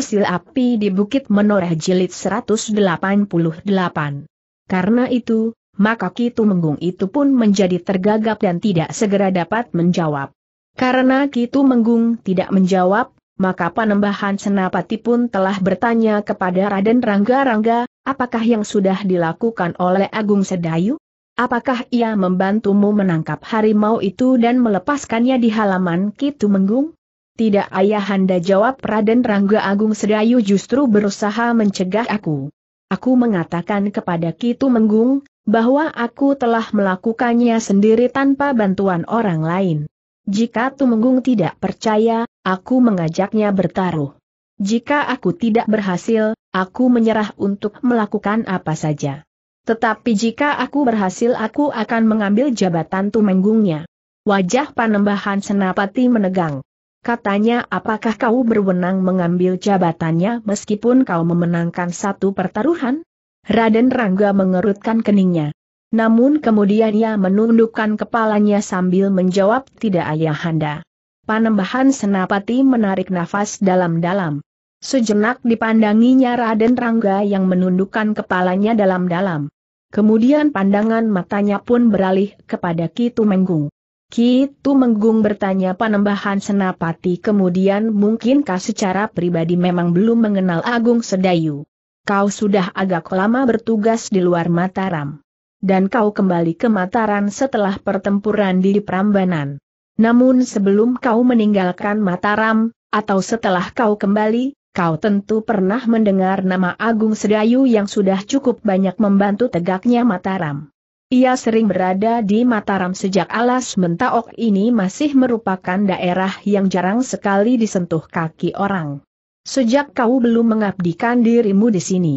Sil Api di Bukit Menoreh Jilid 188. Karena itu, maka Kitu Menggung itu pun menjadi tergagap dan tidak segera dapat menjawab. Karena Kitu Menggung tidak menjawab, maka Panembahan Senapati pun telah bertanya kepada Raden Rangga-Rangga, apakah yang sudah dilakukan oleh Agung Sedayu? Apakah ia membantumu menangkap harimau itu dan melepaskannya di halaman Kitu Menggung? Tidak ayahanda jawab Raden Rangga Agung Sedayu justru berusaha mencegah aku. Aku mengatakan kepada Kitu Menggung, bahwa aku telah melakukannya sendiri tanpa bantuan orang lain. Jika Tumenggung tidak percaya, aku mengajaknya bertaruh. Jika aku tidak berhasil, aku menyerah untuk melakukan apa saja. Tetapi jika aku berhasil aku akan mengambil jabatan Tumenggungnya. Wajah Panembahan Senapati menegang. Katanya apakah kau berwenang mengambil jabatannya meskipun kau memenangkan satu pertaruhan? Raden Rangga mengerutkan keningnya. Namun kemudian ia menundukkan kepalanya sambil menjawab tidak ayahanda. Panembahan Senapati menarik nafas dalam-dalam. Sejenak dipandanginya Raden Rangga yang menundukkan kepalanya dalam-dalam. Kemudian pandangan matanya pun beralih kepada Kitu Menggung. Ki Menggung bertanya Panembahan Senapati kemudian mungkinkah secara pribadi memang belum mengenal Agung Sedayu. Kau sudah agak lama bertugas di luar Mataram. Dan kau kembali ke Mataram setelah pertempuran di Prambanan. Namun sebelum kau meninggalkan Mataram, atau setelah kau kembali, kau tentu pernah mendengar nama Agung Sedayu yang sudah cukup banyak membantu tegaknya Mataram. Ia sering berada di Mataram sejak alas mentaok ini masih merupakan daerah yang jarang sekali disentuh kaki orang. Sejak kau belum mengabdikan dirimu di sini,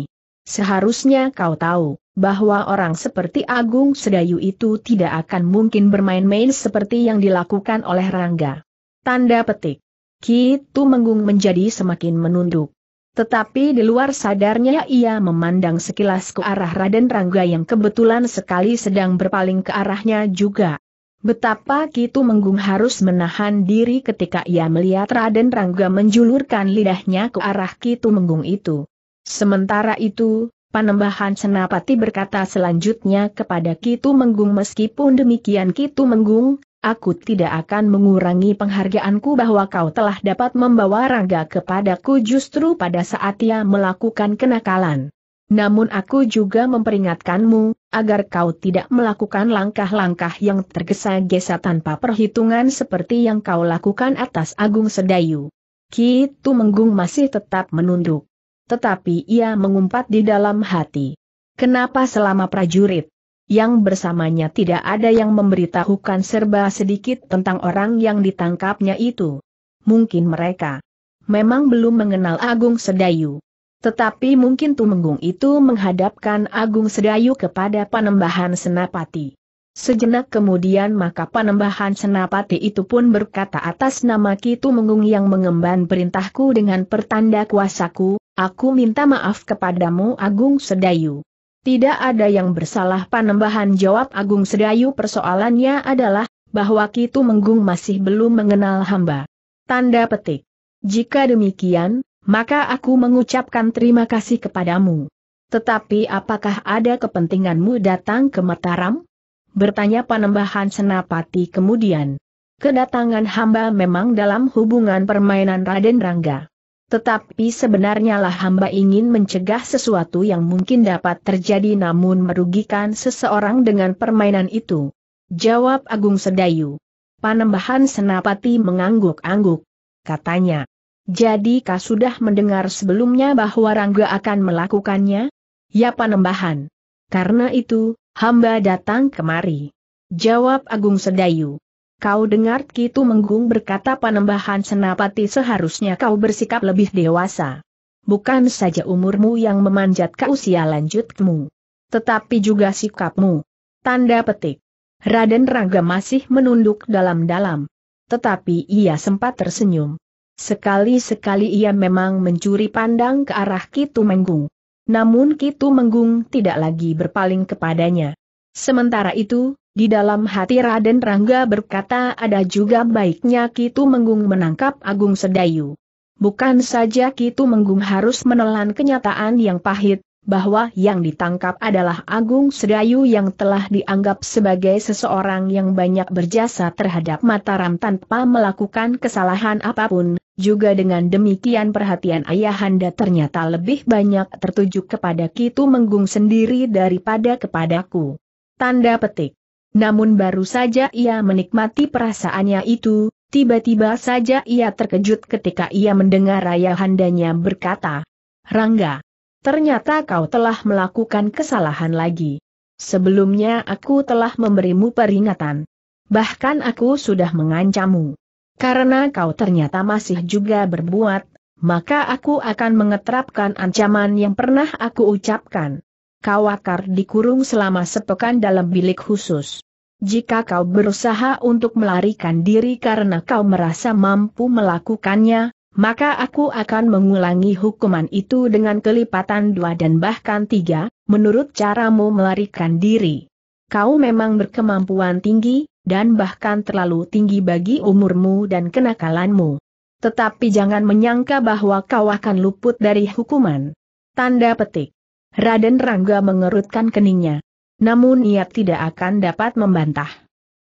seharusnya kau tahu bahwa orang seperti Agung Sedayu itu tidak akan mungkin bermain-main seperti yang dilakukan oleh Rangga. Tanda petik. Kitu Menggung menjadi semakin menunduk. Tetapi di luar sadarnya ia memandang sekilas ke arah Raden Rangga yang kebetulan sekali sedang berpaling ke arahnya juga. Betapa Kitu Menggung harus menahan diri ketika ia melihat Raden Rangga menjulurkan lidahnya ke arah Kitu Menggung itu. Sementara itu, Panembahan Senapati berkata selanjutnya kepada Kitu Menggung meskipun demikian Kitu Menggung, aku tidak akan mengurangi penghargaanku bahwa kau telah dapat membawa raga kepadaku justru pada saat ia melakukan kenakalan. Namun aku juga memperingatkanmu, agar kau tidak melakukan langkah-langkah yang tergesa-gesa tanpa perhitungan seperti yang kau lakukan atas Agung Sedayu. Kitu Menggung masih tetap menunduk. Tetapi ia mengumpat di dalam hati. Kenapa selama prajurit, yang bersamanya tidak ada yang memberitahukan serba sedikit tentang orang yang ditangkapnya itu. Mungkin mereka memang belum mengenal Agung Sedayu. Tetapi mungkin Tumenggung itu menghadapkan Agung Sedayu kepada Panembahan Senapati. Sejenak kemudian maka Panembahan Senapati itu pun berkata atas nama Ki Tumenggung yang mengemban perintahku dengan pertanda kuasaku, aku minta maaf kepadamu Agung Sedayu. Tidak ada yang bersalah panembahan jawab Agung Sedayu persoalannya adalah, bahwa Kitu Menggung masih belum mengenal hamba. Tanda petik. Jika demikian, maka aku mengucapkan terima kasih kepadamu. Tetapi apakah ada kepentinganmu datang ke Mataram? Bertanya panembahan Senapati kemudian. Kedatangan hamba memang dalam hubungan permainan Raden Rangga. Tetapi sebenarnya hamba ingin mencegah sesuatu yang mungkin dapat terjadi namun merugikan seseorang dengan permainan itu. Jawab Agung Sedayu. Panembahan Senapati mengangguk-angguk. Katanya, jadi kau sudah mendengar sebelumnya bahwa Rangga akan melakukannya? Ya Panembahan. Karena itu, hamba datang kemari. Jawab Agung Sedayu. Kau dengar Kitu Menggung berkata panembahan senapati seharusnya kau bersikap lebih dewasa. Bukan saja umurmu yang memanjat ke usia lanjutmu. Tetapi juga sikapmu. Tanda petik. Raden Rangga masih menunduk dalam-dalam. Tetapi ia sempat tersenyum. Sekali-sekali ia memang mencuri pandang ke arah Kitu Menggung. Namun Kitu Menggung tidak lagi berpaling kepadanya. Sementara itu, di dalam hati Raden Rangga berkata ada juga baiknya Kitu Menggung menangkap Agung Sedayu. Bukan saja Kitu Menggung harus menelan kenyataan yang pahit, bahwa yang ditangkap adalah Agung Sedayu yang telah dianggap sebagai seseorang yang banyak berjasa terhadap Mataram tanpa melakukan kesalahan apapun, juga dengan demikian perhatian ayahanda ternyata lebih banyak tertuju kepada Kitu Menggung sendiri daripada kepadaku. Tanda petik. Namun baru saja ia menikmati perasaannya itu, tiba-tiba saja ia terkejut ketika ia mendengar ayahandanya berkata, Rangga, ternyata kau telah melakukan kesalahan lagi. Sebelumnya aku telah memberimu peringatan. Bahkan aku sudah mengancammu. Karena kau ternyata masih juga berbuat, maka aku akan mengetrapkan ancaman yang pernah aku ucapkan. Kau Kawakar dikurung selama sepekan dalam bilik khusus. Jika kau berusaha untuk melarikan diri karena kau merasa mampu melakukannya, maka aku akan mengulangi hukuman itu dengan kelipatan dua dan bahkan tiga, menurut caramu melarikan diri. Kau memang berkemampuan tinggi, dan bahkan terlalu tinggi bagi umurmu dan kenakalanmu. Tetapi jangan menyangka bahwa kau akan luput dari hukuman. Tanda petik. Raden Rangga mengerutkan keningnya. Namun ia tidak akan dapat membantah.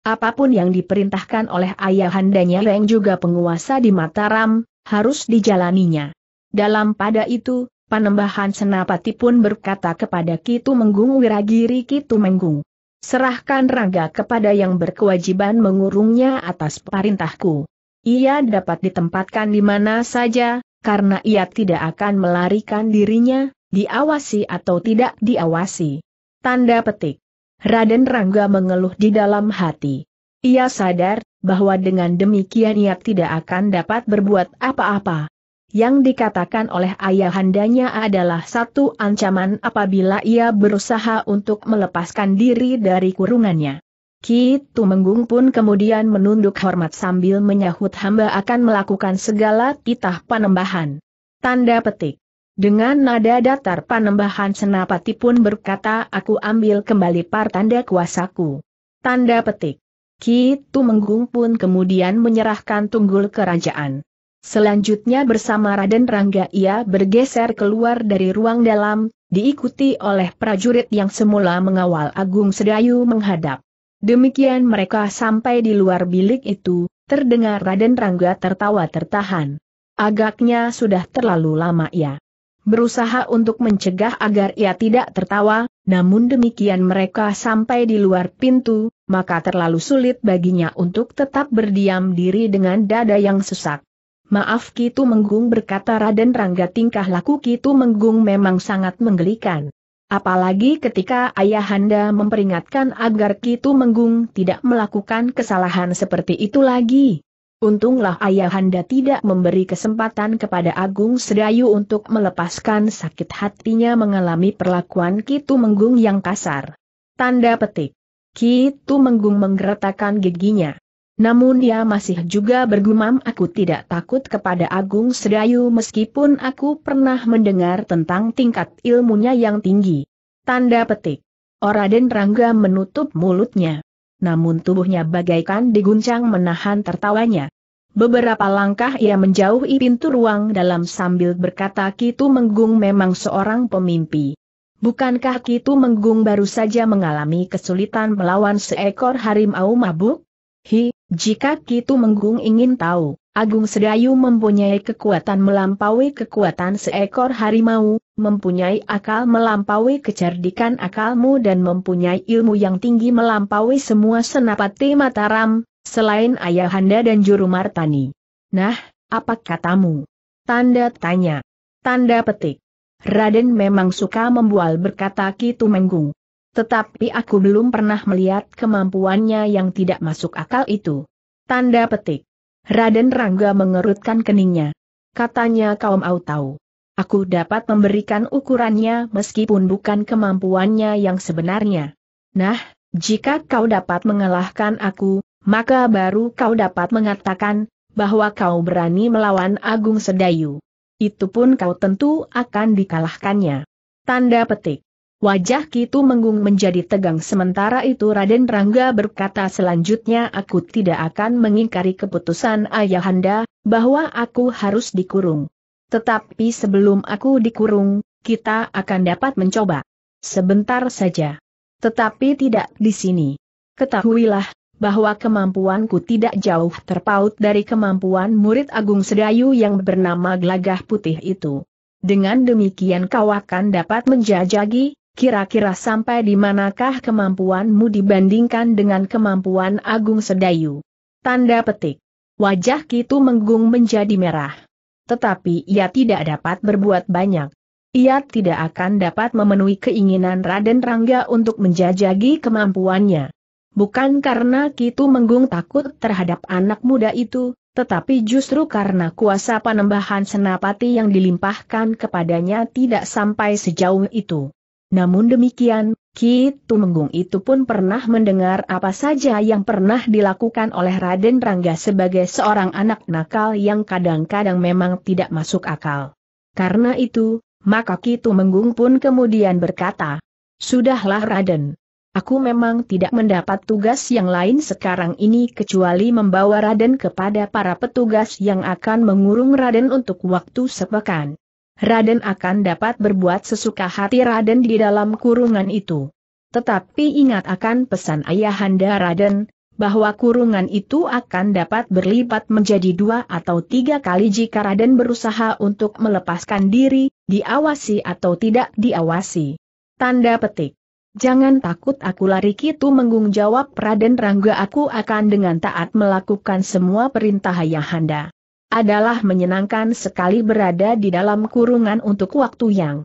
Apapun yang diperintahkan oleh ayahandanya yang juga penguasa di Mataram, harus dijalaninya. Dalam pada itu, Panembahan Senapati pun berkata kepada Kitu Menggung Wiragiri Kitu Menggung. Serahkan Rangga kepada yang berkewajiban mengurungnya atas perintahku. Ia dapat ditempatkan di mana saja, karena ia tidak akan melarikan dirinya, diawasi atau tidak diawasi. Tanda petik. Raden Rangga mengeluh di dalam hati. Ia sadar bahwa dengan demikian ia tidak akan dapat berbuat apa-apa. Yang dikatakan oleh ayahandanya adalah satu ancaman apabila ia berusaha untuk melepaskan diri dari kurungannya. Kitu Tumenggung pun kemudian menunduk hormat sambil menyahut hamba akan melakukan segala titah panembahan. Tanda petik. Dengan nada datar panembahan senapati pun berkata aku ambil kembali par tanda kuasaku. Tanda petik. Ki Tumenggung pun kemudian menyerahkan tunggul kerajaan. Selanjutnya bersama Raden Rangga ia bergeser keluar dari ruang dalam, diikuti oleh prajurit yang semula mengawal Agung Sedayu menghadap. Demikian mereka sampai di luar bilik itu, terdengar Raden Rangga tertawa tertahan. Agaknya sudah terlalu lama ya berusaha untuk mencegah agar ia tidak tertawa, namun demikian mereka sampai di luar pintu, maka terlalu sulit baginya untuk tetap berdiam diri dengan dada yang sesak. Maaf Kitu Menggung berkata Raden Rangga tingkah laku Kitu Menggung memang sangat menggelikan. Apalagi ketika ayahanda memperingatkan agar Kitu Menggung tidak melakukan kesalahan seperti itu lagi. Untunglah ayahanda tidak memberi kesempatan kepada Agung Sedayu untuk melepaskan sakit hatinya mengalami perlakuan Kitu Menggung yang kasar. Tanda petik. Kitu Menggung menggeretakkan giginya. Namun dia masih juga bergumam aku tidak takut kepada Agung Sedayu meskipun aku pernah mendengar tentang tingkat ilmunya yang tinggi. Tanda petik. Oraden Rangga menutup mulutnya. Namun tubuhnya bagaikan diguncang menahan tertawanya. Beberapa langkah ia menjauhi pintu ruang dalam sambil berkata Kitu Menggung memang seorang pemimpi. Bukankah Kitu Menggung baru saja mengalami kesulitan melawan seekor harimau mabuk? Hi, jika Kitu Menggung ingin tahu, Agung Sedayu mempunyai kekuatan melampaui kekuatan seekor harimau, mempunyai akal melampaui kecerdikan akalmu dan mempunyai ilmu yang tinggi melampaui semua senapati Mataram, Selain ayahanda dan juru martani. Nah, apa katamu? Tanda tanya. Tanda petik. Raden memang suka membual berkata Kitu Menggung. Tetapi aku belum pernah melihat kemampuannya yang tidak masuk akal itu. Tanda petik. Raden Rangga mengerutkan keningnya. Katanya kaum au tahu. Aku dapat memberikan ukurannya meskipun bukan kemampuannya yang sebenarnya. Nah, jika kau dapat mengalahkan aku, maka baru kau dapat mengatakan bahwa kau berani melawan Agung Sedayu. Itu pun kau tentu akan dikalahkannya. Tanda petik. Wajah Kitu Menggung menjadi tegang sementara itu Raden Rangga berkata selanjutnya aku tidak akan mengingkari keputusan ayahanda, bahwa aku harus dikurung. Tetapi sebelum aku dikurung, kita akan dapat mencoba. Sebentar saja. Tetapi tidak di sini. Ketahuilah, bahwa kemampuanku tidak jauh terpaut dari kemampuan murid Agung Sedayu yang bernama glagah Putih itu. Dengan demikian kau akan dapat menjajagi, kira-kira sampai di manakah kemampuanmu dibandingkan dengan kemampuan Agung Sedayu. Tanda petik. Wajah Kitu Menggung menjadi merah. Tetapi ia tidak dapat berbuat banyak. Ia tidak akan dapat memenuhi keinginan Raden Rangga untuk menjajagi kemampuannya. Bukan karena Kitu Menggung takut terhadap anak muda itu, tetapi justru karena kuasa penembahan senapati yang dilimpahkan kepadanya tidak sampai sejauh itu. Namun demikian, Kitu Menggung itu pun pernah mendengar apa saja yang pernah dilakukan oleh Raden Rangga sebagai seorang anak nakal yang kadang-kadang memang tidak masuk akal. Karena itu, maka Kitu Menggung pun kemudian berkata, Sudahlah Raden, Aku memang tidak mendapat tugas yang lain sekarang ini kecuali membawa Raden kepada para petugas yang akan mengurung Raden untuk waktu sepekan. Raden akan dapat berbuat sesuka hati Raden di dalam kurungan itu. Tetapi ingat akan pesan ayahanda Raden, bahwa kurungan itu akan dapat berlipat menjadi dua atau tiga kali jika Raden berusaha untuk melepaskan diri, diawasi atau tidak diawasi. Tanda petik. Jangan takut aku lari Kitu Menggung jawab Raden Rangga aku akan dengan taat melakukan semua perintah Ayahanda. Adalah menyenangkan sekali berada di dalam kurungan untuk waktu yang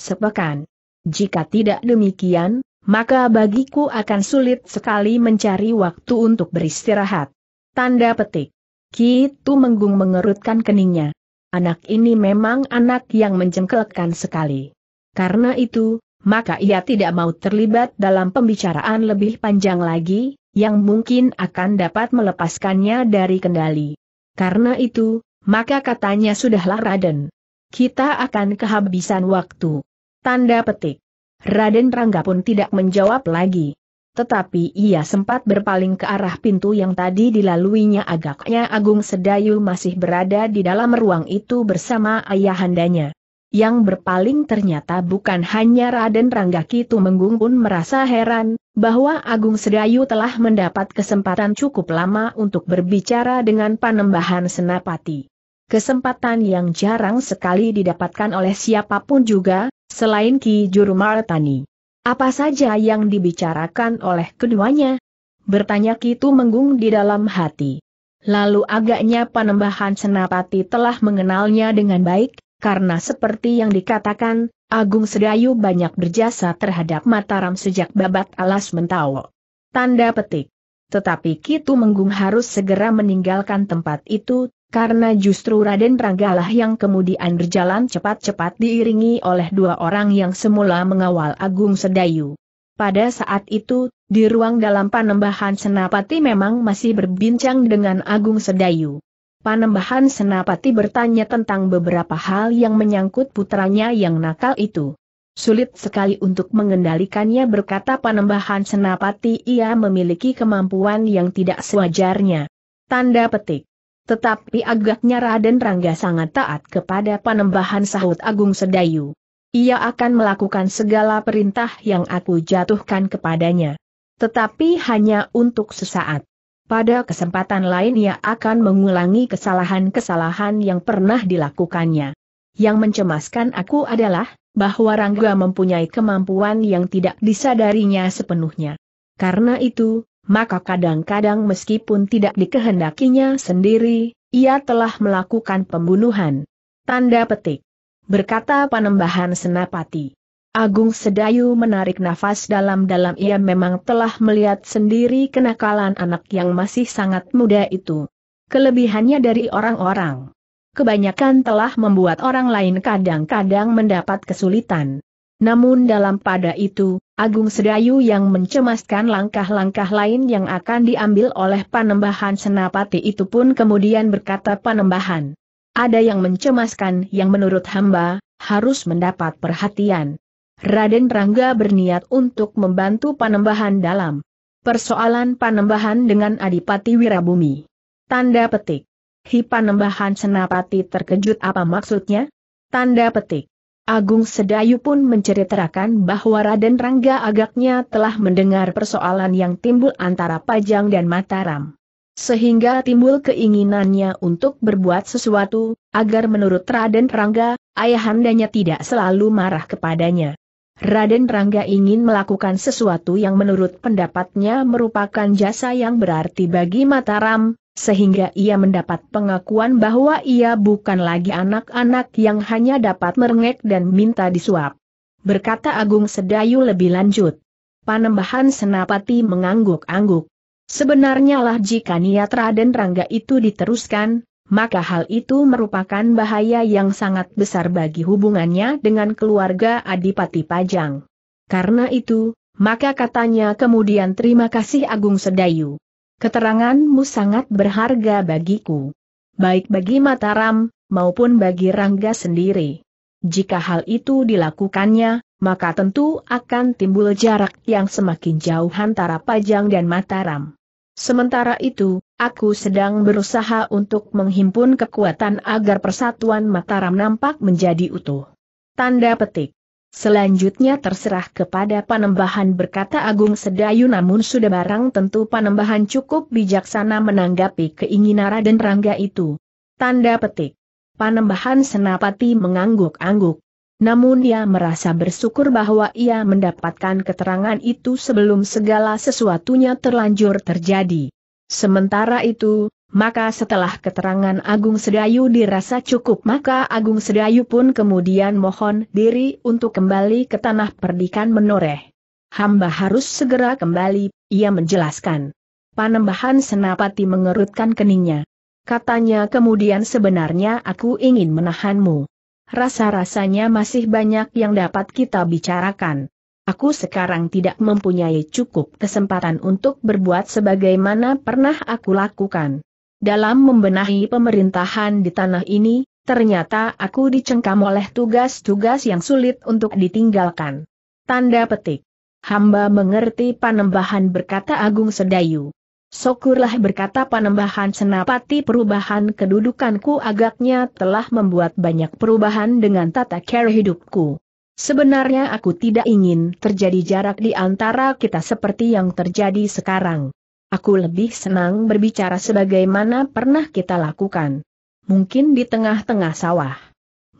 sepekan. Jika tidak demikian, maka bagiku akan sulit sekali mencari waktu untuk beristirahat. Tanda petik. Kitu Menggung mengerutkan keningnya. Anak ini memang anak yang menjengkelkan sekali. Karena itu, maka ia tidak mau terlibat dalam pembicaraan lebih panjang lagi, yang mungkin akan dapat melepaskannya dari kendali. Karena itu, maka katanya sudahlah Raden. Kita akan kehabisan waktu. Tanda petik. Raden Rangga pun tidak menjawab lagi. Tetapi ia sempat berpaling ke arah pintu yang tadi dilaluinya agaknya Agung Sedayu masih berada di dalam ruang itu bersama ayahandanya. Yang berpaling ternyata bukan hanya Raden Ranggaki Tumenggung pun merasa heran, bahwa Agung Sedayu telah mendapat kesempatan cukup lama untuk berbicara dengan Panembahan Senapati. Kesempatan yang jarang sekali didapatkan oleh siapapun juga, selain Ki Juru Martani. Apa saja yang dibicarakan oleh keduanya? Bertanya Ki Tumenggung di dalam hati. Lalu agaknya Panembahan Senapati telah mengenalnya dengan baik, karena seperti yang dikatakan, Agung Sedayu banyak berjasa terhadap Mataram sejak babat alas mentawo. Tanda petik. Tetapi Kitu Menggung harus segera meninggalkan tempat itu, karena justru Raden Ranggalah yang kemudian berjalan cepat-cepat diiringi oleh dua orang yang semula mengawal Agung Sedayu. Pada saat itu, di ruang dalam panembahan Senapati memang masih berbincang dengan Agung Sedayu. Panembahan Senapati bertanya tentang beberapa hal yang menyangkut putranya yang nakal itu. Sulit sekali untuk mengendalikannya berkata Panembahan Senapati ia memiliki kemampuan yang tidak sewajarnya. Tanda petik. Tetapi agaknya Raden Rangga sangat taat kepada Panembahan Sahut Agung Sedayu. Ia akan melakukan segala perintah yang aku jatuhkan kepadanya. Tetapi hanya untuk sesaat. Pada kesempatan lain ia akan mengulangi kesalahan-kesalahan yang pernah dilakukannya. Yang mencemaskan aku adalah, bahwa Rangga mempunyai kemampuan yang tidak disadarinya sepenuhnya. Karena itu, maka kadang-kadang meskipun tidak dikehendakinya sendiri, ia telah melakukan pembunuhan. Tanda petik. Berkata Panembahan Senapati. Agung Sedayu menarik nafas dalam-dalam ia memang telah melihat sendiri kenakalan anak yang masih sangat muda itu. Kelebihannya dari orang-orang. Kebanyakan telah membuat orang lain kadang-kadang mendapat kesulitan. Namun dalam pada itu, Agung Sedayu yang mencemaskan langkah-langkah lain yang akan diambil oleh Panembahan Senapati itu pun kemudian berkata Panembahan. Ada yang mencemaskan yang menurut hamba, harus mendapat perhatian. Raden Rangga berniat untuk membantu panembahan dalam persoalan panembahan dengan Adipati Wirabumi. Tanda petik. Hi panembahan Senapati terkejut apa maksudnya? Tanda petik. Agung Sedayu pun menceritakan bahwa Raden Rangga agaknya telah mendengar persoalan yang timbul antara Pajang dan Mataram sehingga timbul keinginannya untuk berbuat sesuatu, agar menurut Raden Rangga, ayahandanya tidak selalu marah kepadanya. Raden Rangga ingin melakukan sesuatu yang menurut pendapatnya merupakan jasa yang berarti bagi Mataram, sehingga ia mendapat pengakuan bahwa ia bukan lagi anak-anak yang hanya dapat merengek dan minta disuap. Berkata Agung Sedayu lebih lanjut. Panembahan Senapati mengangguk-angguk. Sebenarnya lah jika niat Raden Rangga itu diteruskan, maka hal itu merupakan bahaya yang sangat besar bagi hubungannya dengan keluarga Adipati Pajang. Karena itu, maka katanya kemudian terima kasih Agung Sedayu. Keteranganmu sangat berharga bagiku. Baik bagi Mataram, maupun bagi Rangga sendiri. Jika hal itu dilakukannya, maka tentu akan timbul jarak yang semakin jauh antara Pajang dan Mataram. Sementara itu, Aku sedang berusaha untuk menghimpun kekuatan agar persatuan Mataram nampak menjadi utuh. Tanda petik. Selanjutnya terserah kepada Panembahan berkata Agung Sedayu namun sudah barang tentu Panembahan cukup bijaksana menanggapi keinginan Raden Rangga itu. Tanda petik. Panembahan Senapati mengangguk-angguk. Namun ia merasa bersyukur bahwa ia mendapatkan keterangan itu sebelum segala sesuatunya terlanjur terjadi. Sementara itu, maka setelah keterangan Agung Sedayu dirasa cukup maka Agung Sedayu pun kemudian mohon diri untuk kembali ke tanah perdikan menoreh. Hamba harus segera kembali, ia menjelaskan. Panembahan Senapati mengerutkan keningnya. Katanya kemudian sebenarnya aku ingin menahanmu. Rasa-rasanya masih banyak yang dapat kita bicarakan. Aku sekarang tidak mempunyai cukup kesempatan untuk berbuat sebagaimana pernah aku lakukan. Dalam membenahi pemerintahan di tanah ini, ternyata aku dicengkam oleh tugas-tugas yang sulit untuk ditinggalkan. Tanda petik. Hamba mengerti panembahan berkata Agung Sedayu. Syukurlah berkata panembahan senapati perubahan kedudukanku agaknya telah membuat banyak perubahan dengan tata cara hidupku. Sebenarnya aku tidak ingin terjadi jarak di antara kita seperti yang terjadi sekarang. Aku lebih senang berbicara sebagaimana pernah kita lakukan. Mungkin di tengah-tengah sawah.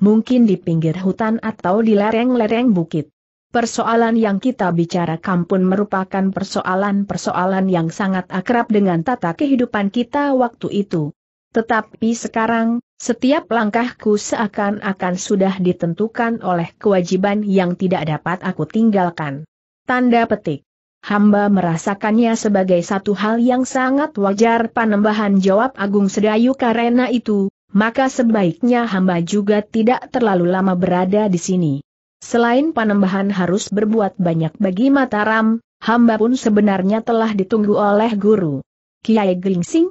Mungkin di pinggir hutan atau di lereng-lereng bukit. Persoalan yang kita bicara kampun merupakan persoalan-persoalan yang sangat akrab dengan tata kehidupan kita waktu itu. Tetapi sekarang, setiap langkahku seakan-akan sudah ditentukan oleh kewajiban yang tidak dapat aku tinggalkan. Tanda petik. Hamba merasakannya sebagai satu hal yang sangat wajar panembahan jawab Agung Sedayu karena itu, maka sebaiknya hamba juga tidak terlalu lama berada di sini. Selain panembahan harus berbuat banyak bagi Mataram, hamba pun sebenarnya telah ditunggu oleh guru. Kiai Gringsing?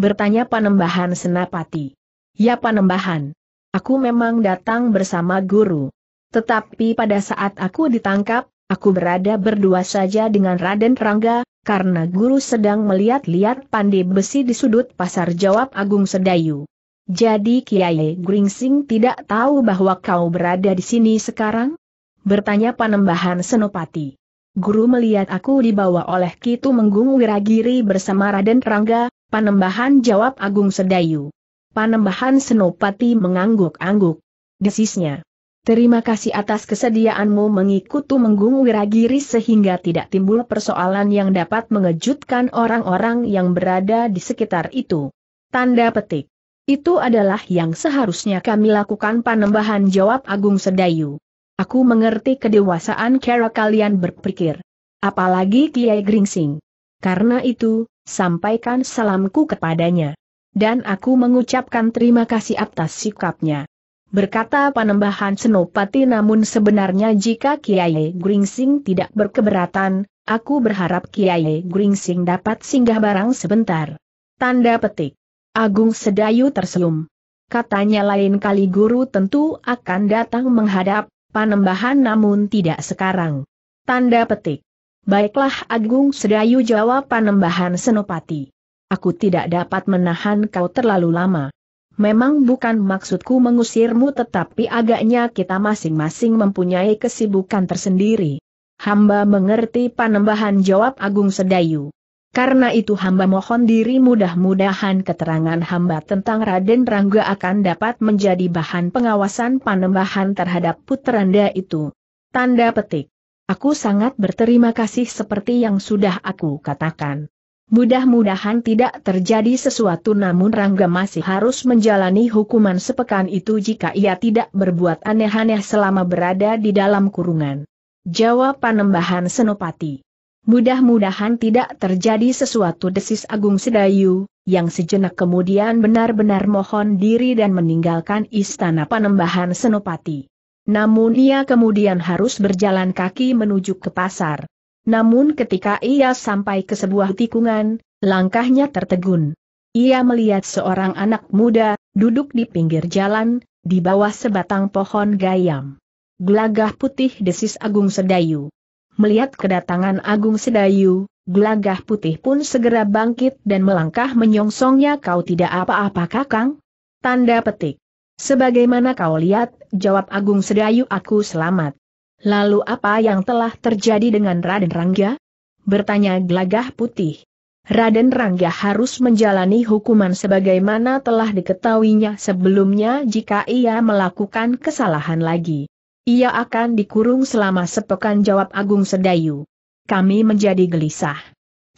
Bertanya panembahan Senapati. Ya panembahan. Aku memang datang bersama guru. Tetapi pada saat aku ditangkap, aku berada berdua saja dengan Raden Rangga, karena guru sedang melihat-lihat pandai besi di sudut pasar jawab Agung Sedayu. Jadi Kiai Gringsing tidak tahu bahwa kau berada di sini sekarang? Bertanya panembahan Senopati. Guru melihat aku dibawa oleh Kitu Menggung Wiragiri bersama Raden Rangga, panembahan jawab Agung Sedayu. Panembahan Senopati mengangguk-angguk. Desisnya. Terima kasih atas kesediaanmu mengikuti Menggung Wiragiri sehingga tidak timbul persoalan yang dapat mengejutkan orang-orang yang berada di sekitar itu. Tanda petik. Itu adalah yang seharusnya kami lakukan panembahan jawab Agung Sedayu. Aku mengerti kedewasaan cara kalian berpikir. Apalagi Kiai Gringsing. Karena itu, sampaikan salamku kepadanya dan aku mengucapkan terima kasih atas sikapnya. Berkata panembahan Senopati namun sebenarnya jika Kiai Gringsing tidak berkeberatan, aku berharap Kiai Gringsing dapat singgah barang sebentar. Tanda petik. Agung Sedayu tersenyum. Katanya lain kali guru tentu akan datang menghadap, panembahan namun tidak sekarang. Tanda petik. Baiklah Agung Sedayu jawab panembahan Senopati. Aku tidak dapat menahan kau terlalu lama. Memang bukan maksudku mengusirmu tetapi agaknya kita masing-masing mempunyai kesibukan tersendiri. Hamba mengerti panembahan jawab Agung Sedayu. Karena itu hamba mohon diri mudah-mudahan keterangan hamba tentang Raden Rangga akan dapat menjadi bahan pengawasan panembahan terhadap puteranda itu. Tanda petik. Aku sangat berterima kasih seperti yang sudah aku katakan. Mudah-mudahan tidak terjadi sesuatu namun Rangga masih harus menjalani hukuman sepekan itu jika ia tidak berbuat aneh-aneh selama berada di dalam kurungan. Jawab Panembahan Senopati. Mudah-mudahan tidak terjadi sesuatu desis Agung Sedayu, yang sejenak kemudian benar-benar mohon diri dan meninggalkan istana Panembahan Senopati. Namun ia kemudian harus berjalan kaki menuju ke pasar. Namun ketika ia sampai ke sebuah tikungan, langkahnya tertegun. Ia melihat seorang anak muda, duduk di pinggir jalan, di bawah sebatang pohon gayam. Gelagah putih desis Agung Sedayu. Melihat kedatangan Agung Sedayu, gelagah putih pun segera bangkit dan melangkah menyongsongnya kau tidak apa-apa kakang? Tanda petik. Sebagaimana kau lihat, jawab Agung Sedayu aku selamat. Lalu apa yang telah terjadi dengan Raden Rangga? Bertanya gelagah putih. Raden Rangga harus menjalani hukuman sebagaimana telah diketahuinya sebelumnya jika ia melakukan kesalahan lagi. Ia akan dikurung selama sepekan jawab Agung Sedayu. Kami menjadi gelisah.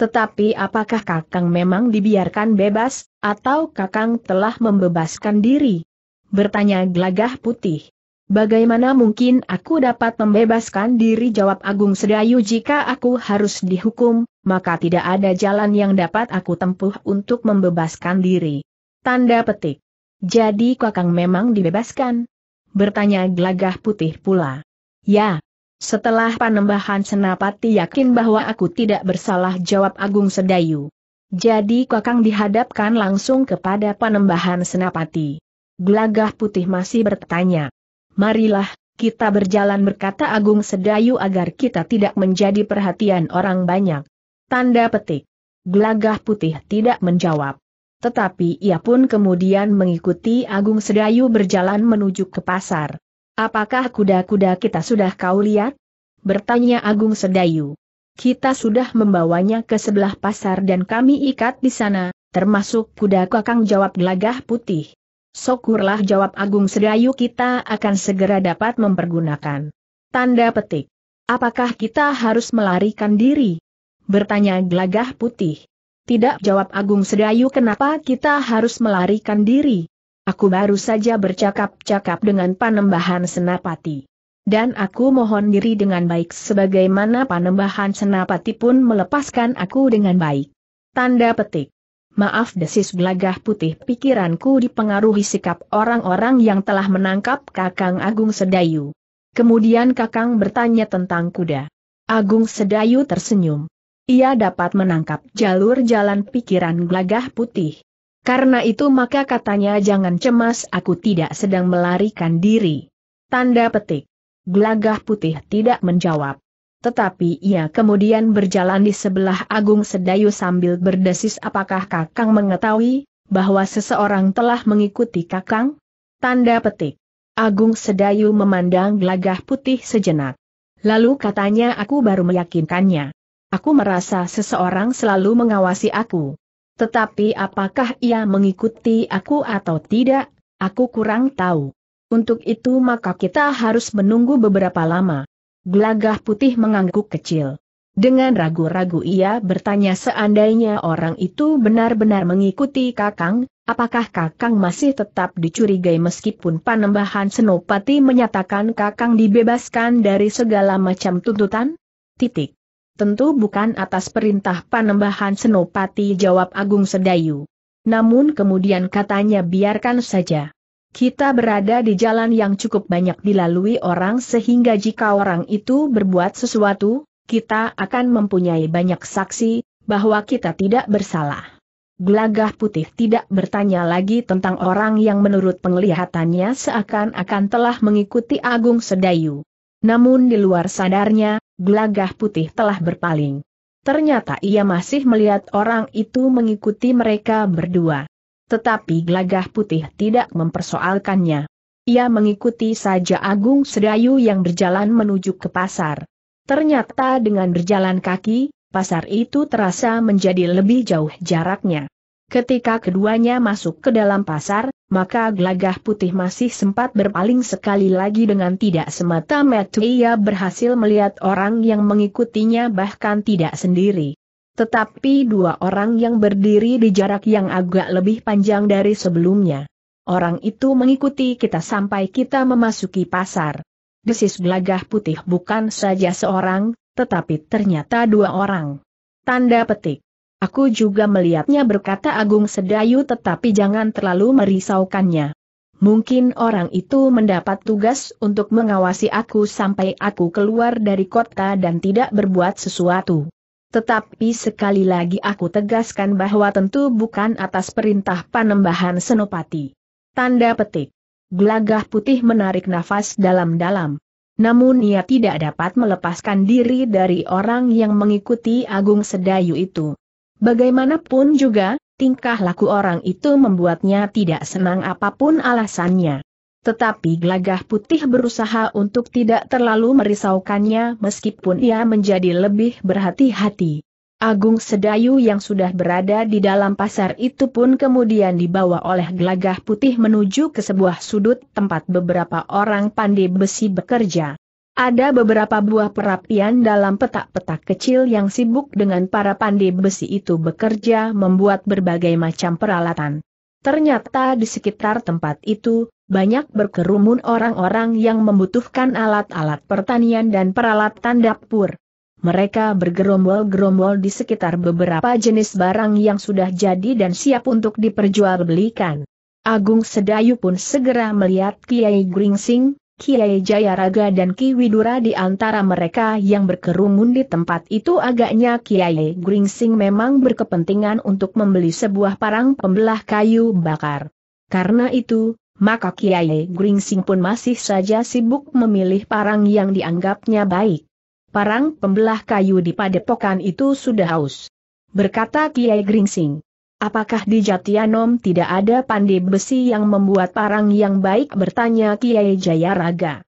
Tetapi apakah Kakang memang dibiarkan bebas, atau Kakang telah membebaskan diri? Bertanya gelagah putih. Bagaimana mungkin aku dapat membebaskan diri jawab Agung Sedayu jika aku harus dihukum, maka tidak ada jalan yang dapat aku tempuh untuk membebaskan diri. Tanda petik. Jadi Kakang memang dibebaskan? Bertanya Glagah putih pula. Ya. Setelah panembahan Senapati yakin bahwa aku tidak bersalah jawab Agung Sedayu. Jadi Kakang dihadapkan langsung kepada panembahan Senapati. Glagah putih masih bertanya. Marilah, kita berjalan berkata Agung Sedayu agar kita tidak menjadi perhatian orang banyak. Tanda petik. Gelagah putih tidak menjawab. Tetapi ia pun kemudian mengikuti Agung Sedayu berjalan menuju ke pasar. Apakah kuda-kuda kita sudah kau lihat? Bertanya Agung Sedayu. Kita sudah membawanya ke sebelah pasar dan kami ikat di sana, termasuk kuda kakang jawab gelagah putih. Syukurlah jawab Agung Sedayu kita akan segera dapat mempergunakan. Tanda petik. Apakah kita harus melarikan diri? Bertanya gelagah putih. Tidak jawab Agung Sedayu kenapa kita harus melarikan diri? Aku baru saja bercakap-cakap dengan panembahan senapati. Dan aku mohon diri dengan baik sebagaimana panembahan senapati pun melepaskan aku dengan baik. Tanda petik. Maaf desis gelagah putih pikiranku dipengaruhi sikap orang-orang yang telah menangkap Kakang Agung Sedayu. Kemudian Kakang bertanya tentang kuda. Agung Sedayu tersenyum. Ia dapat menangkap jalur jalan pikiran gelagah putih. Karena itu maka katanya jangan cemas aku tidak sedang melarikan diri. Tanda petik. Gelagah putih tidak menjawab. Tetapi ia kemudian berjalan di sebelah Agung Sedayu sambil berdesis apakah Kakang mengetahui bahwa seseorang telah mengikuti Kakang? Tanda petik. Agung Sedayu memandang gelagah putih sejenak. Lalu katanya aku baru meyakinkannya. Aku merasa seseorang selalu mengawasi aku. Tetapi apakah ia mengikuti aku atau tidak, aku kurang tahu. Untuk itu maka kita harus menunggu beberapa lama. Gelagah putih mengangguk kecil. Dengan ragu-ragu ia bertanya seandainya orang itu benar-benar mengikuti Kakang, apakah Kakang masih tetap dicurigai meskipun Panembahan Senopati menyatakan Kakang dibebaskan dari segala macam tuntutan? Titik. Tentu bukan atas perintah Panembahan Senopati jawab Agung Sedayu. Namun kemudian katanya biarkan saja. Kita berada di jalan yang cukup banyak dilalui orang sehingga jika orang itu berbuat sesuatu, kita akan mempunyai banyak saksi, bahwa kita tidak bersalah. Gelagah putih tidak bertanya lagi tentang orang yang menurut penglihatannya seakan-akan telah mengikuti Agung Sedayu. Namun di luar sadarnya, gelagah putih telah berpaling. Ternyata ia masih melihat orang itu mengikuti mereka berdua tetapi gelagah putih tidak mempersoalkannya. Ia mengikuti saja Agung Sedayu yang berjalan menuju ke pasar. Ternyata dengan berjalan kaki, pasar itu terasa menjadi lebih jauh jaraknya. Ketika keduanya masuk ke dalam pasar, maka gelagah putih masih sempat berpaling sekali lagi dengan tidak semata-mata ia berhasil melihat orang yang mengikutinya bahkan tidak sendiri. Tetapi dua orang yang berdiri di jarak yang agak lebih panjang dari sebelumnya. Orang itu mengikuti kita sampai kita memasuki pasar. Desis gelagah putih bukan saja seorang, tetapi ternyata dua orang. Tanda petik. Aku juga melihatnya berkata Agung Sedayu tetapi jangan terlalu merisaukannya. Mungkin orang itu mendapat tugas untuk mengawasi aku sampai aku keluar dari kota dan tidak berbuat sesuatu. Tetapi sekali lagi aku tegaskan bahwa tentu bukan atas perintah panembahan Senopati. Tanda petik. Gelagah putih menarik nafas dalam-dalam. Namun ia tidak dapat melepaskan diri dari orang yang mengikuti Agung Sedayu itu. Bagaimanapun juga, tingkah laku orang itu membuatnya tidak senang apapun alasannya. Tetapi gelagah putih berusaha untuk tidak terlalu merisaukannya meskipun ia menjadi lebih berhati-hati. Agung Sedayu yang sudah berada di dalam pasar itu pun kemudian dibawa oleh gelagah putih menuju ke sebuah sudut tempat beberapa orang pandai besi bekerja. Ada beberapa buah perapian dalam petak-petak kecil yang sibuk dengan para pandai besi itu bekerja membuat berbagai macam peralatan. Ternyata di sekitar tempat itu, banyak berkerumun orang-orang yang membutuhkan alat-alat pertanian dan peralatan dapur. Mereka bergerombol-gerombol di sekitar beberapa jenis barang yang sudah jadi dan siap untuk diperjualbelikan. Agung Sedayu pun segera melihat Kiai Gringsing, Kiai Jayaraga dan Ki Widura di antara mereka yang berkerumun di tempat itu agaknya Kiai Gringsing memang berkepentingan untuk membeli sebuah parang pembelah kayu bakar. Karena itu, maka Kiai Gringsing pun masih saja sibuk memilih parang yang dianggapnya baik. Parang pembelah kayu di padepokan itu sudah haus. Berkata Kiai Gringsing, apakah di Jatianom tidak ada pandai besi yang membuat parang yang baik bertanya Kiai Jayaraga.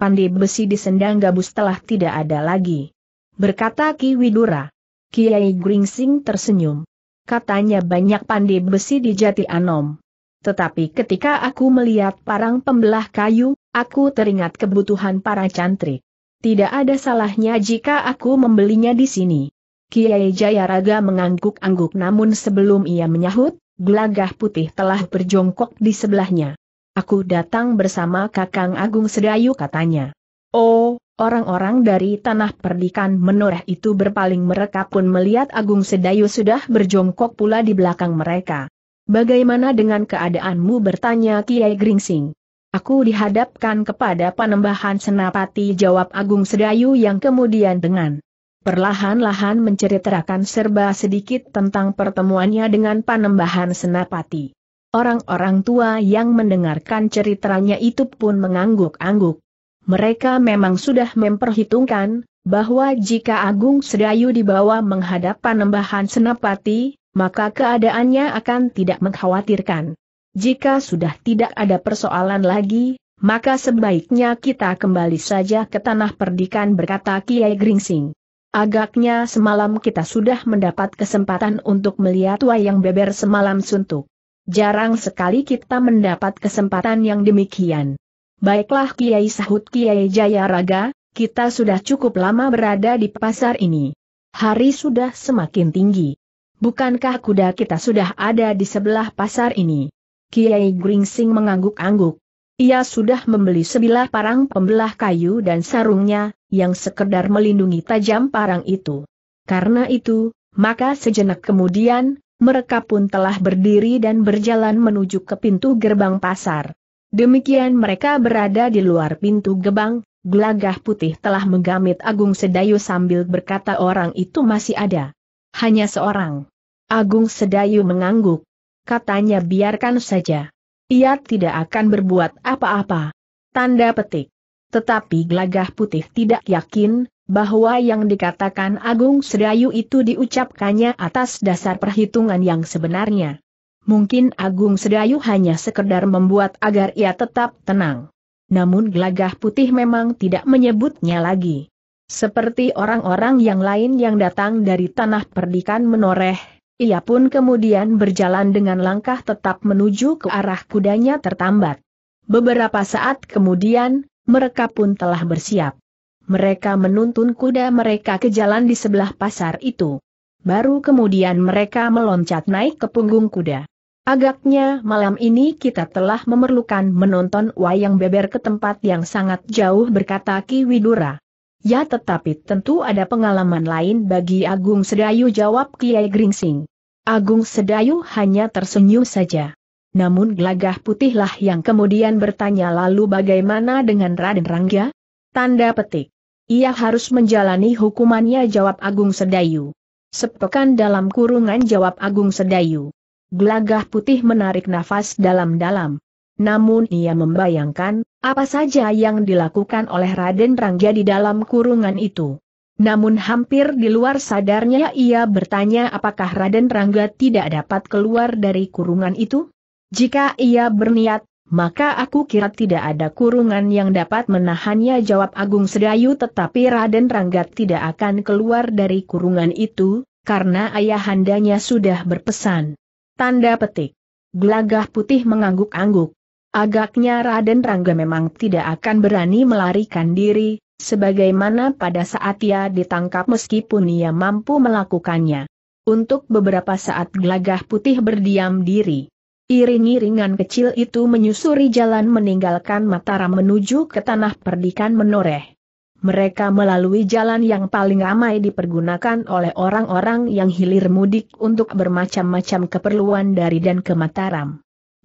Pandai besi di sendang gabus telah tidak ada lagi. Berkata Ki Widura. Kiai Gringsing tersenyum. Katanya banyak pandai besi di Jatianom. Tetapi ketika aku melihat parang pembelah kayu, aku teringat kebutuhan para cantrik. Tidak ada salahnya jika aku membelinya di sini. Kiai Jayaraga mengangguk-angguk namun sebelum ia menyahut, gelagah putih telah berjongkok di sebelahnya. Aku datang bersama Kakang Agung Sedayu katanya. Oh, orang-orang dari tanah perdikan menoreh itu berpaling mereka pun melihat Agung Sedayu sudah berjongkok pula di belakang mereka. Bagaimana dengan keadaanmu bertanya Kiai Gringsing? Aku dihadapkan kepada Panembahan senapati jawab Agung Sedayu yang kemudian dengan perlahan-lahan menceritakan serba sedikit tentang pertemuannya dengan panembahan senapati. Orang-orang tua yang mendengarkan ceritanya itu pun mengangguk-angguk. Mereka memang sudah memperhitungkan, bahwa jika Agung Sedayu dibawa menghadap panembahan senapati, maka keadaannya akan tidak mengkhawatirkan. Jika sudah tidak ada persoalan lagi, maka sebaiknya kita kembali saja ke tanah perdikan berkata Kiai Gringsing. Agaknya semalam kita sudah mendapat kesempatan untuk melihat wayang beber semalam suntuk. Jarang sekali kita mendapat kesempatan yang demikian. Baiklah Kiai Sahut Kiai Jayaraga, kita sudah cukup lama berada di pasar ini. Hari sudah semakin tinggi. Bukankah kuda kita sudah ada di sebelah pasar ini? Kiai Gringsing mengangguk-angguk. Ia sudah membeli sebilah parang pembelah kayu dan sarungnya, yang sekedar melindungi tajam parang itu. Karena itu, maka sejenak kemudian, mereka pun telah berdiri dan berjalan menuju ke pintu gerbang pasar. Demikian mereka berada di luar pintu gerbang, gelagah putih telah menggamit Agung Sedayu sambil berkata orang itu masih ada. Hanya seorang. Agung Sedayu mengangguk. Katanya biarkan saja. Ia tidak akan berbuat apa-apa. Tanda petik. Tetapi Glagah putih tidak yakin, bahwa yang dikatakan Agung Sedayu itu diucapkannya atas dasar perhitungan yang sebenarnya. Mungkin Agung Sedayu hanya sekedar membuat agar ia tetap tenang. Namun Glagah putih memang tidak menyebutnya lagi. Seperti orang-orang yang lain yang datang dari tanah perdikan menoreh, ia pun kemudian berjalan dengan langkah tetap menuju ke arah kudanya tertambat. Beberapa saat kemudian, mereka pun telah bersiap. Mereka menuntun kuda mereka ke jalan di sebelah pasar itu. Baru kemudian mereka meloncat naik ke punggung kuda. Agaknya malam ini kita telah memerlukan menonton wayang beber ke tempat yang sangat jauh berkata Ki Widura. Ya tetapi tentu ada pengalaman lain bagi Agung Sedayu jawab Kiai Gringsing. Agung Sedayu hanya tersenyum saja. Namun Glagah putihlah yang kemudian bertanya lalu bagaimana dengan Raden Rangga? Tanda petik. Ia harus menjalani hukumannya jawab Agung Sedayu. Sepekan dalam kurungan jawab Agung Sedayu. Glagah putih menarik nafas dalam-dalam. Namun ia membayangkan, apa saja yang dilakukan oleh Raden Rangga di dalam kurungan itu? Namun hampir di luar sadarnya ia bertanya apakah Raden Rangga tidak dapat keluar dari kurungan itu? Jika ia berniat, maka aku kira tidak ada kurungan yang dapat menahannya jawab Agung Sedayu tetapi Raden Rangga tidak akan keluar dari kurungan itu, karena ayahandanya sudah berpesan. Tanda petik. Gelagah putih mengangguk-angguk. Agaknya Raden Rangga memang tidak akan berani melarikan diri, sebagaimana pada saat ia ditangkap meskipun ia mampu melakukannya. Untuk beberapa saat gelagah putih berdiam diri. Iring-iringan kecil itu menyusuri jalan meninggalkan Mataram menuju ke tanah perdikan menoreh. Mereka melalui jalan yang paling ramai dipergunakan oleh orang-orang yang hilir mudik untuk bermacam-macam keperluan dari dan ke Mataram.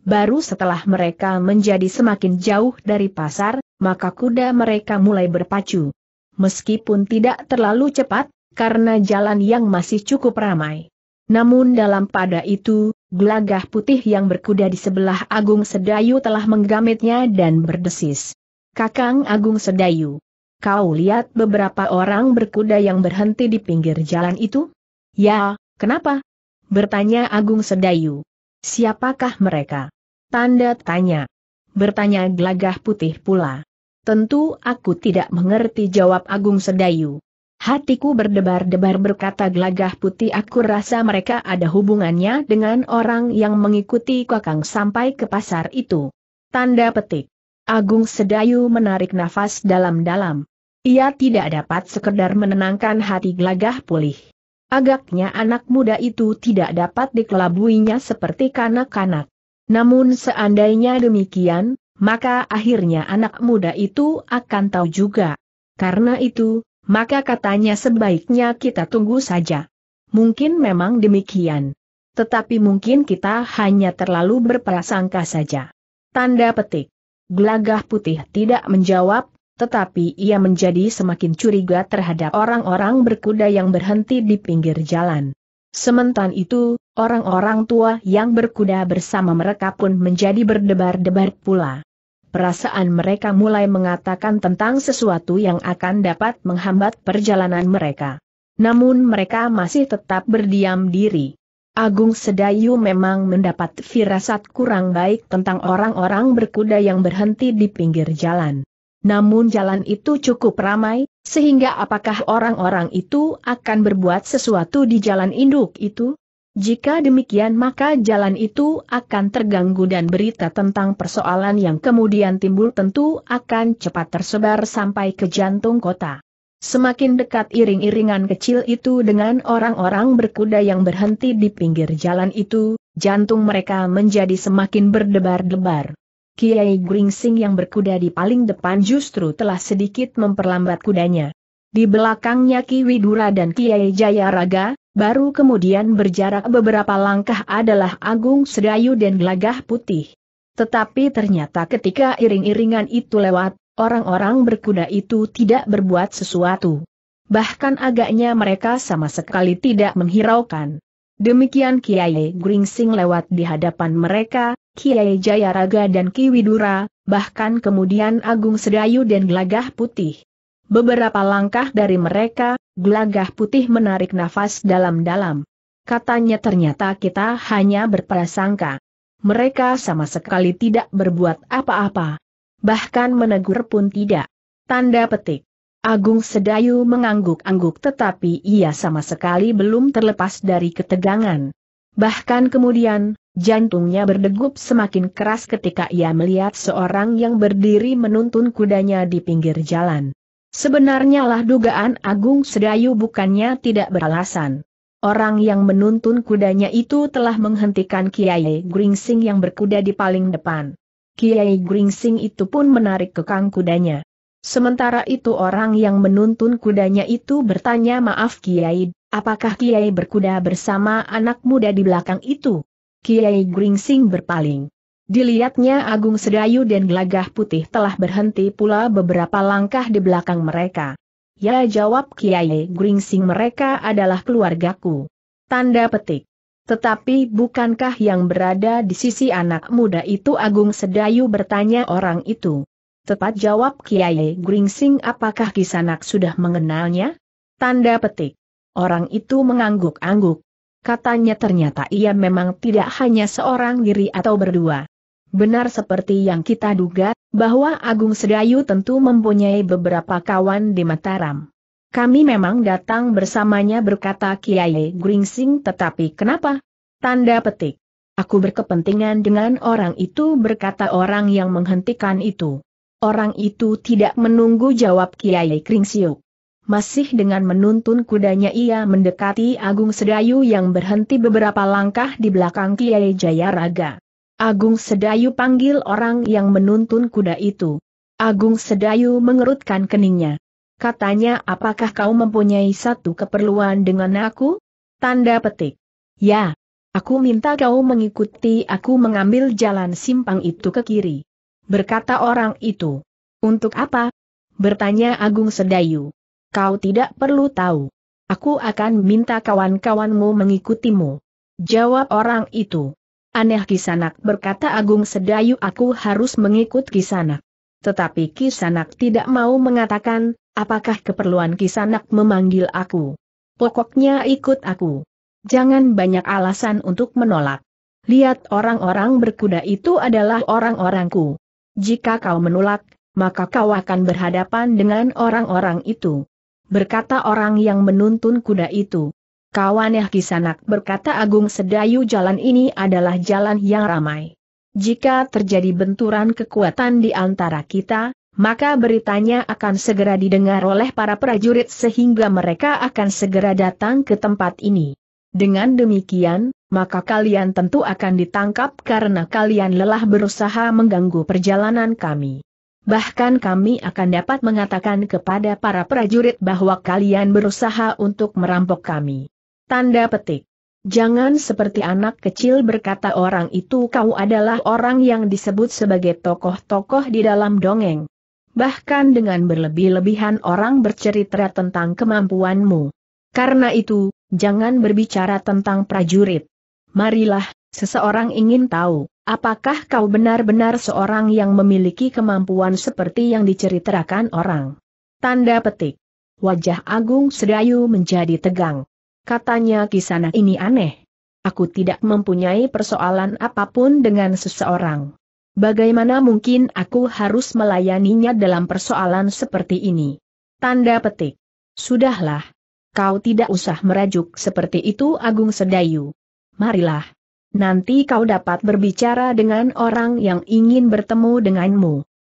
Baru setelah mereka menjadi semakin jauh dari pasar, maka kuda mereka mulai berpacu. Meskipun tidak terlalu cepat, karena jalan yang masih cukup ramai. Namun dalam pada itu, gelagah putih yang berkuda di sebelah Agung Sedayu telah menggamitnya dan berdesis. Kakang Agung Sedayu, kau lihat beberapa orang berkuda yang berhenti di pinggir jalan itu? Ya, kenapa? Bertanya Agung Sedayu. Siapakah mereka? Tanda tanya. Bertanya gelagah putih pula. Tentu aku tidak mengerti jawab Agung Sedayu. Hatiku berdebar-debar berkata gelagah putih aku rasa mereka ada hubungannya dengan orang yang mengikuti kakang sampai ke pasar itu. Tanda petik. Agung Sedayu menarik nafas dalam-dalam. Ia tidak dapat sekedar menenangkan hati gelagah pulih. Agaknya anak muda itu tidak dapat dikelabuinya seperti kanak-kanak. Namun seandainya demikian, maka akhirnya anak muda itu akan tahu juga. Karena itu, maka katanya sebaiknya kita tunggu saja. Mungkin memang demikian. Tetapi mungkin kita hanya terlalu berprasangka saja. Tanda petik. Gelagah putih tidak menjawab, tetapi ia menjadi semakin curiga terhadap orang-orang berkuda yang berhenti di pinggir jalan. Sementara itu, orang-orang tua yang berkuda bersama mereka pun menjadi berdebar-debar pula. Perasaan mereka mulai mengatakan tentang sesuatu yang akan dapat menghambat perjalanan mereka. Namun mereka masih tetap berdiam diri. Agung Sedayu memang mendapat firasat kurang baik tentang orang-orang berkuda yang berhenti di pinggir jalan. Namun jalan itu cukup ramai, sehingga apakah orang-orang itu akan berbuat sesuatu di jalan induk itu? Jika demikian maka jalan itu akan terganggu dan berita tentang persoalan yang kemudian timbul tentu akan cepat tersebar sampai ke jantung kota. Semakin dekat iring-iringan kecil itu dengan orang-orang berkuda yang berhenti di pinggir jalan itu, jantung mereka menjadi semakin berdebar-debar. Kiai Gringsing yang berkuda di paling depan justru telah sedikit memperlambat kudanya. Di belakangnya Ki Widura dan Kiai Jayaraga, baru kemudian berjarak beberapa langkah adalah Agung Sedayu dan Gelagah Putih. Tetapi ternyata ketika iring-iringan itu lewat, orang-orang berkuda itu tidak berbuat sesuatu. Bahkan agaknya mereka sama sekali tidak menghiraukan. Demikian Kiai Gringsing lewat di hadapan mereka, Kiai Jayaraga dan Ki Widura, bahkan kemudian Agung Sedayu dan Gelagah Putih. Beberapa langkah dari mereka, Gelagah Putih menarik nafas dalam-dalam. Katanya ternyata kita hanya berprasangka. Mereka sama sekali tidak berbuat apa-apa. Bahkan menegur pun tidak. Tanda petik. Agung Sedayu mengangguk-angguk tetapi ia sama sekali belum terlepas dari ketegangan. Bahkan kemudian, Jantungnya berdegup semakin keras ketika ia melihat seorang yang berdiri menuntun kudanya di pinggir jalan. Sebenarnya lah dugaan Agung Sedayu bukannya tidak beralasan. Orang yang menuntun kudanya itu telah menghentikan Kiai Gringsing yang berkuda di paling depan. Kiai Gringsing itu pun menarik kekang kudanya. Sementara itu orang yang menuntun kudanya itu bertanya maaf Kiai, apakah Kiai berkuda bersama anak muda di belakang itu? Kiai Gringsing berpaling. Dilihatnya Agung Sedayu dan Gelagah Putih telah berhenti pula beberapa langkah di belakang mereka. Ya jawab Kiai Gringsing mereka adalah keluargaku. Tanda petik. Tetapi bukankah yang berada di sisi anak muda itu Agung Sedayu bertanya orang itu. Tepat jawab Kiai Gringsing apakah Kisanak sudah mengenalnya? Tanda petik. Orang itu mengangguk-angguk katanya ternyata ia memang tidak hanya seorang diri atau berdua. Benar seperti yang kita duga, bahwa Agung Sedayu tentu mempunyai beberapa kawan di Mataram. Kami memang datang bersamanya berkata Kiai Gringsing tetapi kenapa? Tanda petik. Aku berkepentingan dengan orang itu berkata orang yang menghentikan itu. Orang itu tidak menunggu jawab Kiai Gringsiuk. Masih dengan menuntun kudanya ia mendekati Agung Sedayu yang berhenti beberapa langkah di belakang Kiai Jayaraga. Agung Sedayu panggil orang yang menuntun kuda itu. Agung Sedayu mengerutkan keningnya. Katanya apakah kau mempunyai satu keperluan dengan aku? Tanda petik. Ya. Aku minta kau mengikuti aku mengambil jalan simpang itu ke kiri. Berkata orang itu. Untuk apa? Bertanya Agung Sedayu. Kau tidak perlu tahu. Aku akan minta kawan-kawanmu mengikutimu. Jawab orang itu. Aneh Kisanak berkata Agung Sedayu aku harus mengikut Kisanak. Tetapi Kisanak tidak mau mengatakan, apakah keperluan Kisanak memanggil aku. Pokoknya ikut aku. Jangan banyak alasan untuk menolak. Lihat orang-orang berkuda itu adalah orang-orangku. Jika kau menolak, maka kau akan berhadapan dengan orang-orang itu berkata orang yang menuntun kuda itu. Yah Kisanak berkata Agung Sedayu jalan ini adalah jalan yang ramai. Jika terjadi benturan kekuatan di antara kita, maka beritanya akan segera didengar oleh para prajurit sehingga mereka akan segera datang ke tempat ini. Dengan demikian, maka kalian tentu akan ditangkap karena kalian lelah berusaha mengganggu perjalanan kami. Bahkan kami akan dapat mengatakan kepada para prajurit bahwa kalian berusaha untuk merampok kami. Tanda petik. Jangan seperti anak kecil berkata orang itu kau adalah orang yang disebut sebagai tokoh-tokoh di dalam dongeng. Bahkan dengan berlebih-lebihan orang bercerita tentang kemampuanmu. Karena itu, jangan berbicara tentang prajurit. Marilah, seseorang ingin tahu Apakah kau benar-benar seorang yang memiliki kemampuan seperti yang diceritakan orang? Tanda petik. Wajah Agung Sedayu menjadi tegang. Katanya kisana ini aneh. Aku tidak mempunyai persoalan apapun dengan seseorang. Bagaimana mungkin aku harus melayaninya dalam persoalan seperti ini? Tanda petik. Sudahlah. Kau tidak usah merajuk seperti itu Agung Sedayu. Marilah Nanti kau dapat berbicara dengan orang yang ingin bertemu denganmu.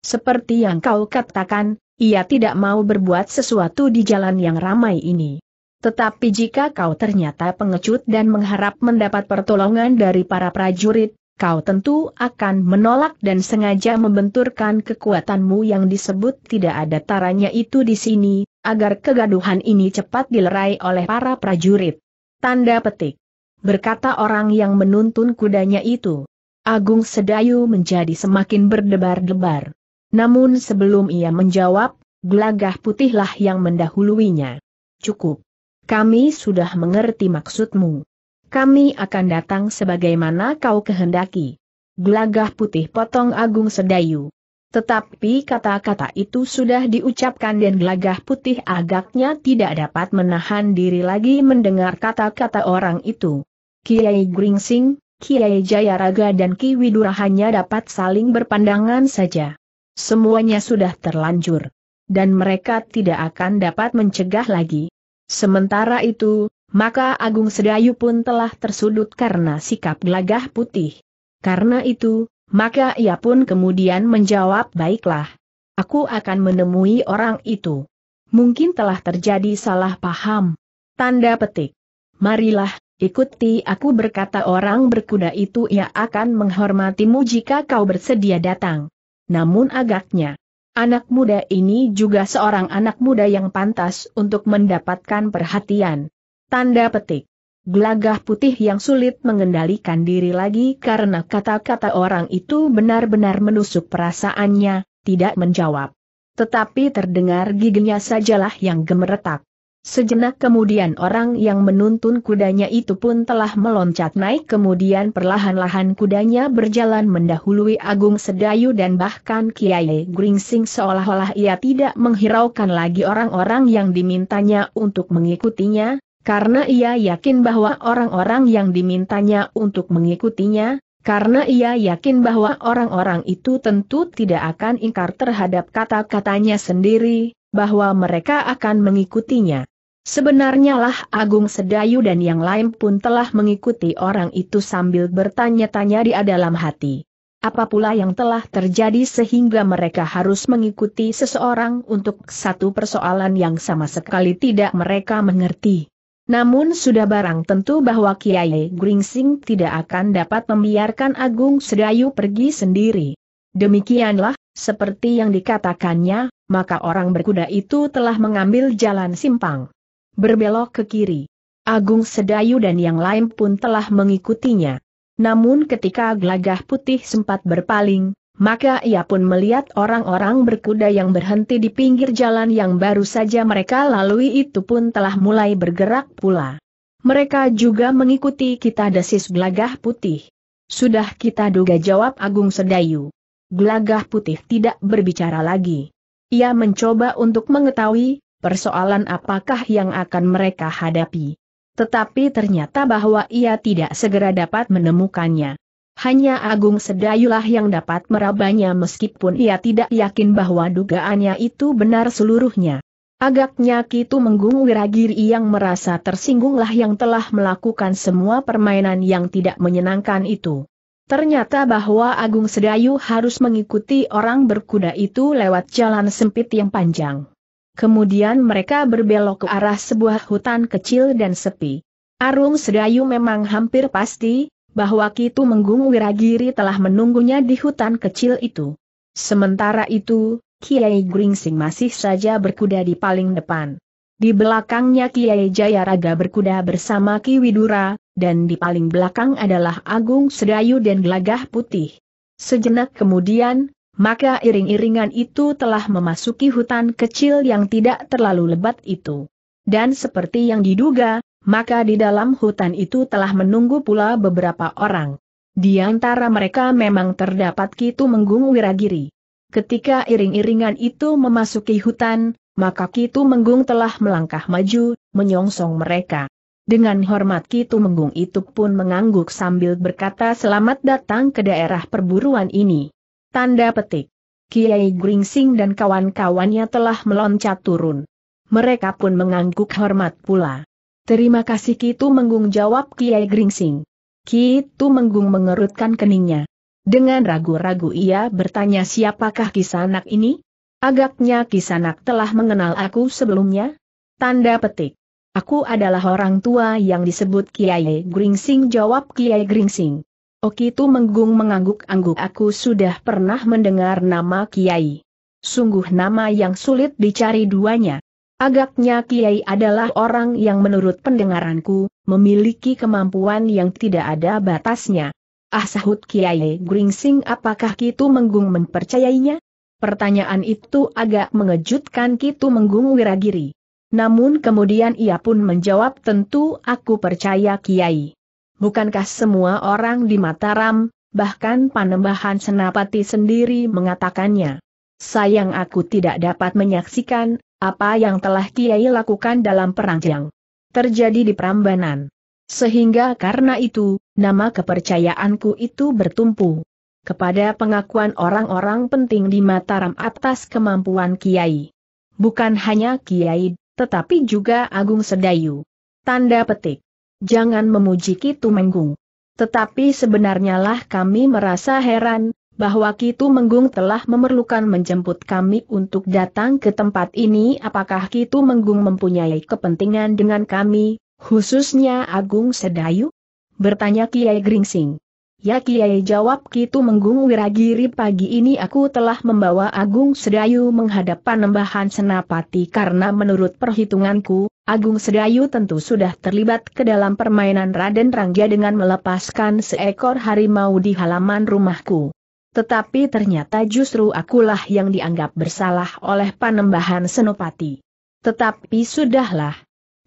Seperti yang kau katakan, ia tidak mau berbuat sesuatu di jalan yang ramai ini. Tetapi jika kau ternyata pengecut dan mengharap mendapat pertolongan dari para prajurit, kau tentu akan menolak dan sengaja membenturkan kekuatanmu yang disebut tidak ada taranya itu di sini, agar kegaduhan ini cepat dilerai oleh para prajurit. Tanda petik berkata orang yang menuntun kudanya itu. Agung Sedayu menjadi semakin berdebar-debar. Namun sebelum ia menjawab, gelagah putihlah yang mendahuluinya. Cukup. Kami sudah mengerti maksudmu. Kami akan datang sebagaimana kau kehendaki. Gelagah putih potong Agung Sedayu. Tetapi kata-kata itu sudah diucapkan dan gelagah putih agaknya tidak dapat menahan diri lagi mendengar kata-kata orang itu. Kiai Gringsing, Kiai Jayaraga dan Ki Widura hanya dapat saling berpandangan saja. Semuanya sudah terlanjur. Dan mereka tidak akan dapat mencegah lagi. Sementara itu, maka Agung Sedayu pun telah tersudut karena sikap gelagah putih. Karena itu, maka ia pun kemudian menjawab baiklah. Aku akan menemui orang itu. Mungkin telah terjadi salah paham. Tanda petik. Marilah, Ikuti aku berkata orang berkuda itu ia akan menghormatimu jika kau bersedia datang. Namun agaknya, anak muda ini juga seorang anak muda yang pantas untuk mendapatkan perhatian. Tanda petik. Gelagah putih yang sulit mengendalikan diri lagi karena kata-kata orang itu benar-benar menusuk perasaannya, tidak menjawab. Tetapi terdengar giginya sajalah yang gemeretak. Sejenak kemudian orang yang menuntun kudanya itu pun telah meloncat naik kemudian perlahan-lahan kudanya berjalan mendahului Agung Sedayu dan bahkan Kiai Gringsing seolah-olah ia tidak menghiraukan lagi orang-orang yang dimintanya untuk mengikutinya, karena ia yakin bahwa orang-orang yang dimintanya untuk mengikutinya, karena ia yakin bahwa orang-orang itu tentu tidak akan ingkar terhadap kata-katanya sendiri, bahwa mereka akan mengikutinya. Sebenarnya lah Agung Sedayu dan yang lain pun telah mengikuti orang itu sambil bertanya-tanya di dalam hati. Apa pula yang telah terjadi sehingga mereka harus mengikuti seseorang untuk satu persoalan yang sama sekali tidak mereka mengerti. Namun sudah barang tentu bahwa Kiai Gringsing tidak akan dapat membiarkan Agung Sedayu pergi sendiri. Demikianlah, seperti yang dikatakannya, maka orang berkuda itu telah mengambil jalan simpang. Berbelok ke kiri. Agung Sedayu dan yang lain pun telah mengikutinya. Namun ketika Glagah putih sempat berpaling, maka ia pun melihat orang-orang berkuda yang berhenti di pinggir jalan yang baru saja mereka lalui itu pun telah mulai bergerak pula. Mereka juga mengikuti kita desis Glagah putih. Sudah kita duga jawab Agung Sedayu. Glagah putih tidak berbicara lagi. Ia mencoba untuk mengetahui, persoalan apakah yang akan mereka hadapi. Tetapi ternyata bahwa ia tidak segera dapat menemukannya. Hanya Agung Sedayulah yang dapat merabanya meskipun ia tidak yakin bahwa dugaannya itu benar seluruhnya. Agaknya Kitu Menggung Wiragiri yang merasa tersinggunglah yang telah melakukan semua permainan yang tidak menyenangkan itu. Ternyata bahwa Agung Sedayu harus mengikuti orang berkuda itu lewat jalan sempit yang panjang. Kemudian mereka berbelok ke arah sebuah hutan kecil dan sepi. Arung Sedayu memang hampir pasti, bahwa Kitu Menggung Wiragiri telah menunggunya di hutan kecil itu. Sementara itu, Kiai Gringsing masih saja berkuda di paling depan. Di belakangnya Kiai Jayaraga berkuda bersama Ki Widura, dan di paling belakang adalah Agung Sedayu dan Gelagah Putih. Sejenak kemudian, maka iring-iringan itu telah memasuki hutan kecil yang tidak terlalu lebat itu. Dan seperti yang diduga, maka di dalam hutan itu telah menunggu pula beberapa orang. Di antara mereka memang terdapat Kitu Menggung Wiragiri. Ketika iring-iringan itu memasuki hutan, maka Kitu Menggung telah melangkah maju, menyongsong mereka. Dengan hormat Kitu Menggung itu pun mengangguk sambil berkata selamat datang ke daerah perburuan ini. Tanda petik. Kiai Gringsing dan kawan-kawannya telah meloncat turun. Mereka pun mengangguk hormat pula. Terima kasih Kitu Menggung jawab Kiai Gringsing. Kitu Menggung mengerutkan keningnya. Dengan ragu-ragu ia bertanya siapakah Kisanak ini? Agaknya Kisanak telah mengenal aku sebelumnya? Tanda petik. Aku adalah orang tua yang disebut Kiai Gringsing jawab Kiai Gringsing. Oki itu menggung mengangguk-angguk aku sudah pernah mendengar nama Kiai. Sungguh nama yang sulit dicari duanya. Agaknya Kiai adalah orang yang menurut pendengaranku, memiliki kemampuan yang tidak ada batasnya. Ah sahut Kiai Gringsing apakah Kitu Menggung mempercayainya? Pertanyaan itu agak mengejutkan Kitu Menggung Wiragiri. Namun kemudian ia pun menjawab tentu aku percaya Kiai. Bukankah semua orang di Mataram, bahkan panembahan Senapati sendiri mengatakannya. Sayang aku tidak dapat menyaksikan apa yang telah Kiai lakukan dalam perang yang Terjadi di Prambanan. Sehingga karena itu, nama kepercayaanku itu bertumpu kepada pengakuan orang-orang penting di Mataram atas kemampuan Kiai. Bukan hanya Kiai, tetapi juga Agung Sedayu. Tanda petik. Jangan memuji Kitu Menggung. Tetapi sebenarnya lah kami merasa heran, bahwa Kitu Menggung telah memerlukan menjemput kami untuk datang ke tempat ini apakah Kitu Menggung mempunyai kepentingan dengan kami, khususnya Agung Sedayu? Bertanya Kiai Gringsing. Ya Kiai jawab Kitu Menggung Wiragiri pagi ini aku telah membawa Agung Sedayu menghadap panembahan Senapati karena menurut perhitunganku, Agung Sedayu tentu sudah terlibat ke dalam permainan Raden Rangga dengan melepaskan seekor harimau di halaman rumahku. Tetapi ternyata justru akulah yang dianggap bersalah oleh panembahan Senopati. Tetapi sudahlah.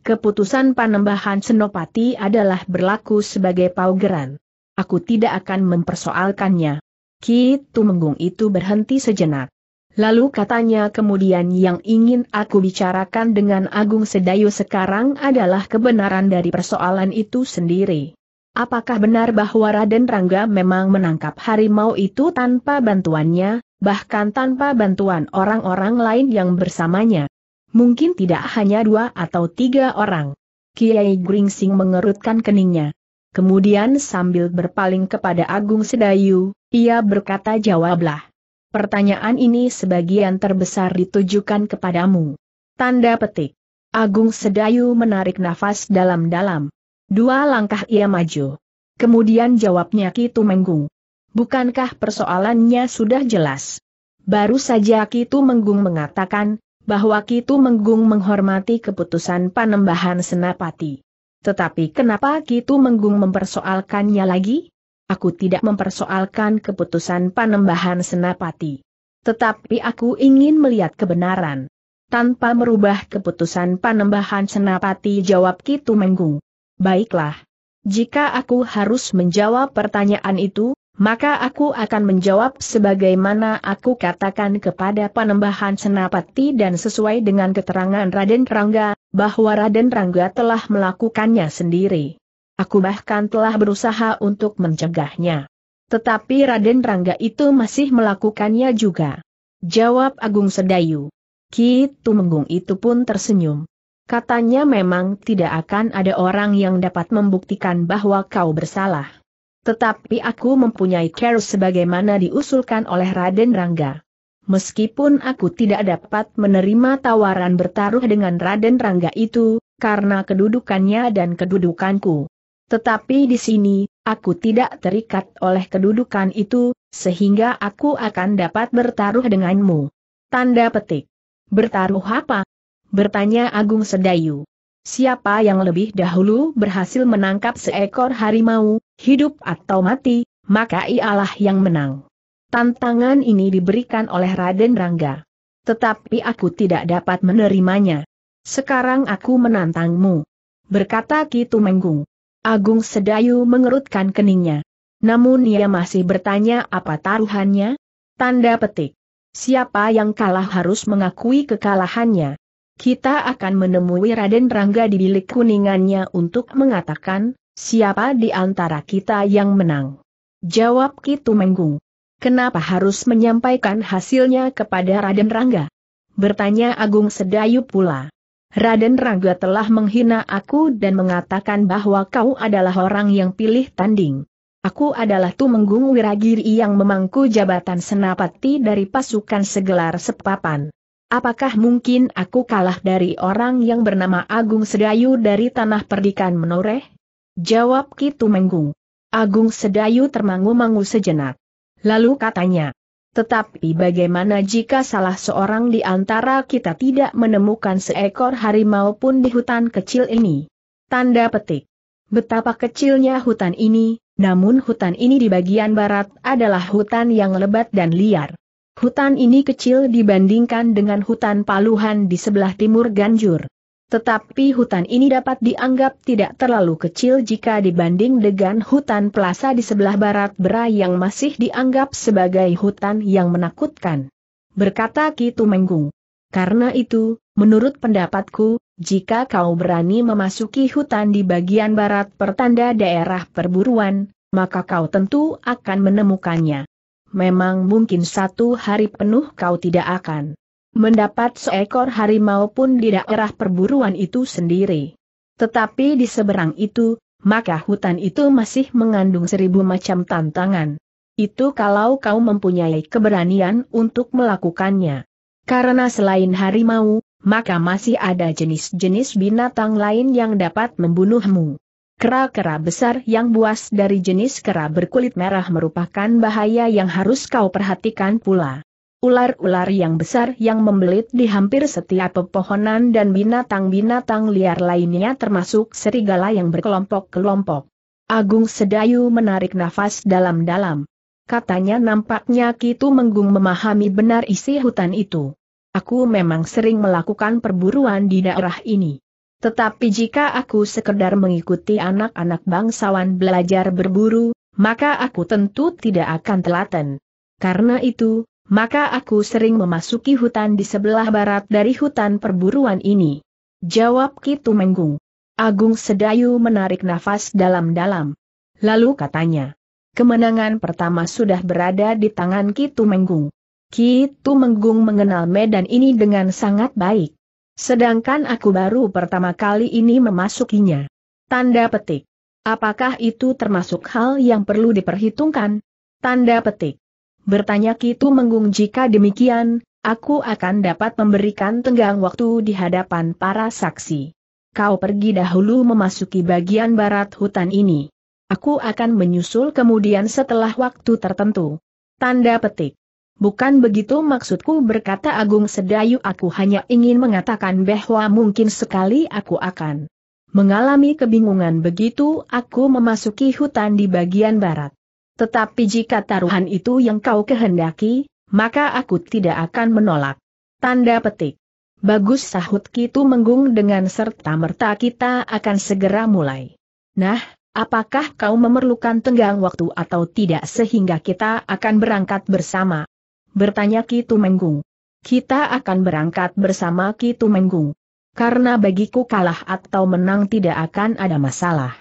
Keputusan panembahan Senopati adalah berlaku sebagai paugeran. Aku tidak akan mempersoalkannya. Ki Tumenggung itu berhenti sejenak. Lalu katanya kemudian yang ingin aku bicarakan dengan Agung Sedayu sekarang adalah kebenaran dari persoalan itu sendiri. Apakah benar bahwa Raden Rangga memang menangkap harimau itu tanpa bantuannya, bahkan tanpa bantuan orang-orang lain yang bersamanya? Mungkin tidak hanya dua atau tiga orang. Kiai Gringsing mengerutkan keningnya. Kemudian sambil berpaling kepada Agung Sedayu, ia berkata jawablah. Pertanyaan ini sebagian terbesar ditujukan kepadamu. Tanda petik. Agung Sedayu menarik nafas dalam-dalam. Dua langkah ia maju. Kemudian jawabnya Ki Tumenggung. Bukankah persoalannya sudah jelas? Baru saja Ki Tumenggung mengatakan, bahwa Ki Tumenggung menghormati keputusan Panembahan Senapati. Tetapi kenapa Kitu Menggung mempersoalkannya lagi? Aku tidak mempersoalkan keputusan panembahan Senapati. Tetapi aku ingin melihat kebenaran. Tanpa merubah keputusan panembahan Senapati jawab Kitu Menggung. Baiklah. Jika aku harus menjawab pertanyaan itu, maka aku akan menjawab sebagaimana aku katakan kepada Panembahan Senapati dan sesuai dengan keterangan Raden Rangga bahwa Raden Rangga telah melakukannya sendiri. Aku bahkan telah berusaha untuk mencegahnya. Tetapi Raden Rangga itu masih melakukannya juga. Jawab Agung Sedayu. Ki Tumenggung itu pun tersenyum. Katanya memang tidak akan ada orang yang dapat membuktikan bahwa kau bersalah. Tetapi aku mempunyai care sebagaimana diusulkan oleh Raden Rangga. Meskipun aku tidak dapat menerima tawaran bertaruh dengan Raden Rangga itu, karena kedudukannya dan kedudukanku. Tetapi di sini, aku tidak terikat oleh kedudukan itu, sehingga aku akan dapat bertaruh denganmu. Tanda petik. Bertaruh apa? Bertanya Agung Sedayu. Siapa yang lebih dahulu berhasil menangkap seekor harimau, hidup atau mati, maka ialah yang menang. Tantangan ini diberikan oleh Raden Rangga. Tetapi aku tidak dapat menerimanya. Sekarang aku menantangmu. Berkata Kitu Menggung. Agung Sedayu mengerutkan keningnya. Namun ia masih bertanya apa taruhannya? Tanda petik. Siapa yang kalah harus mengakui kekalahannya. Kita akan menemui Raden Rangga di bilik kuningannya untuk mengatakan, siapa di antara kita yang menang. Jawab Kitu Menggung. Kenapa harus menyampaikan hasilnya kepada Raden Rangga? Bertanya Agung Sedayu pula. Raden Rangga telah menghina aku dan mengatakan bahwa kau adalah orang yang pilih tanding. Aku adalah Tumenggung Wiragiri yang memangku jabatan senapati dari pasukan segelar sepapan. Apakah mungkin aku kalah dari orang yang bernama Agung Sedayu dari Tanah Perdikan Menoreh? Jawab Ki Tumenggung. Agung Sedayu termangu-mangu sejenak. Lalu katanya, tetapi bagaimana jika salah seorang di antara kita tidak menemukan seekor harimau pun di hutan kecil ini? Tanda petik. Betapa kecilnya hutan ini, namun hutan ini di bagian barat adalah hutan yang lebat dan liar. Hutan ini kecil dibandingkan dengan hutan paluhan di sebelah timur Ganjur. Tetapi hutan ini dapat dianggap tidak terlalu kecil jika dibanding dengan hutan Plaza di sebelah barat Berai yang masih dianggap sebagai hutan yang menakutkan. Berkata Ki Tumenggung. Karena itu, menurut pendapatku, jika kau berani memasuki hutan di bagian barat pertanda daerah perburuan, maka kau tentu akan menemukannya. Memang mungkin satu hari penuh kau tidak akan mendapat seekor harimau pun di daerah perburuan itu sendiri. Tetapi di seberang itu, maka hutan itu masih mengandung seribu macam tantangan. Itu kalau kau mempunyai keberanian untuk melakukannya. Karena selain harimau, maka masih ada jenis-jenis binatang lain yang dapat membunuhmu. Kera-kera besar yang buas dari jenis kera berkulit merah merupakan bahaya yang harus kau perhatikan pula. Ular-ular yang besar yang membelit di hampir setiap pepohonan dan binatang-binatang liar lainnya termasuk serigala yang berkelompok-kelompok. Agung Sedayu menarik nafas dalam-dalam. Katanya nampaknya Kitu Menggung memahami benar isi hutan itu. Aku memang sering melakukan perburuan di daerah ini. Tetapi jika aku sekedar mengikuti anak-anak bangsawan belajar berburu, maka aku tentu tidak akan telaten. Karena itu, maka aku sering memasuki hutan di sebelah barat dari hutan perburuan ini. Jawab Kitu Menggung. Agung Sedayu menarik nafas dalam-dalam. Lalu katanya, kemenangan pertama sudah berada di tangan Kitu Menggung. Kitu Menggung mengenal medan ini dengan sangat baik. Sedangkan aku baru pertama kali ini memasukinya. Tanda petik. Apakah itu termasuk hal yang perlu diperhitungkan? Tanda petik. Bertanya Kitu Menggung jika demikian, aku akan dapat memberikan tenggang waktu di hadapan para saksi. Kau pergi dahulu memasuki bagian barat hutan ini. Aku akan menyusul kemudian setelah waktu tertentu. Tanda petik. Bukan begitu maksudku berkata Agung Sedayu aku hanya ingin mengatakan bahwa mungkin sekali aku akan mengalami kebingungan begitu aku memasuki hutan di bagian barat. Tetapi jika taruhan itu yang kau kehendaki, maka aku tidak akan menolak. Tanda petik. Bagus sahut Kitu menggung dengan serta-merta kita akan segera mulai. Nah, apakah kau memerlukan tenggang waktu atau tidak sehingga kita akan berangkat bersama? Bertanya Kitu menggung. Kita akan berangkat bersama Kitu menggung. Karena bagiku kalah atau menang tidak akan ada masalah.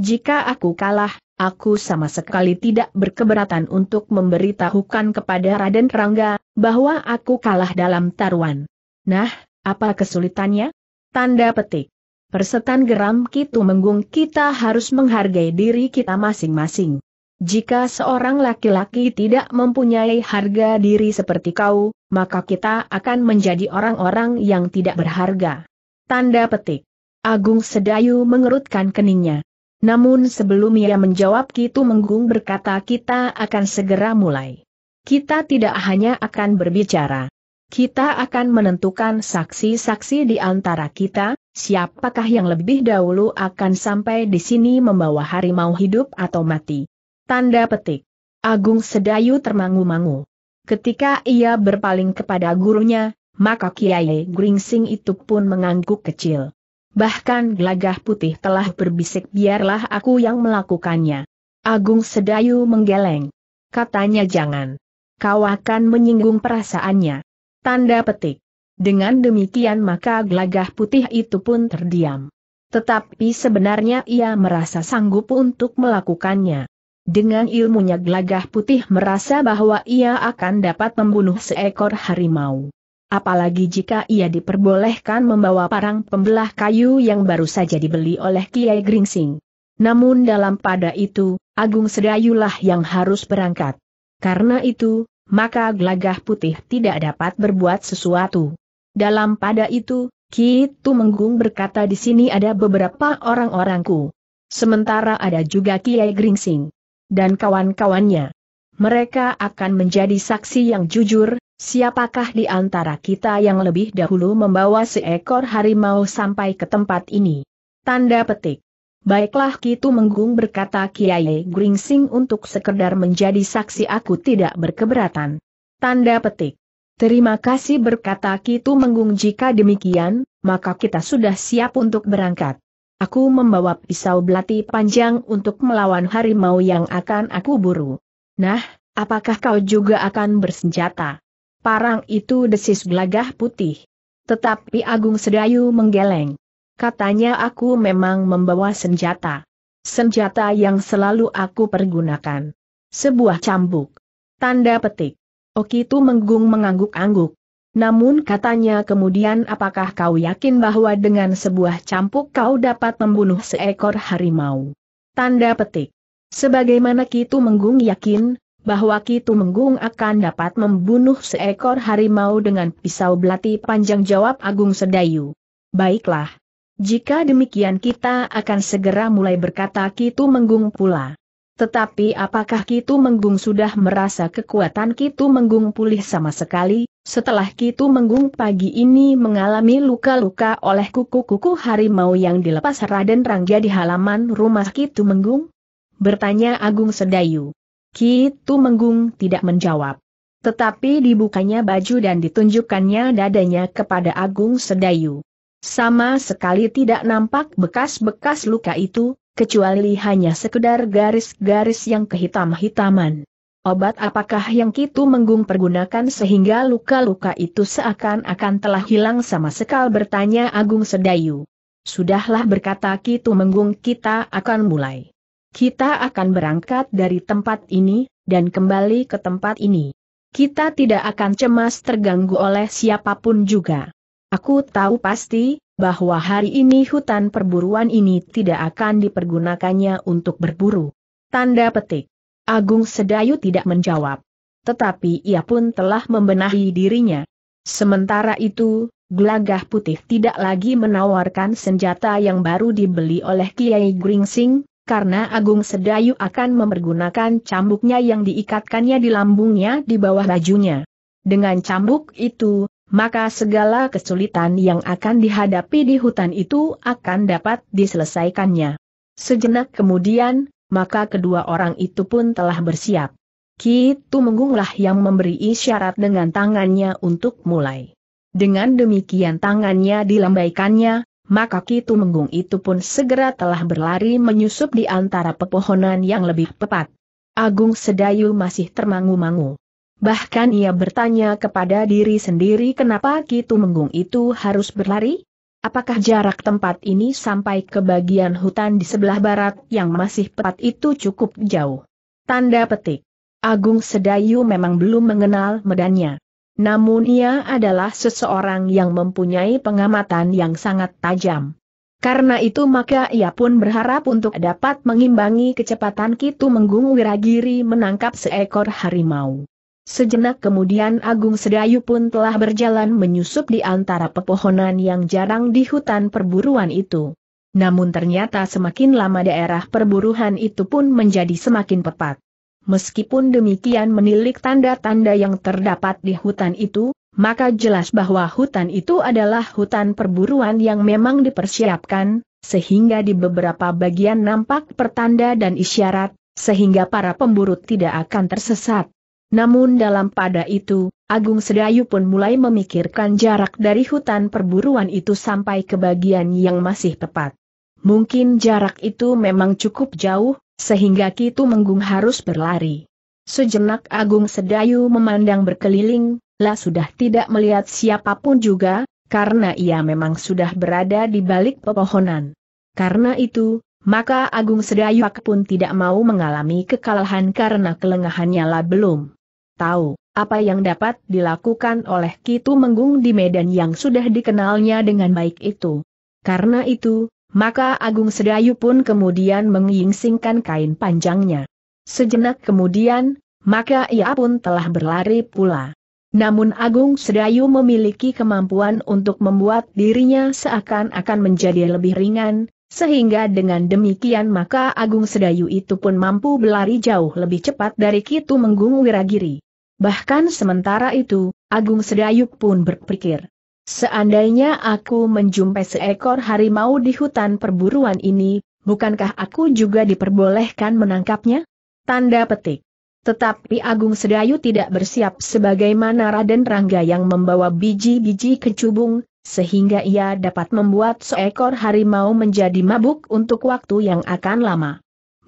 Jika aku kalah, aku sama sekali tidak berkeberatan untuk memberitahukan kepada Raden Rangga, bahwa aku kalah dalam taruhan. Nah, apa kesulitannya? Tanda petik. Persetan geram kita Menggung kita harus menghargai diri kita masing-masing. Jika seorang laki-laki tidak mempunyai harga diri seperti kau, maka kita akan menjadi orang-orang yang tidak berharga. Tanda petik. Agung Sedayu mengerutkan keningnya. Namun sebelum ia menjawab Kitu Menggung berkata kita akan segera mulai. Kita tidak hanya akan berbicara. Kita akan menentukan saksi-saksi di antara kita, siapakah yang lebih dahulu akan sampai di sini membawa harimau hidup atau mati. Tanda petik. Agung Sedayu termangu-mangu. Ketika ia berpaling kepada gurunya, maka Kiai Gringsing itu pun mengangguk kecil bahkan gelagah putih telah berbisik biarlah aku yang melakukannya. Agung Sedayu menggeleng. Katanya jangan. Kau akan menyinggung perasaannya. Tanda petik. Dengan demikian maka gelagah putih itu pun terdiam. Tetapi sebenarnya ia merasa sanggup untuk melakukannya. Dengan ilmunya gelagah putih merasa bahwa ia akan dapat membunuh seekor harimau apalagi jika ia diperbolehkan membawa parang pembelah kayu yang baru saja dibeli oleh Kiai Gringsing. Namun dalam pada itu, Agung Sedayulah yang harus berangkat. Karena itu, maka gelagah putih tidak dapat berbuat sesuatu. Dalam pada itu, Ki Tumenggung berkata di sini ada beberapa orang-orangku. Sementara ada juga Kiai Gringsing dan kawan-kawannya. Mereka akan menjadi saksi yang jujur, Siapakah di antara kita yang lebih dahulu membawa seekor harimau sampai ke tempat ini? Tanda petik. Baiklah Kitu Menggung berkata Kiai Gringsing untuk sekedar menjadi saksi aku tidak berkeberatan. Tanda petik. Terima kasih berkata Kitu Menggung jika demikian, maka kita sudah siap untuk berangkat. Aku membawa pisau belati panjang untuk melawan harimau yang akan aku buru. Nah, apakah kau juga akan bersenjata? Parang itu desis gelagah putih. Tetapi Agung Sedayu menggeleng. Katanya aku memang membawa senjata. Senjata yang selalu aku pergunakan. Sebuah cambuk. Tanda petik. Oki itu menggung mengangguk-angguk. Namun katanya kemudian apakah kau yakin bahwa dengan sebuah cambuk kau dapat membunuh seekor harimau? Tanda petik. Sebagaimana Kitu Menggung yakin, bahwa Kitu Menggung akan dapat membunuh seekor harimau dengan pisau belati panjang jawab Agung Sedayu. Baiklah. Jika demikian kita akan segera mulai berkata Kitu Menggung pula. Tetapi apakah Kitu Menggung sudah merasa kekuatan Kitu Menggung pulih sama sekali, setelah Kitu Menggung pagi ini mengalami luka-luka oleh kuku-kuku harimau yang dilepas Raden Rangga di halaman rumah Kitu Menggung? Bertanya Agung Sedayu. Ki Menggung tidak menjawab. Tetapi dibukanya baju dan ditunjukkannya dadanya kepada Agung Sedayu. Sama sekali tidak nampak bekas-bekas luka itu, kecuali hanya sekedar garis-garis yang kehitam-hitaman. Obat apakah yang Kitu Menggung pergunakan sehingga luka-luka itu seakan-akan telah hilang sama sekali? bertanya Agung Sedayu. Sudahlah berkata Kitu Menggung kita akan mulai. Kita akan berangkat dari tempat ini, dan kembali ke tempat ini. Kita tidak akan cemas terganggu oleh siapapun juga. Aku tahu pasti, bahwa hari ini hutan perburuan ini tidak akan dipergunakannya untuk berburu. Tanda petik. Agung Sedayu tidak menjawab. Tetapi ia pun telah membenahi dirinya. Sementara itu, Gelagah putih tidak lagi menawarkan senjata yang baru dibeli oleh Kiai Gringsing, karena Agung Sedayu akan mempergunakan cambuknya yang diikatkannya di lambungnya di bawah bajunya. Dengan cambuk itu, maka segala kesulitan yang akan dihadapi di hutan itu akan dapat diselesaikannya. Sejenak kemudian, maka kedua orang itu pun telah bersiap. Kitu Menggunglah yang memberi isyarat dengan tangannya untuk mulai. Dengan demikian tangannya dilambaikannya, maka Kitu Tumenggung itu pun segera telah berlari menyusup di antara pepohonan yang lebih tepat. Agung Sedayu masih termangu-mangu. Bahkan ia bertanya kepada diri sendiri kenapa Kitu Tumenggung itu harus berlari? Apakah jarak tempat ini sampai ke bagian hutan di sebelah barat yang masih tepat itu cukup jauh? Tanda petik. Agung Sedayu memang belum mengenal medannya. Namun ia adalah seseorang yang mempunyai pengamatan yang sangat tajam. Karena itu maka ia pun berharap untuk dapat mengimbangi kecepatan Kitu Menggung Wiragiri menangkap seekor harimau. Sejenak kemudian Agung Sedayu pun telah berjalan menyusup di antara pepohonan yang jarang di hutan perburuan itu. Namun ternyata semakin lama daerah perburuhan itu pun menjadi semakin pepat meskipun demikian menilik tanda-tanda yang terdapat di hutan itu, maka jelas bahwa hutan itu adalah hutan perburuan yang memang dipersiapkan, sehingga di beberapa bagian nampak pertanda dan isyarat, sehingga para pemburu tidak akan tersesat. Namun dalam pada itu, Agung Sedayu pun mulai memikirkan jarak dari hutan perburuan itu sampai ke bagian yang masih tepat. Mungkin jarak itu memang cukup jauh, sehingga Kitu Menggung harus berlari. Sejenak Agung Sedayu memandang berkeliling, lah sudah tidak melihat siapapun juga, karena ia memang sudah berada di balik pepohonan. Karena itu, maka Agung Sedayu pun tidak mau mengalami kekalahan karena kelengahannya lah belum tahu apa yang dapat dilakukan oleh Kitu Menggung di medan yang sudah dikenalnya dengan baik itu. Karena itu, maka Agung Sedayu pun kemudian mengingsingkan kain panjangnya. Sejenak kemudian, maka ia pun telah berlari pula. Namun Agung Sedayu memiliki kemampuan untuk membuat dirinya seakan-akan menjadi lebih ringan, sehingga dengan demikian maka Agung Sedayu itu pun mampu berlari jauh lebih cepat dari Kitu Menggung Wiragiri. Bahkan sementara itu, Agung Sedayu pun berpikir, Seandainya aku menjumpai seekor harimau di hutan perburuan ini, bukankah aku juga diperbolehkan menangkapnya? Tanda petik. Tetapi Agung Sedayu tidak bersiap sebagaimana Raden Rangga yang membawa biji-biji kecubung, sehingga ia dapat membuat seekor harimau menjadi mabuk untuk waktu yang akan lama.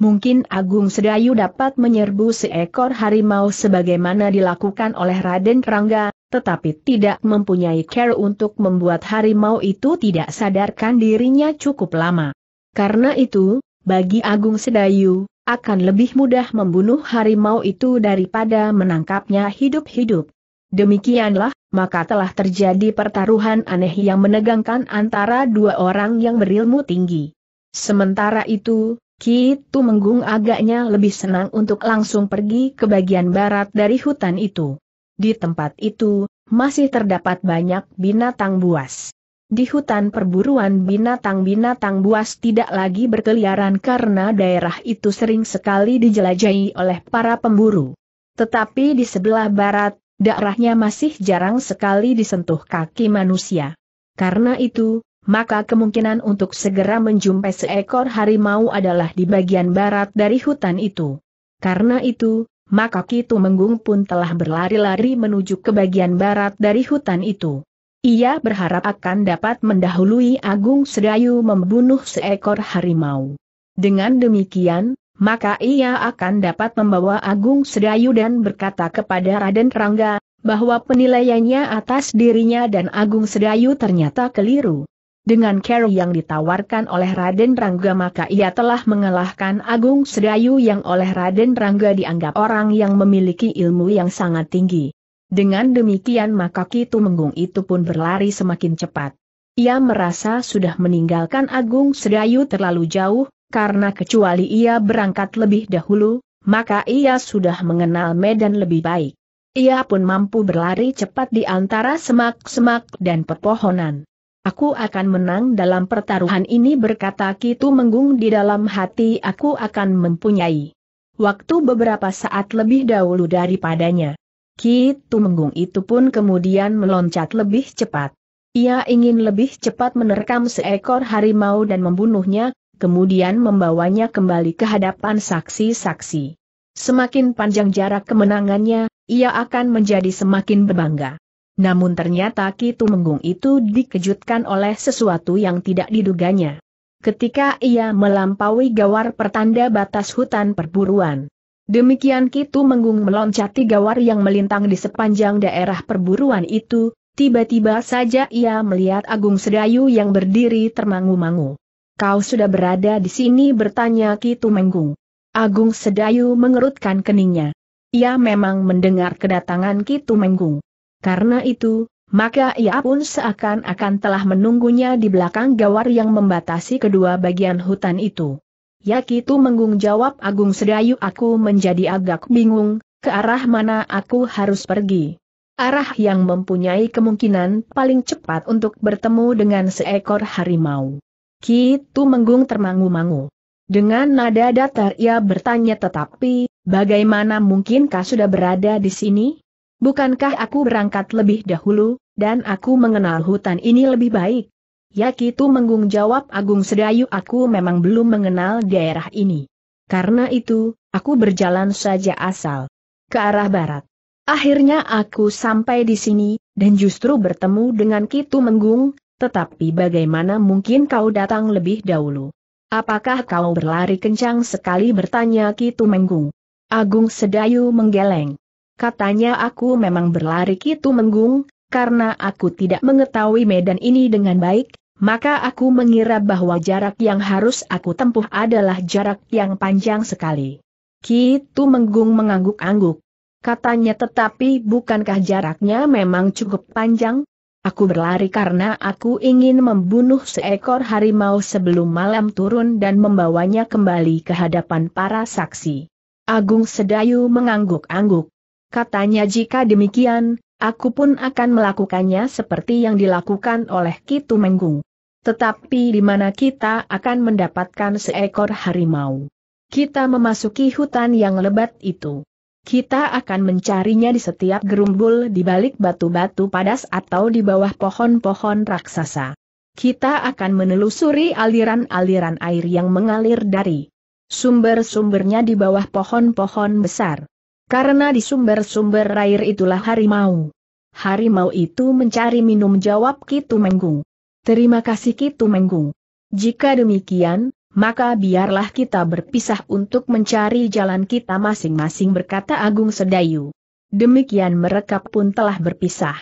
Mungkin Agung Sedayu dapat menyerbu seekor harimau sebagaimana dilakukan oleh Raden Rangga, tetapi tidak mempunyai care untuk membuat harimau itu tidak sadarkan dirinya cukup lama. Karena itu, bagi Agung Sedayu, akan lebih mudah membunuh harimau itu daripada menangkapnya hidup-hidup. Demikianlah, maka telah terjadi pertaruhan aneh yang menegangkan antara dua orang yang berilmu tinggi. Sementara itu, Kitu Menggung agaknya lebih senang untuk langsung pergi ke bagian barat dari hutan itu. Di tempat itu, masih terdapat banyak binatang buas. Di hutan perburuan binatang-binatang buas tidak lagi berkeliaran karena daerah itu sering sekali dijelajahi oleh para pemburu. Tetapi di sebelah barat, daerahnya masih jarang sekali disentuh kaki manusia. Karena itu, maka kemungkinan untuk segera menjumpai seekor harimau adalah di bagian barat dari hutan itu. Karena itu, maka Kitu Tumenggung pun telah berlari-lari menuju ke bagian barat dari hutan itu. Ia berharap akan dapat mendahului Agung Sedayu membunuh seekor harimau. Dengan demikian, maka ia akan dapat membawa Agung Sedayu dan berkata kepada Raden Rangga, bahwa penilaiannya atas dirinya dan Agung Sedayu ternyata keliru. Dengan carry yang ditawarkan oleh Raden Rangga maka ia telah mengalahkan Agung Sedayu yang oleh Raden Rangga dianggap orang yang memiliki ilmu yang sangat tinggi. Dengan demikian maka Kitu Menggung itu pun berlari semakin cepat. Ia merasa sudah meninggalkan Agung Sedayu terlalu jauh, karena kecuali ia berangkat lebih dahulu, maka ia sudah mengenal medan lebih baik. Ia pun mampu berlari cepat di antara semak-semak dan pepohonan. Aku akan menang dalam pertaruhan ini berkata Kitu Menggung di dalam hati aku akan mempunyai waktu beberapa saat lebih dahulu daripadanya. Kitu Menggung itu pun kemudian meloncat lebih cepat. Ia ingin lebih cepat menerkam seekor harimau dan membunuhnya, kemudian membawanya kembali ke hadapan saksi-saksi. Semakin panjang jarak kemenangannya, ia akan menjadi semakin berbangga. Namun ternyata Ki Tumenggung itu dikejutkan oleh sesuatu yang tidak diduganya. Ketika ia melampaui gawar pertanda batas hutan perburuan. Demikian Ki Tumenggung meloncati gawar yang melintang di sepanjang daerah perburuan itu, tiba-tiba saja ia melihat Agung Sedayu yang berdiri termangu-mangu. Kau sudah berada di sini bertanya Ki Tumenggung. Agung Sedayu mengerutkan keningnya. Ia memang mendengar kedatangan Ki Tumenggung. Karena itu, maka ia pun seakan-akan telah menunggunya di belakang gawar yang membatasi kedua bagian hutan itu. Yakitu menggung jawab Agung Sedayu aku menjadi agak bingung, ke arah mana aku harus pergi. Arah yang mempunyai kemungkinan paling cepat untuk bertemu dengan seekor harimau. Kitu menggung termangu-mangu. Dengan nada datar ia bertanya tetapi, bagaimana mungkin kau sudah berada di sini? Bukankah aku berangkat lebih dahulu, dan aku mengenal hutan ini lebih baik? Yakitu Menggung jawab Agung Sedayu aku memang belum mengenal daerah ini. Karena itu, aku berjalan saja asal. Ke arah barat. Akhirnya aku sampai di sini, dan justru bertemu dengan Kitu Menggung, tetapi bagaimana mungkin kau datang lebih dahulu? Apakah kau berlari kencang sekali bertanya Kitu Menggung? Agung Sedayu menggeleng katanya aku memang berlari kitu menggung, karena aku tidak mengetahui medan ini dengan baik, maka aku mengira bahwa jarak yang harus aku tempuh adalah jarak yang panjang sekali. Kitu menggung mengangguk-angguk. Katanya tetapi bukankah jaraknya memang cukup panjang? Aku berlari karena aku ingin membunuh seekor harimau sebelum malam turun dan membawanya kembali ke hadapan para saksi. Agung Sedayu mengangguk-angguk. Katanya jika demikian, aku pun akan melakukannya seperti yang dilakukan oleh Kitu Menggu. Tetapi di mana kita akan mendapatkan seekor harimau? Kita memasuki hutan yang lebat itu. Kita akan mencarinya di setiap gerumbul di balik batu-batu padas atau di bawah pohon-pohon raksasa. Kita akan menelusuri aliran-aliran air yang mengalir dari sumber-sumbernya di bawah pohon-pohon besar. Karena di sumber-sumber air itulah harimau. Harimau itu mencari minum jawab Kitu Menggung. Terima kasih Kitu Menggung. Jika demikian, maka biarlah kita berpisah untuk mencari jalan kita masing-masing berkata Agung Sedayu. Demikian mereka pun telah berpisah.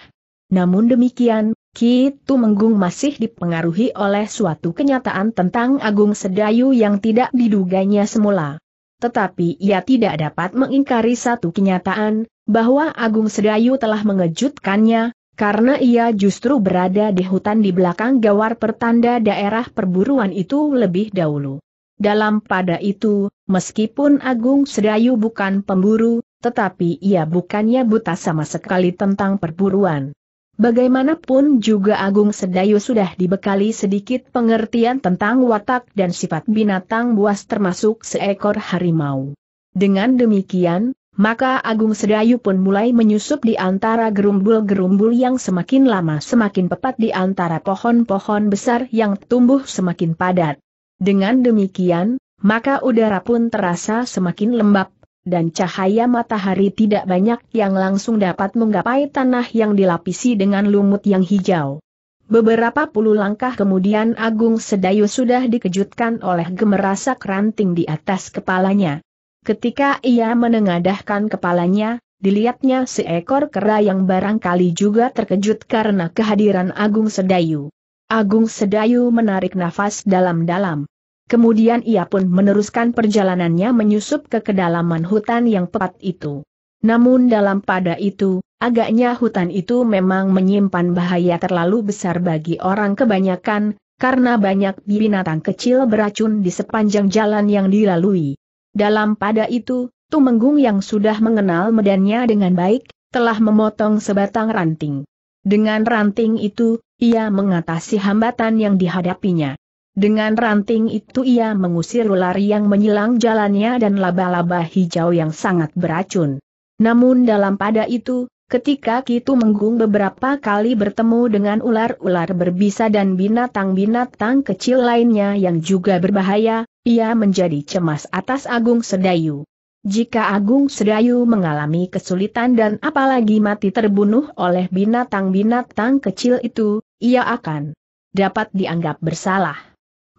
Namun demikian, Kitu Menggung masih dipengaruhi oleh suatu kenyataan tentang Agung Sedayu yang tidak diduganya semula. Tetapi ia tidak dapat mengingkari satu kenyataan, bahwa Agung Sedayu telah mengejutkannya, karena ia justru berada di hutan di belakang gawar pertanda daerah perburuan itu lebih dahulu. Dalam pada itu, meskipun Agung Sedayu bukan pemburu, tetapi ia bukannya buta sama sekali tentang perburuan. Bagaimanapun juga Agung Sedayu sudah dibekali sedikit pengertian tentang watak dan sifat binatang buas termasuk seekor harimau. Dengan demikian, maka Agung Sedayu pun mulai menyusup di antara gerumbul-gerumbul yang semakin lama semakin pepat di antara pohon-pohon besar yang tumbuh semakin padat. Dengan demikian, maka udara pun terasa semakin lembab dan cahaya matahari tidak banyak yang langsung dapat menggapai tanah yang dilapisi dengan lumut yang hijau. Beberapa puluh langkah kemudian Agung Sedayu sudah dikejutkan oleh gemerasak ranting di atas kepalanya. Ketika ia menengadahkan kepalanya, dilihatnya seekor kera yang barangkali juga terkejut karena kehadiran Agung Sedayu. Agung Sedayu menarik nafas dalam-dalam. Kemudian ia pun meneruskan perjalanannya menyusup ke kedalaman hutan yang pekat itu. Namun dalam pada itu, agaknya hutan itu memang menyimpan bahaya terlalu besar bagi orang kebanyakan, karena banyak binatang kecil beracun di sepanjang jalan yang dilalui. Dalam pada itu, Tumenggung yang sudah mengenal medannya dengan baik, telah memotong sebatang ranting. Dengan ranting itu, ia mengatasi hambatan yang dihadapinya. Dengan ranting itu ia mengusir ular yang menyilang jalannya dan laba-laba hijau yang sangat beracun. Namun dalam pada itu, ketika Kitu Menggung beberapa kali bertemu dengan ular-ular berbisa dan binatang-binatang kecil lainnya yang juga berbahaya, ia menjadi cemas atas Agung Sedayu. Jika Agung Sedayu mengalami kesulitan dan apalagi mati terbunuh oleh binatang-binatang kecil itu, ia akan dapat dianggap bersalah.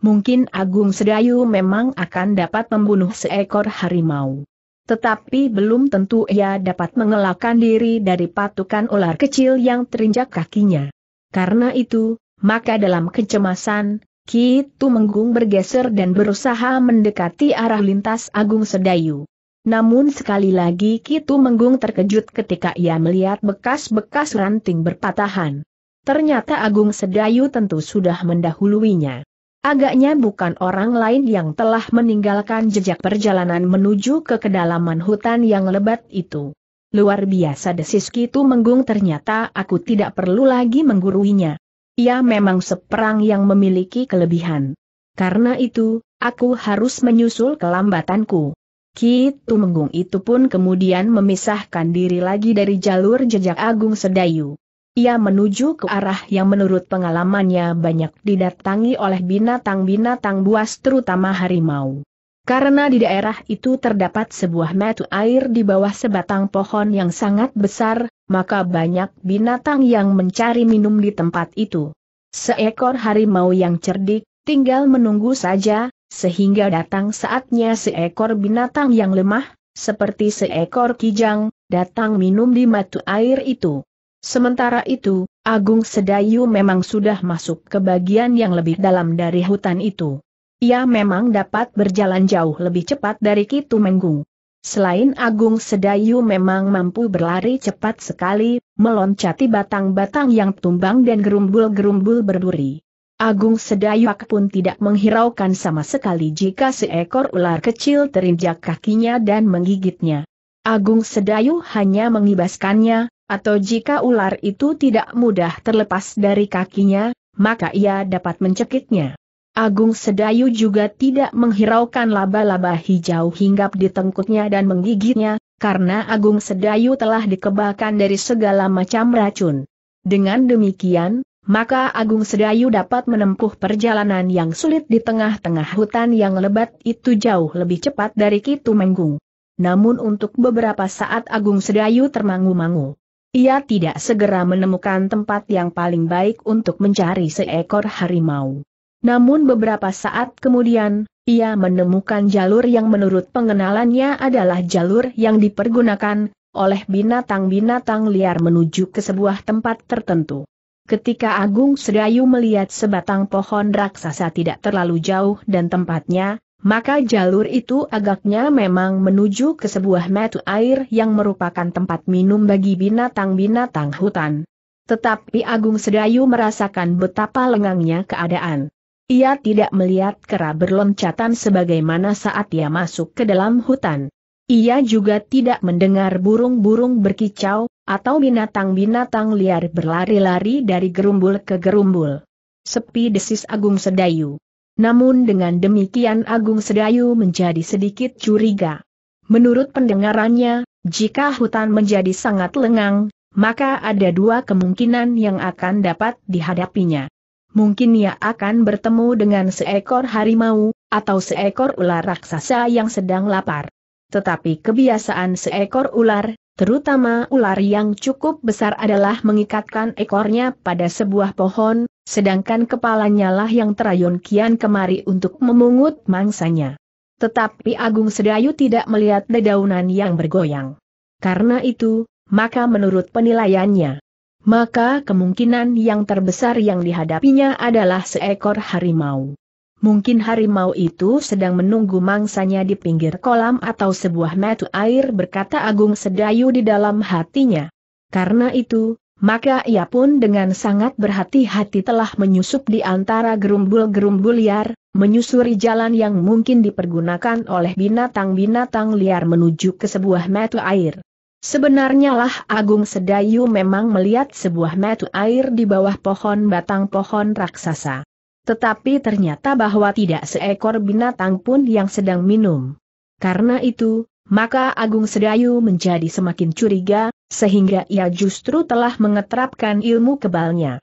Mungkin Agung Sedayu memang akan dapat membunuh seekor harimau. Tetapi belum tentu ia dapat mengelakkan diri dari patukan ular kecil yang terinjak kakinya. Karena itu, maka dalam kecemasan, Kitu Menggung bergeser dan berusaha mendekati arah lintas Agung Sedayu. Namun sekali lagi Kitu Menggung terkejut ketika ia melihat bekas-bekas ranting berpatahan. Ternyata Agung Sedayu tentu sudah mendahuluinya. Agaknya bukan orang lain yang telah meninggalkan jejak perjalanan menuju ke kedalaman hutan yang lebat itu. Luar biasa desis Kitu Menggung ternyata aku tidak perlu lagi mengguruinya. Ia memang seperang yang memiliki kelebihan. Karena itu, aku harus menyusul kelambatanku. Kitu Menggung itu pun kemudian memisahkan diri lagi dari jalur jejak Agung Sedayu. Ia menuju ke arah yang menurut pengalamannya banyak didatangi oleh binatang-binatang buas terutama harimau. Karena di daerah itu terdapat sebuah mata air di bawah sebatang pohon yang sangat besar, maka banyak binatang yang mencari minum di tempat itu. Seekor harimau yang cerdik, tinggal menunggu saja, sehingga datang saatnya seekor binatang yang lemah, seperti seekor kijang, datang minum di mata air itu. Sementara itu, Agung Sedayu memang sudah masuk ke bagian yang lebih dalam dari hutan itu. Ia memang dapat berjalan jauh lebih cepat dari Kitu Menggung. Selain Agung Sedayu memang mampu berlari cepat sekali, meloncati batang-batang yang tumbang dan gerumbul-gerumbul berduri. Agung Sedayu pun tidak menghiraukan sama sekali jika seekor ular kecil terinjak kakinya dan menggigitnya. Agung Sedayu hanya mengibaskannya, atau jika ular itu tidak mudah terlepas dari kakinya, maka ia dapat mencekiknya. Agung Sedayu juga tidak menghiraukan laba-laba hijau hinggap di tengkuknya dan menggigitnya, karena Agung Sedayu telah dikebakan dari segala macam racun. Dengan demikian, maka Agung Sedayu dapat menempuh perjalanan yang sulit di tengah-tengah hutan yang lebat itu jauh lebih cepat dari Kitu Menggung. Namun untuk beberapa saat Agung Sedayu termangu-mangu. Ia tidak segera menemukan tempat yang paling baik untuk mencari seekor harimau. Namun beberapa saat kemudian, ia menemukan jalur yang menurut pengenalannya adalah jalur yang dipergunakan oleh binatang-binatang liar menuju ke sebuah tempat tertentu. Ketika Agung Sedayu melihat sebatang pohon raksasa tidak terlalu jauh dan tempatnya, maka jalur itu agaknya memang menuju ke sebuah mata air yang merupakan tempat minum bagi binatang-binatang hutan. Tetapi Agung Sedayu merasakan betapa lengangnya keadaan. Ia tidak melihat kera berloncatan sebagaimana saat ia masuk ke dalam hutan. Ia juga tidak mendengar burung-burung berkicau, atau binatang-binatang liar berlari-lari dari gerumbul ke gerumbul. Sepi desis Agung Sedayu. Namun dengan demikian Agung Sedayu menjadi sedikit curiga. Menurut pendengarannya, jika hutan menjadi sangat lengang, maka ada dua kemungkinan yang akan dapat dihadapinya. Mungkin ia akan bertemu dengan seekor harimau, atau seekor ular raksasa yang sedang lapar. Tetapi kebiasaan seekor ular, terutama ular yang cukup besar adalah mengikatkan ekornya pada sebuah pohon, Sedangkan kepalanya lah yang terayun kian kemari untuk memungut mangsanya. Tetapi Agung Sedayu tidak melihat dedaunan yang bergoyang. Karena itu, maka menurut penilaiannya, maka kemungkinan yang terbesar yang dihadapinya adalah seekor harimau. Mungkin harimau itu sedang menunggu mangsanya di pinggir kolam atau sebuah metu air berkata Agung Sedayu di dalam hatinya. Karena itu, maka ia pun dengan sangat berhati-hati telah menyusup di antara gerumbul-gerumbul liar, menyusuri jalan yang mungkin dipergunakan oleh binatang-binatang liar menuju ke sebuah metu air. Sebenarnya lah Agung Sedayu memang melihat sebuah metu air di bawah pohon batang pohon raksasa. Tetapi ternyata bahwa tidak seekor binatang pun yang sedang minum. Karena itu, maka Agung Sedayu menjadi semakin curiga, sehingga ia justru telah mengeterapkan ilmu kebalnya.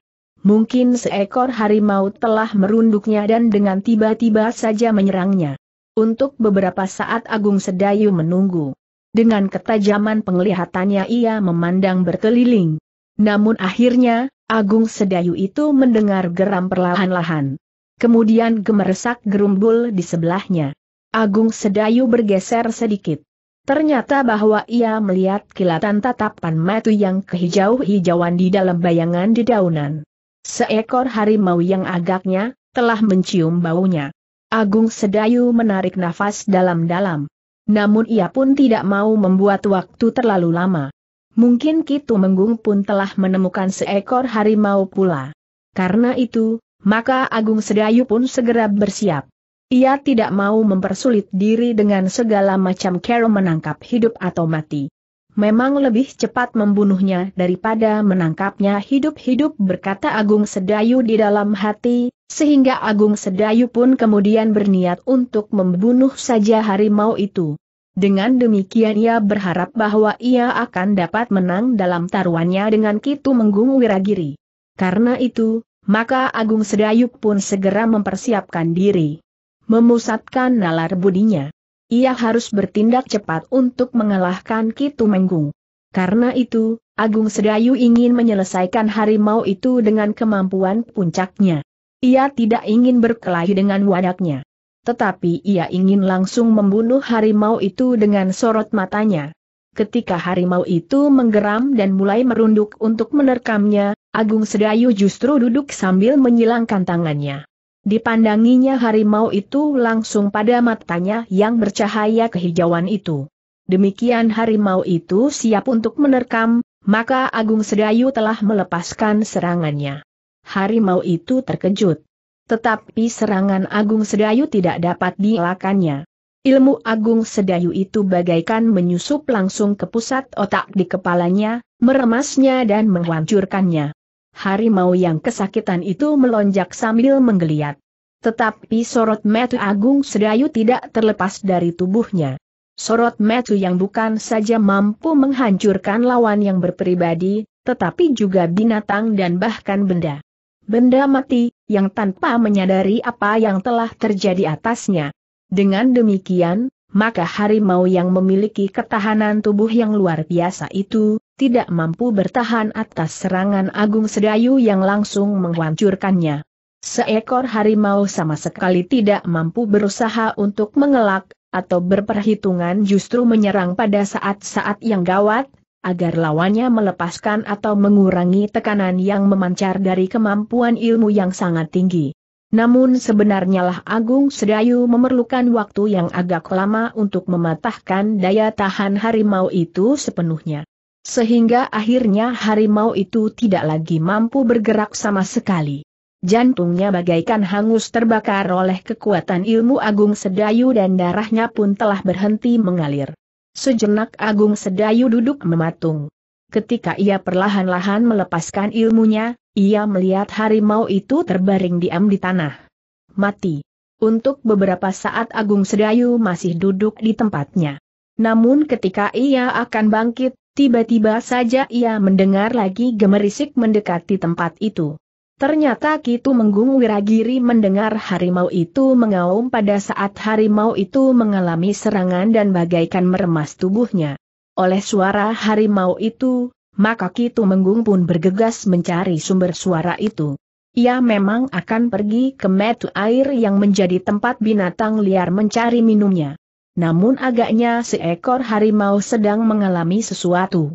Mungkin seekor harimau telah merunduknya dan dengan tiba-tiba saja menyerangnya. Untuk beberapa saat Agung Sedayu menunggu. Dengan ketajaman penglihatannya ia memandang berkeliling. Namun akhirnya, Agung Sedayu itu mendengar geram perlahan-lahan. Kemudian gemeresak gerumbul di sebelahnya. Agung Sedayu bergeser sedikit. Ternyata bahwa ia melihat kilatan tatapan matu yang kehijau-hijauan di dalam bayangan di daunan. Seekor harimau yang agaknya, telah mencium baunya. Agung Sedayu menarik nafas dalam-dalam. Namun ia pun tidak mau membuat waktu terlalu lama. Mungkin Kitu Menggung pun telah menemukan seekor harimau pula. Karena itu, maka Agung Sedayu pun segera bersiap. Ia tidak mau mempersulit diri dengan segala macam cara menangkap hidup atau mati. Memang lebih cepat membunuhnya daripada menangkapnya hidup-hidup berkata Agung Sedayu di dalam hati, sehingga Agung Sedayu pun kemudian berniat untuk membunuh saja harimau itu. Dengan demikian ia berharap bahwa ia akan dapat menang dalam taruhannya dengan Kitu Menggung Wiragiri. Karena itu, maka Agung Sedayu pun segera mempersiapkan diri memusatkan nalar budinya. Ia harus bertindak cepat untuk mengalahkan Kitu Menggung. Karena itu, Agung Sedayu ingin menyelesaikan harimau itu dengan kemampuan puncaknya. Ia tidak ingin berkelahi dengan wadaknya. Tetapi ia ingin langsung membunuh harimau itu dengan sorot matanya. Ketika harimau itu menggeram dan mulai merunduk untuk menerkamnya, Agung Sedayu justru duduk sambil menyilangkan tangannya. Dipandanginya harimau itu langsung pada matanya yang bercahaya kehijauan itu. Demikian harimau itu siap untuk menerkam, maka Agung Sedayu telah melepaskan serangannya. Harimau itu terkejut. Tetapi serangan Agung Sedayu tidak dapat dielakannya. Ilmu Agung Sedayu itu bagaikan menyusup langsung ke pusat otak di kepalanya, meremasnya dan menghancurkannya harimau yang kesakitan itu melonjak sambil menggeliat. Tetapi sorot metu Agung Sedayu tidak terlepas dari tubuhnya. Sorot metu yang bukan saja mampu menghancurkan lawan yang berpribadi, tetapi juga binatang dan bahkan benda. Benda mati, yang tanpa menyadari apa yang telah terjadi atasnya. Dengan demikian, maka harimau yang memiliki ketahanan tubuh yang luar biasa itu, tidak mampu bertahan atas serangan Agung Sedayu yang langsung menghancurkannya. Seekor harimau sama sekali tidak mampu berusaha untuk mengelak, atau berperhitungan justru menyerang pada saat-saat yang gawat, agar lawannya melepaskan atau mengurangi tekanan yang memancar dari kemampuan ilmu yang sangat tinggi. Namun sebenarnya lah Agung Sedayu memerlukan waktu yang agak lama untuk mematahkan daya tahan harimau itu sepenuhnya. Sehingga akhirnya harimau itu tidak lagi mampu bergerak sama sekali. Jantungnya bagaikan hangus terbakar oleh kekuatan ilmu Agung Sedayu dan darahnya pun telah berhenti mengalir. Sejenak Agung Sedayu duduk mematung. Ketika ia perlahan-lahan melepaskan ilmunya, ia melihat harimau itu terbaring diam di tanah. Mati. Untuk beberapa saat Agung Sedayu masih duduk di tempatnya. Namun ketika ia akan bangkit, tiba-tiba saja ia mendengar lagi gemerisik mendekati tempat itu. Ternyata Kitu Menggung Wiragiri mendengar harimau itu mengaum pada saat harimau itu mengalami serangan dan bagaikan meremas tubuhnya. Oleh suara harimau itu, maka Kitu Menggung pun bergegas mencari sumber suara itu. Ia memang akan pergi ke metu air yang menjadi tempat binatang liar mencari minumnya. Namun agaknya seekor harimau sedang mengalami sesuatu.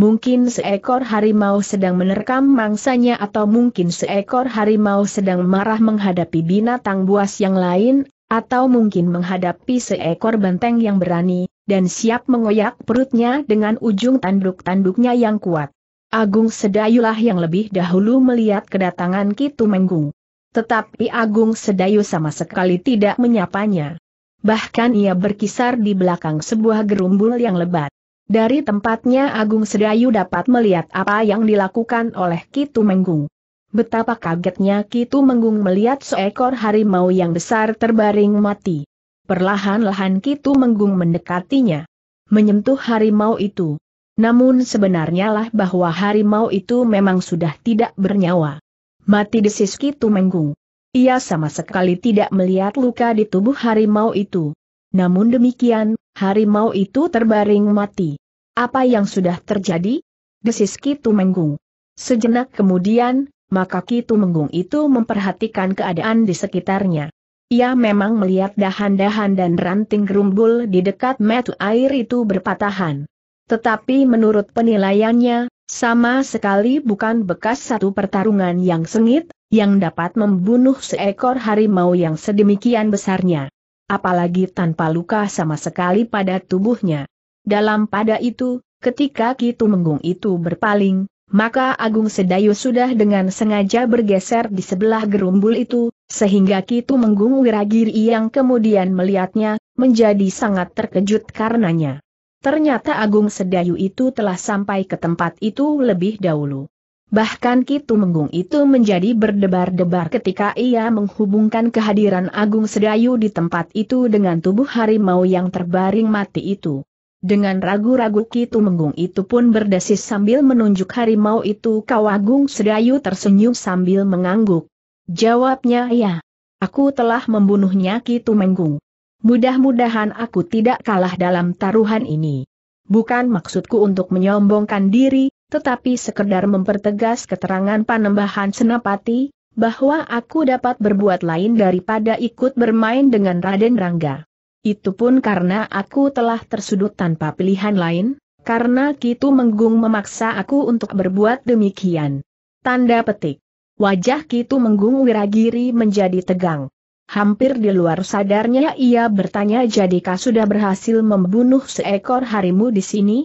Mungkin seekor harimau sedang menerkam mangsanya atau mungkin seekor harimau sedang marah menghadapi binatang buas yang lain, atau mungkin menghadapi seekor banteng yang berani, dan siap mengoyak perutnya dengan ujung tanduk-tanduknya yang kuat. Agung Sedayulah yang lebih dahulu melihat kedatangan Kitu Menggung. Tetapi Agung Sedayu sama sekali tidak menyapanya. Bahkan ia berkisar di belakang sebuah gerumbul yang lebat. Dari tempatnya Agung Sedayu dapat melihat apa yang dilakukan oleh Kitu Menggung. Betapa kagetnya Kitu Menggung melihat seekor harimau yang besar terbaring mati perlahan-lahan Kitu Menggung mendekatinya. Menyentuh harimau itu. Namun sebenarnya lah bahwa harimau itu memang sudah tidak bernyawa. Mati desis Kitu Menggung. Ia sama sekali tidak melihat luka di tubuh harimau itu. Namun demikian, harimau itu terbaring mati. Apa yang sudah terjadi? Desis Kitu Menggung. Sejenak kemudian, maka Kitu Menggung itu memperhatikan keadaan di sekitarnya. Ia memang melihat dahan-dahan dan ranting gerumbul di dekat metu air itu berpatahan. Tetapi menurut penilaiannya, sama sekali bukan bekas satu pertarungan yang sengit, yang dapat membunuh seekor harimau yang sedemikian besarnya. Apalagi tanpa luka sama sekali pada tubuhnya. Dalam pada itu, ketika Kitu Menggung itu berpaling, maka Agung Sedayu sudah dengan sengaja bergeser di sebelah gerumbul itu, sehingga Kitu Menggung Wiragiri yang kemudian melihatnya, menjadi sangat terkejut karenanya. Ternyata Agung Sedayu itu telah sampai ke tempat itu lebih dahulu. Bahkan Kitu Menggung itu menjadi berdebar-debar ketika ia menghubungkan kehadiran Agung Sedayu di tempat itu dengan tubuh harimau yang terbaring mati itu. Dengan ragu-ragu Kitu Menggung itu pun berdesis sambil menunjuk harimau itu kau agung sedayu tersenyum sambil mengangguk. Jawabnya ya. Aku telah membunuhnya Kitu Menggung. Mudah-mudahan aku tidak kalah dalam taruhan ini. Bukan maksudku untuk menyombongkan diri, tetapi sekedar mempertegas keterangan panembahan Senapati, bahwa aku dapat berbuat lain daripada ikut bermain dengan Raden Rangga. Itu pun karena aku telah tersudut tanpa pilihan lain, karena Kitu Menggung memaksa aku untuk berbuat demikian. Tanda petik. Wajah Kitu Menggung Wiragiri menjadi tegang. Hampir di luar sadarnya ia bertanya jadikah sudah berhasil membunuh seekor harimu di sini?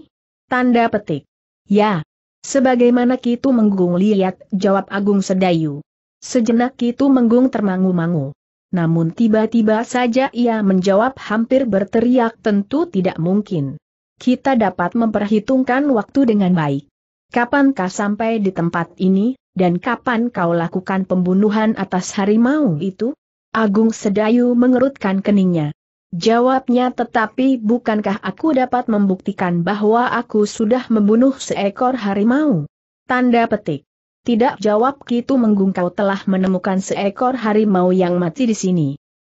Tanda petik. Ya. Sebagaimana Kitu Menggung lihat, jawab Agung Sedayu. Sejenak Kitu Menggung termangu-mangu. Namun tiba-tiba saja ia menjawab hampir berteriak tentu tidak mungkin. Kita dapat memperhitungkan waktu dengan baik. Kapan kau sampai di tempat ini, dan kapan kau lakukan pembunuhan atas harimau itu? Agung Sedayu mengerutkan keningnya. Jawabnya tetapi bukankah aku dapat membuktikan bahwa aku sudah membunuh seekor harimau? Tanda petik. Tidak jawab Kitu Kau telah menemukan seekor harimau yang mati di sini.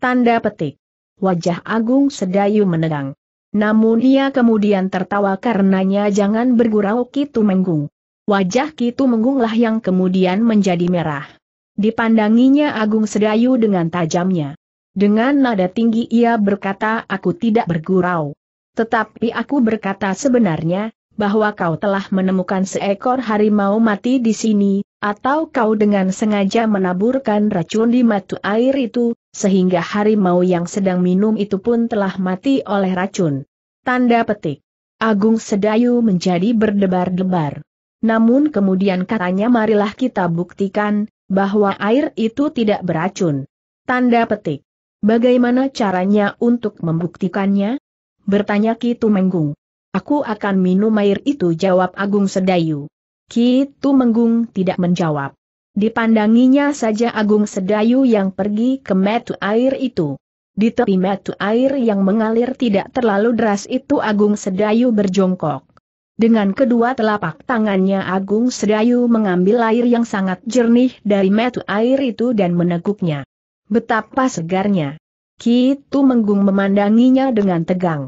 Tanda petik. Wajah Agung Sedayu menegang. Namun ia kemudian tertawa karenanya jangan bergurau Kitu Menggung. Wajah Kitu Menggunglah yang kemudian menjadi merah. Dipandanginya Agung Sedayu dengan tajamnya. Dengan nada tinggi ia berkata aku tidak bergurau. Tetapi aku berkata sebenarnya, bahwa kau telah menemukan seekor harimau mati di sini, atau kau dengan sengaja menaburkan racun di matu air itu, sehingga harimau yang sedang minum itu pun telah mati oleh racun. Tanda petik. Agung Sedayu menjadi berdebar-debar. Namun kemudian katanya marilah kita buktikan, bahwa air itu tidak beracun. Tanda petik. Bagaimana caranya untuk membuktikannya? Bertanya Ki Tumenggung. Aku akan minum air itu jawab Agung Sedayu. Kitu Menggung tidak menjawab. Dipandanginya saja Agung Sedayu yang pergi ke metu air itu. Di tepi metu air yang mengalir tidak terlalu deras itu Agung Sedayu berjongkok. Dengan kedua telapak tangannya Agung Sedayu mengambil air yang sangat jernih dari metu air itu dan meneguknya. Betapa segarnya. Kitu Menggung memandanginya dengan tegang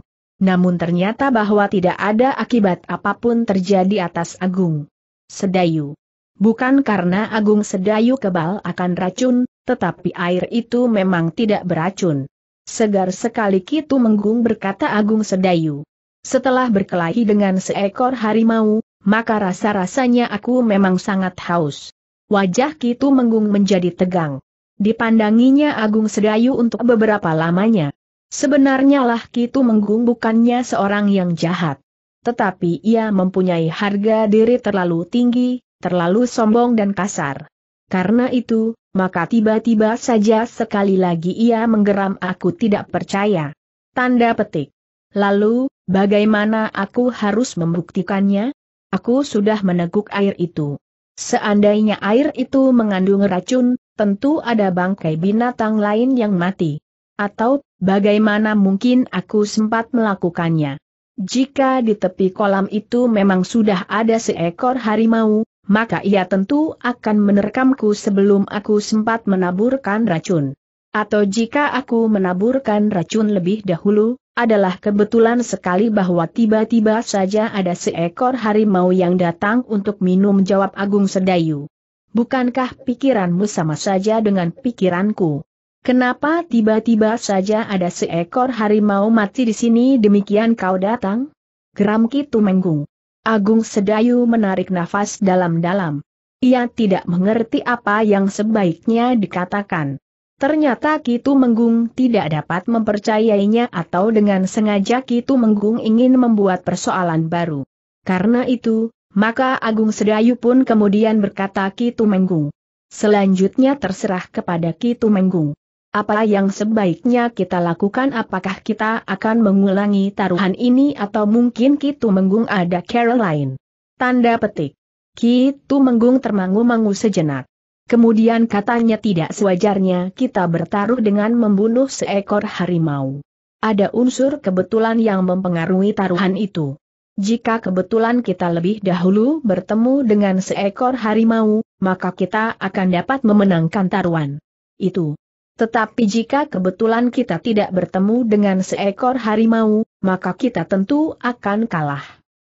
namun ternyata bahwa tidak ada akibat apapun terjadi atas Agung Sedayu. Bukan karena Agung Sedayu kebal akan racun, tetapi air itu memang tidak beracun. Segar sekali Kitu Menggung berkata Agung Sedayu. Setelah berkelahi dengan seekor harimau, maka rasa-rasanya aku memang sangat haus. Wajah Kitu Menggung menjadi tegang. Dipandanginya Agung Sedayu untuk beberapa lamanya. Sebenarnya lah Kitu Menggung bukannya seorang yang jahat. Tetapi ia mempunyai harga diri terlalu tinggi, terlalu sombong dan kasar. Karena itu, maka tiba-tiba saja sekali lagi ia menggeram aku tidak percaya. Tanda petik. Lalu, bagaimana aku harus membuktikannya? Aku sudah meneguk air itu. Seandainya air itu mengandung racun, tentu ada bangkai binatang lain yang mati. Atau, bagaimana mungkin aku sempat melakukannya? Jika di tepi kolam itu memang sudah ada seekor harimau, maka ia tentu akan menerkamku sebelum aku sempat menaburkan racun. Atau jika aku menaburkan racun lebih dahulu, adalah kebetulan sekali bahwa tiba-tiba saja ada seekor harimau yang datang untuk minum jawab Agung Sedayu. Bukankah pikiranmu sama saja dengan pikiranku? Kenapa tiba-tiba saja ada seekor harimau mati di sini demikian kau datang? Geram Kitu Menggung. Agung Sedayu menarik nafas dalam-dalam. Ia tidak mengerti apa yang sebaiknya dikatakan. Ternyata Kitu Menggung tidak dapat mempercayainya atau dengan sengaja Kitu Menggung ingin membuat persoalan baru. Karena itu, maka Agung Sedayu pun kemudian berkata Kitu Menggung. Selanjutnya terserah kepada Kitu Menggung. Apa yang sebaiknya kita lakukan apakah kita akan mengulangi taruhan ini atau mungkin Kitu Menggung ada Caroline? Tanda petik. Kitu Menggung termangu-mangu sejenak. Kemudian katanya tidak sewajarnya kita bertaruh dengan membunuh seekor harimau. Ada unsur kebetulan yang mempengaruhi taruhan itu. Jika kebetulan kita lebih dahulu bertemu dengan seekor harimau, maka kita akan dapat memenangkan taruhan. Itu. Tetapi jika kebetulan kita tidak bertemu dengan seekor harimau, maka kita tentu akan kalah.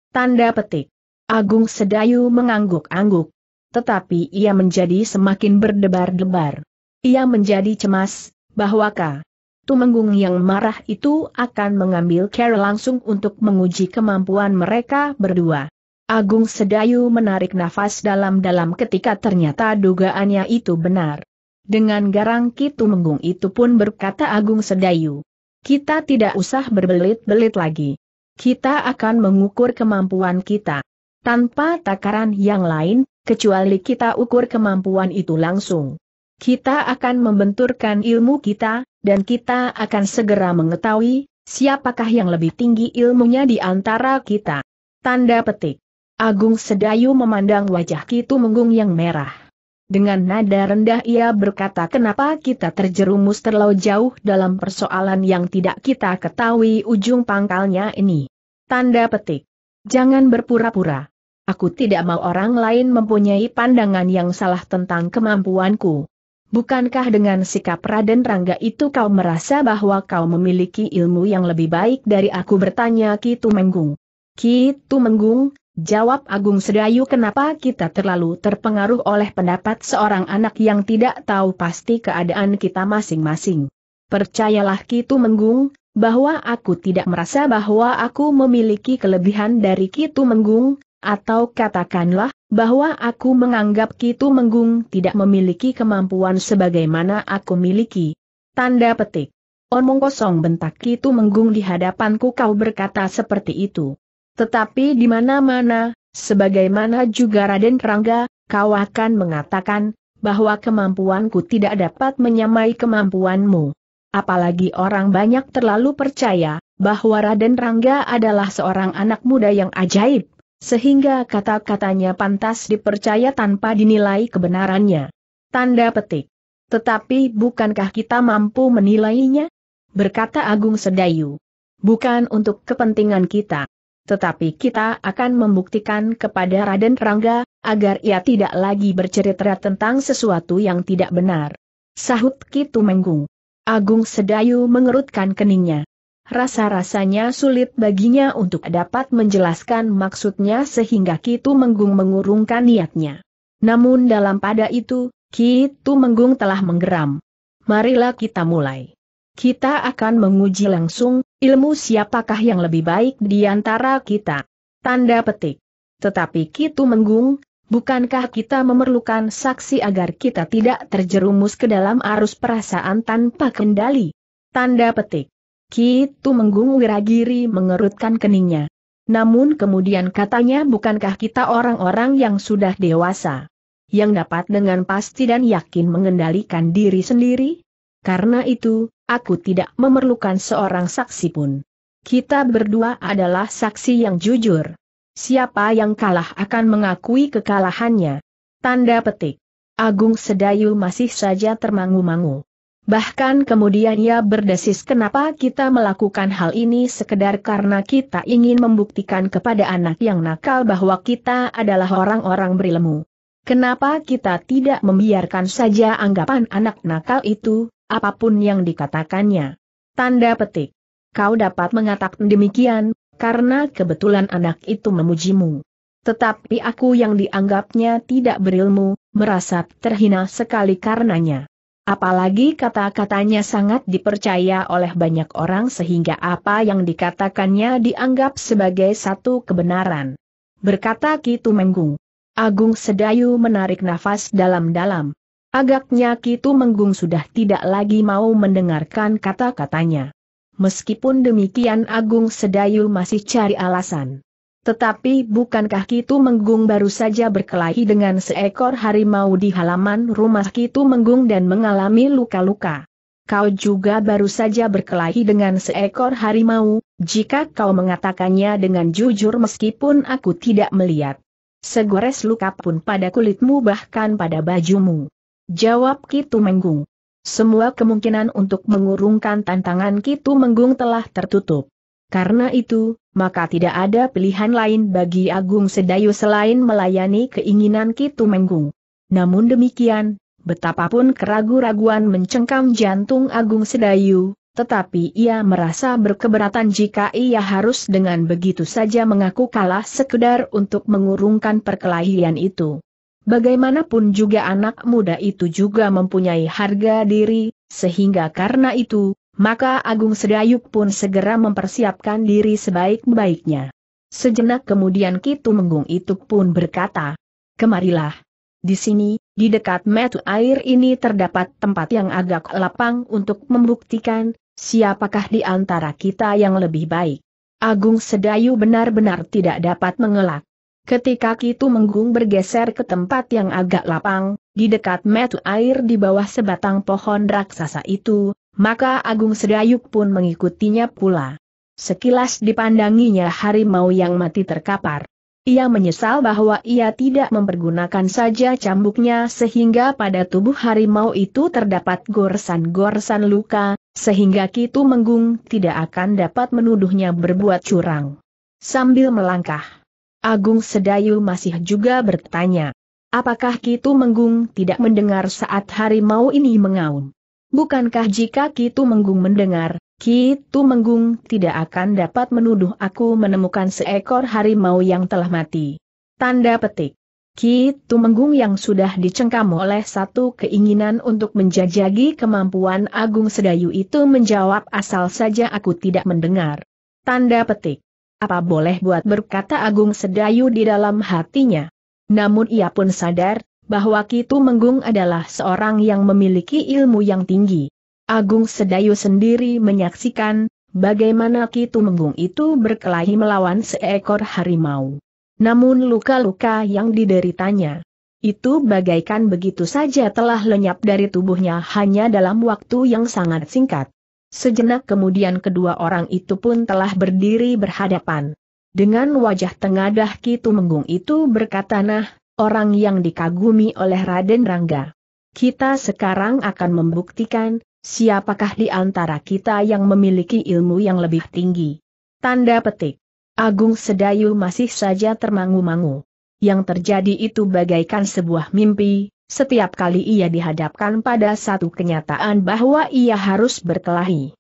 Tanda petik. Agung Sedayu mengangguk-angguk. Tetapi ia menjadi semakin berdebar-debar. Ia menjadi cemas, bahwa ka. Tumenggung yang marah itu akan mengambil care langsung untuk menguji kemampuan mereka berdua. Agung Sedayu menarik nafas dalam-dalam ketika ternyata dugaannya itu benar. Dengan garang Kitu Menggung itu pun berkata Agung Sedayu. Kita tidak usah berbelit-belit lagi. Kita akan mengukur kemampuan kita. Tanpa takaran yang lain, kecuali kita ukur kemampuan itu langsung. Kita akan membenturkan ilmu kita, dan kita akan segera mengetahui, siapakah yang lebih tinggi ilmunya di antara kita. Tanda petik. Agung Sedayu memandang wajah Kitu Menggung yang merah. Dengan nada rendah ia berkata kenapa kita terjerumus terlalu jauh dalam persoalan yang tidak kita ketahui ujung pangkalnya ini. Tanda petik. Jangan berpura-pura. Aku tidak mau orang lain mempunyai pandangan yang salah tentang kemampuanku. Bukankah dengan sikap Raden Rangga itu kau merasa bahwa kau memiliki ilmu yang lebih baik dari aku bertanya Ki Tumenggung? Ki Tumenggung, Jawab Agung Sedayu kenapa kita terlalu terpengaruh oleh pendapat seorang anak yang tidak tahu pasti keadaan kita masing-masing. Percayalah Kitu Menggung, bahwa aku tidak merasa bahwa aku memiliki kelebihan dari Kitu Menggung, atau katakanlah, bahwa aku menganggap Kitu Menggung tidak memiliki kemampuan sebagaimana aku miliki. Tanda petik. Omong kosong bentak Kitu Menggung di hadapanku kau berkata seperti itu. Tetapi di mana-mana, sebagaimana juga Raden Kerangga, kau akan mengatakan, bahwa kemampuanku tidak dapat menyamai kemampuanmu. Apalagi orang banyak terlalu percaya, bahwa Raden Rangga adalah seorang anak muda yang ajaib, sehingga kata-katanya pantas dipercaya tanpa dinilai kebenarannya. Tanda petik. Tetapi bukankah kita mampu menilainya? Berkata Agung Sedayu. Bukan untuk kepentingan kita tetapi kita akan membuktikan kepada Raden Rangga, agar ia tidak lagi bercerita tentang sesuatu yang tidak benar. Sahut Kitu Menggung. Agung Sedayu mengerutkan keningnya. Rasa-rasanya sulit baginya untuk dapat menjelaskan maksudnya sehingga Kitu Menggung mengurungkan niatnya. Namun dalam pada itu, Kitu Menggung telah menggeram. Marilah kita mulai. Kita akan menguji langsung, ilmu siapakah yang lebih baik di antara kita. Tanda petik. Tetapi Kitu Menggung, bukankah kita memerlukan saksi agar kita tidak terjerumus ke dalam arus perasaan tanpa kendali? Tanda petik. Kitu Menggung Wiragiri mengerutkan keningnya. Namun kemudian katanya bukankah kita orang-orang yang sudah dewasa? Yang dapat dengan pasti dan yakin mengendalikan diri sendiri? Karena itu, Aku tidak memerlukan seorang saksi pun. Kita berdua adalah saksi yang jujur. Siapa yang kalah akan mengakui kekalahannya. Tanda petik. Agung Sedayu masih saja termangu-mangu. Bahkan kemudian ia berdesis kenapa kita melakukan hal ini sekedar karena kita ingin membuktikan kepada anak yang nakal bahwa kita adalah orang-orang berilmu. Kenapa kita tidak membiarkan saja anggapan anak nakal itu, apapun yang dikatakannya. Tanda petik. Kau dapat mengatakan demikian, karena kebetulan anak itu memujimu. Tetapi aku yang dianggapnya tidak berilmu, merasa terhina sekali karenanya. Apalagi kata-katanya sangat dipercaya oleh banyak orang sehingga apa yang dikatakannya dianggap sebagai satu kebenaran. Berkata Kitu Menggung. Agung Sedayu menarik nafas dalam-dalam. Agaknya Kitu Menggung sudah tidak lagi mau mendengarkan kata-katanya. Meskipun demikian Agung Sedayu masih cari alasan. Tetapi bukankah Kitu Menggung baru saja berkelahi dengan seekor harimau di halaman rumah Kitu Menggung dan mengalami luka-luka? Kau juga baru saja berkelahi dengan seekor harimau, jika kau mengatakannya dengan jujur meskipun aku tidak melihat. Segores luka pun pada kulitmu bahkan pada bajumu. Jawab Kitu Menggung. Semua kemungkinan untuk mengurungkan tantangan Kitu Menggung telah tertutup. Karena itu, maka tidak ada pilihan lain bagi Agung Sedayu selain melayani keinginan Kitu Menggung. Namun demikian, betapapun keragu-raguan mencengkam jantung Agung Sedayu, tetapi ia merasa berkeberatan jika ia harus dengan begitu saja mengaku kalah sekedar untuk mengurungkan perkelahian itu. Bagaimanapun juga anak muda itu juga mempunyai harga diri, sehingga karena itu, maka Agung Sedayuk pun segera mempersiapkan diri sebaik-baiknya. Sejenak kemudian Kitu Menggung itu pun berkata, Kemarilah. Di sini, di dekat metu air ini terdapat tempat yang agak lapang untuk membuktikan, siapakah di antara kita yang lebih baik. Agung Sedayu benar-benar tidak dapat mengelak. Ketika Kitu Menggung bergeser ke tempat yang agak lapang, di dekat metu air di bawah sebatang pohon raksasa itu, maka Agung Sedayuk pun mengikutinya pula. Sekilas dipandanginya harimau yang mati terkapar. Ia menyesal bahwa ia tidak mempergunakan saja cambuknya sehingga pada tubuh harimau itu terdapat goresan-goresan luka, sehingga Kitu Menggung tidak akan dapat menuduhnya berbuat curang. Sambil melangkah, Agung Sedayu masih juga bertanya. Apakah Kitu Menggung tidak mendengar saat harimau ini mengaum? Bukankah jika Kitu Menggung mendengar, Kitu Menggung tidak akan dapat menuduh aku menemukan seekor harimau yang telah mati? Tanda petik. Kitu Menggung yang sudah dicengkam oleh satu keinginan untuk menjajagi kemampuan Agung Sedayu itu menjawab asal saja aku tidak mendengar. Tanda petik apa boleh buat berkata Agung Sedayu di dalam hatinya. Namun ia pun sadar, bahwa Kitu Menggung adalah seorang yang memiliki ilmu yang tinggi. Agung Sedayu sendiri menyaksikan, bagaimana Kitu Menggung itu berkelahi melawan seekor harimau. Namun luka-luka yang dideritanya, itu bagaikan begitu saja telah lenyap dari tubuhnya hanya dalam waktu yang sangat singkat. Sejenak kemudian kedua orang itu pun telah berdiri berhadapan. Dengan wajah tengadah Kitu Menggung itu berkata nah, orang yang dikagumi oleh Raden Rangga. Kita sekarang akan membuktikan, siapakah di antara kita yang memiliki ilmu yang lebih tinggi. Tanda petik. Agung Sedayu masih saja termangu-mangu. Yang terjadi itu bagaikan sebuah mimpi, setiap kali ia dihadapkan pada satu kenyataan bahwa ia harus berkelahi.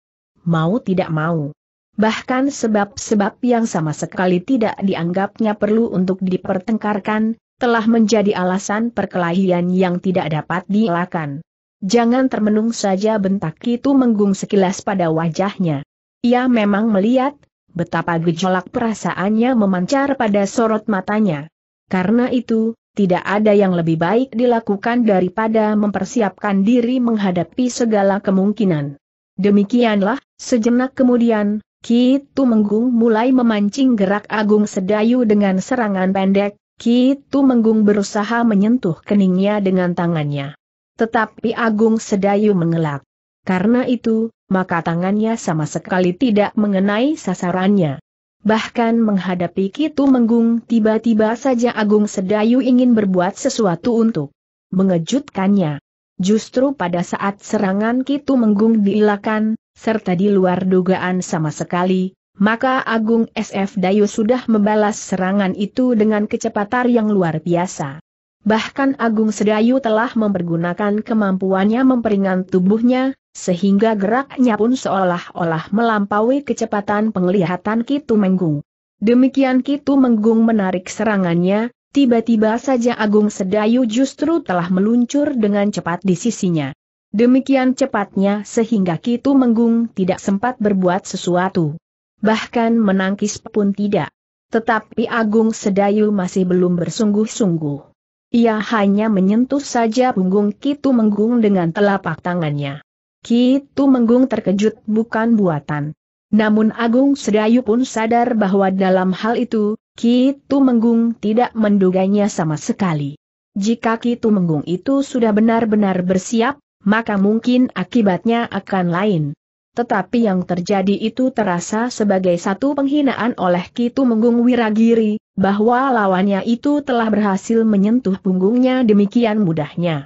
Mau tidak mau. Bahkan sebab-sebab yang sama sekali tidak dianggapnya perlu untuk dipertengkarkan, telah menjadi alasan perkelahian yang tidak dapat dielakkan. Jangan termenung saja bentak itu menggung sekilas pada wajahnya. Ia memang melihat betapa gejolak perasaannya memancar pada sorot matanya. Karena itu, tidak ada yang lebih baik dilakukan daripada mempersiapkan diri menghadapi segala kemungkinan. Demikianlah, sejenak kemudian, Ki Tumenggung mulai memancing gerak Agung Sedayu dengan serangan pendek, Ki Tumenggung berusaha menyentuh keningnya dengan tangannya. Tetapi Agung Sedayu mengelak. Karena itu, maka tangannya sama sekali tidak mengenai sasarannya bahkan menghadapi Kitu Menggung tiba-tiba saja Agung Sedayu ingin berbuat sesuatu untuk mengejutkannya. Justru pada saat serangan Kitu Menggung diilakan, serta di luar dugaan sama sekali, maka Agung SF Dayu sudah membalas serangan itu dengan kecepatan yang luar biasa. Bahkan Agung Sedayu telah mempergunakan kemampuannya memperingan tubuhnya, sehingga geraknya pun seolah-olah melampaui kecepatan penglihatan Kitu Menggung. Demikian Kitu Menggung menarik serangannya, tiba-tiba saja Agung Sedayu justru telah meluncur dengan cepat di sisinya. Demikian cepatnya sehingga Kitu Menggung tidak sempat berbuat sesuatu. Bahkan menangkis pun tidak. Tetapi Agung Sedayu masih belum bersungguh-sungguh. Ia hanya menyentuh saja punggung Kitu Menggung dengan telapak tangannya. Ki menggung terkejut bukan buatan. Namun Agung Sedayu pun sadar bahwa dalam hal itu, Ki menggung tidak menduganya sama sekali. Jika Ki menggung itu sudah benar-benar bersiap, maka mungkin akibatnya akan lain. Tetapi yang terjadi itu terasa sebagai satu penghinaan oleh Ki Tumenggung Wiragiri, bahwa lawannya itu telah berhasil menyentuh punggungnya demikian mudahnya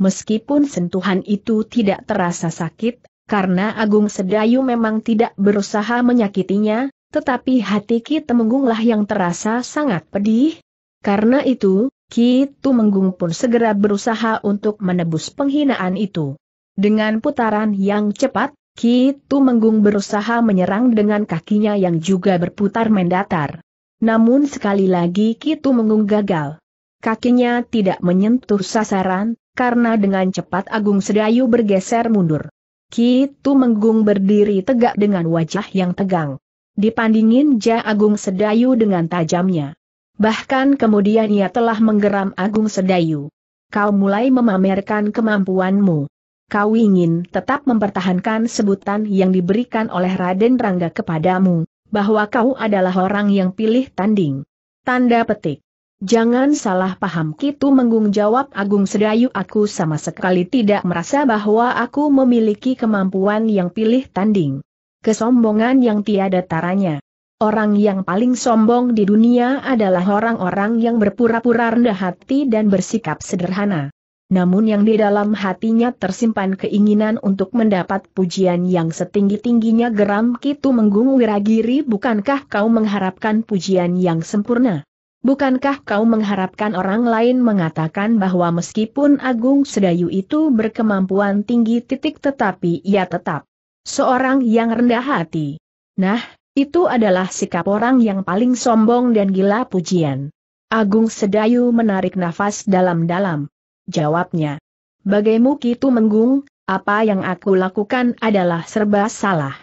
meskipun sentuhan itu tidak terasa sakit, karena Agung Sedayu memang tidak berusaha menyakitinya, tetapi hati Ki Temenggunglah yang terasa sangat pedih. Karena itu, Ki Tumenggung pun segera berusaha untuk menebus penghinaan itu. Dengan putaran yang cepat, Ki Tumenggung berusaha menyerang dengan kakinya yang juga berputar mendatar. Namun sekali lagi Ki Tumenggung gagal. Kakinya tidak menyentuh sasaran, karena dengan cepat Agung Sedayu bergeser mundur. Ki Tu Menggung berdiri tegak dengan wajah yang tegang. Dipandingin Ja Agung Sedayu dengan tajamnya. Bahkan kemudian ia telah menggeram Agung Sedayu. Kau mulai memamerkan kemampuanmu. Kau ingin tetap mempertahankan sebutan yang diberikan oleh Raden Rangga kepadamu, bahwa kau adalah orang yang pilih tanding. Tanda petik. Jangan salah paham Kitu Menggung jawab Agung Sedayu aku sama sekali tidak merasa bahwa aku memiliki kemampuan yang pilih tanding. Kesombongan yang tiada taranya. Orang yang paling sombong di dunia adalah orang-orang yang berpura-pura rendah hati dan bersikap sederhana. Namun yang di dalam hatinya tersimpan keinginan untuk mendapat pujian yang setinggi-tingginya geram Kitu Menggung Wiragiri bukankah kau mengharapkan pujian yang sempurna? Bukankah kau mengharapkan orang lain mengatakan bahwa meskipun Agung Sedayu itu berkemampuan tinggi titik tetapi ia tetap seorang yang rendah hati? Nah, itu adalah sikap orang yang paling sombong dan gila pujian. Agung Sedayu menarik nafas dalam-dalam. Jawabnya. Bagaimu itu menggung, apa yang aku lakukan adalah serba salah.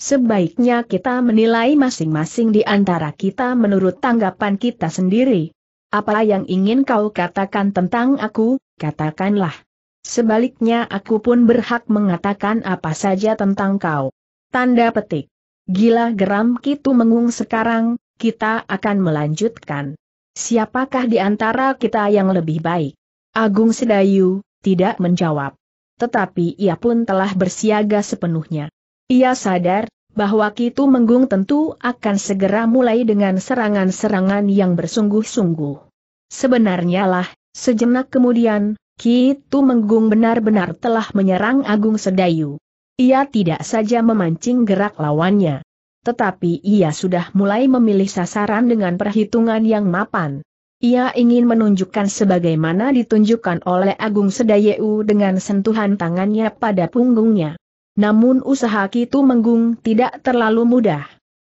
Sebaiknya kita menilai masing-masing di antara kita menurut tanggapan kita sendiri. Apa yang ingin kau katakan tentang aku, katakanlah. Sebaliknya aku pun berhak mengatakan apa saja tentang kau. Tanda petik. Gila geram kita mengung sekarang, kita akan melanjutkan. Siapakah di antara kita yang lebih baik? Agung Sedayu, tidak menjawab. Tetapi ia pun telah bersiaga sepenuhnya. Ia sadar bahwa Kitu Menggung tentu akan segera mulai dengan serangan-serangan yang bersungguh-sungguh. Sebenarnya lah, sejenak kemudian, Kitu Menggung benar-benar telah menyerang Agung Sedayu. Ia tidak saja memancing gerak lawannya. Tetapi ia sudah mulai memilih sasaran dengan perhitungan yang mapan. Ia ingin menunjukkan sebagaimana ditunjukkan oleh Agung Sedayu dengan sentuhan tangannya pada punggungnya. Namun usaha Kitu Menggung tidak terlalu mudah.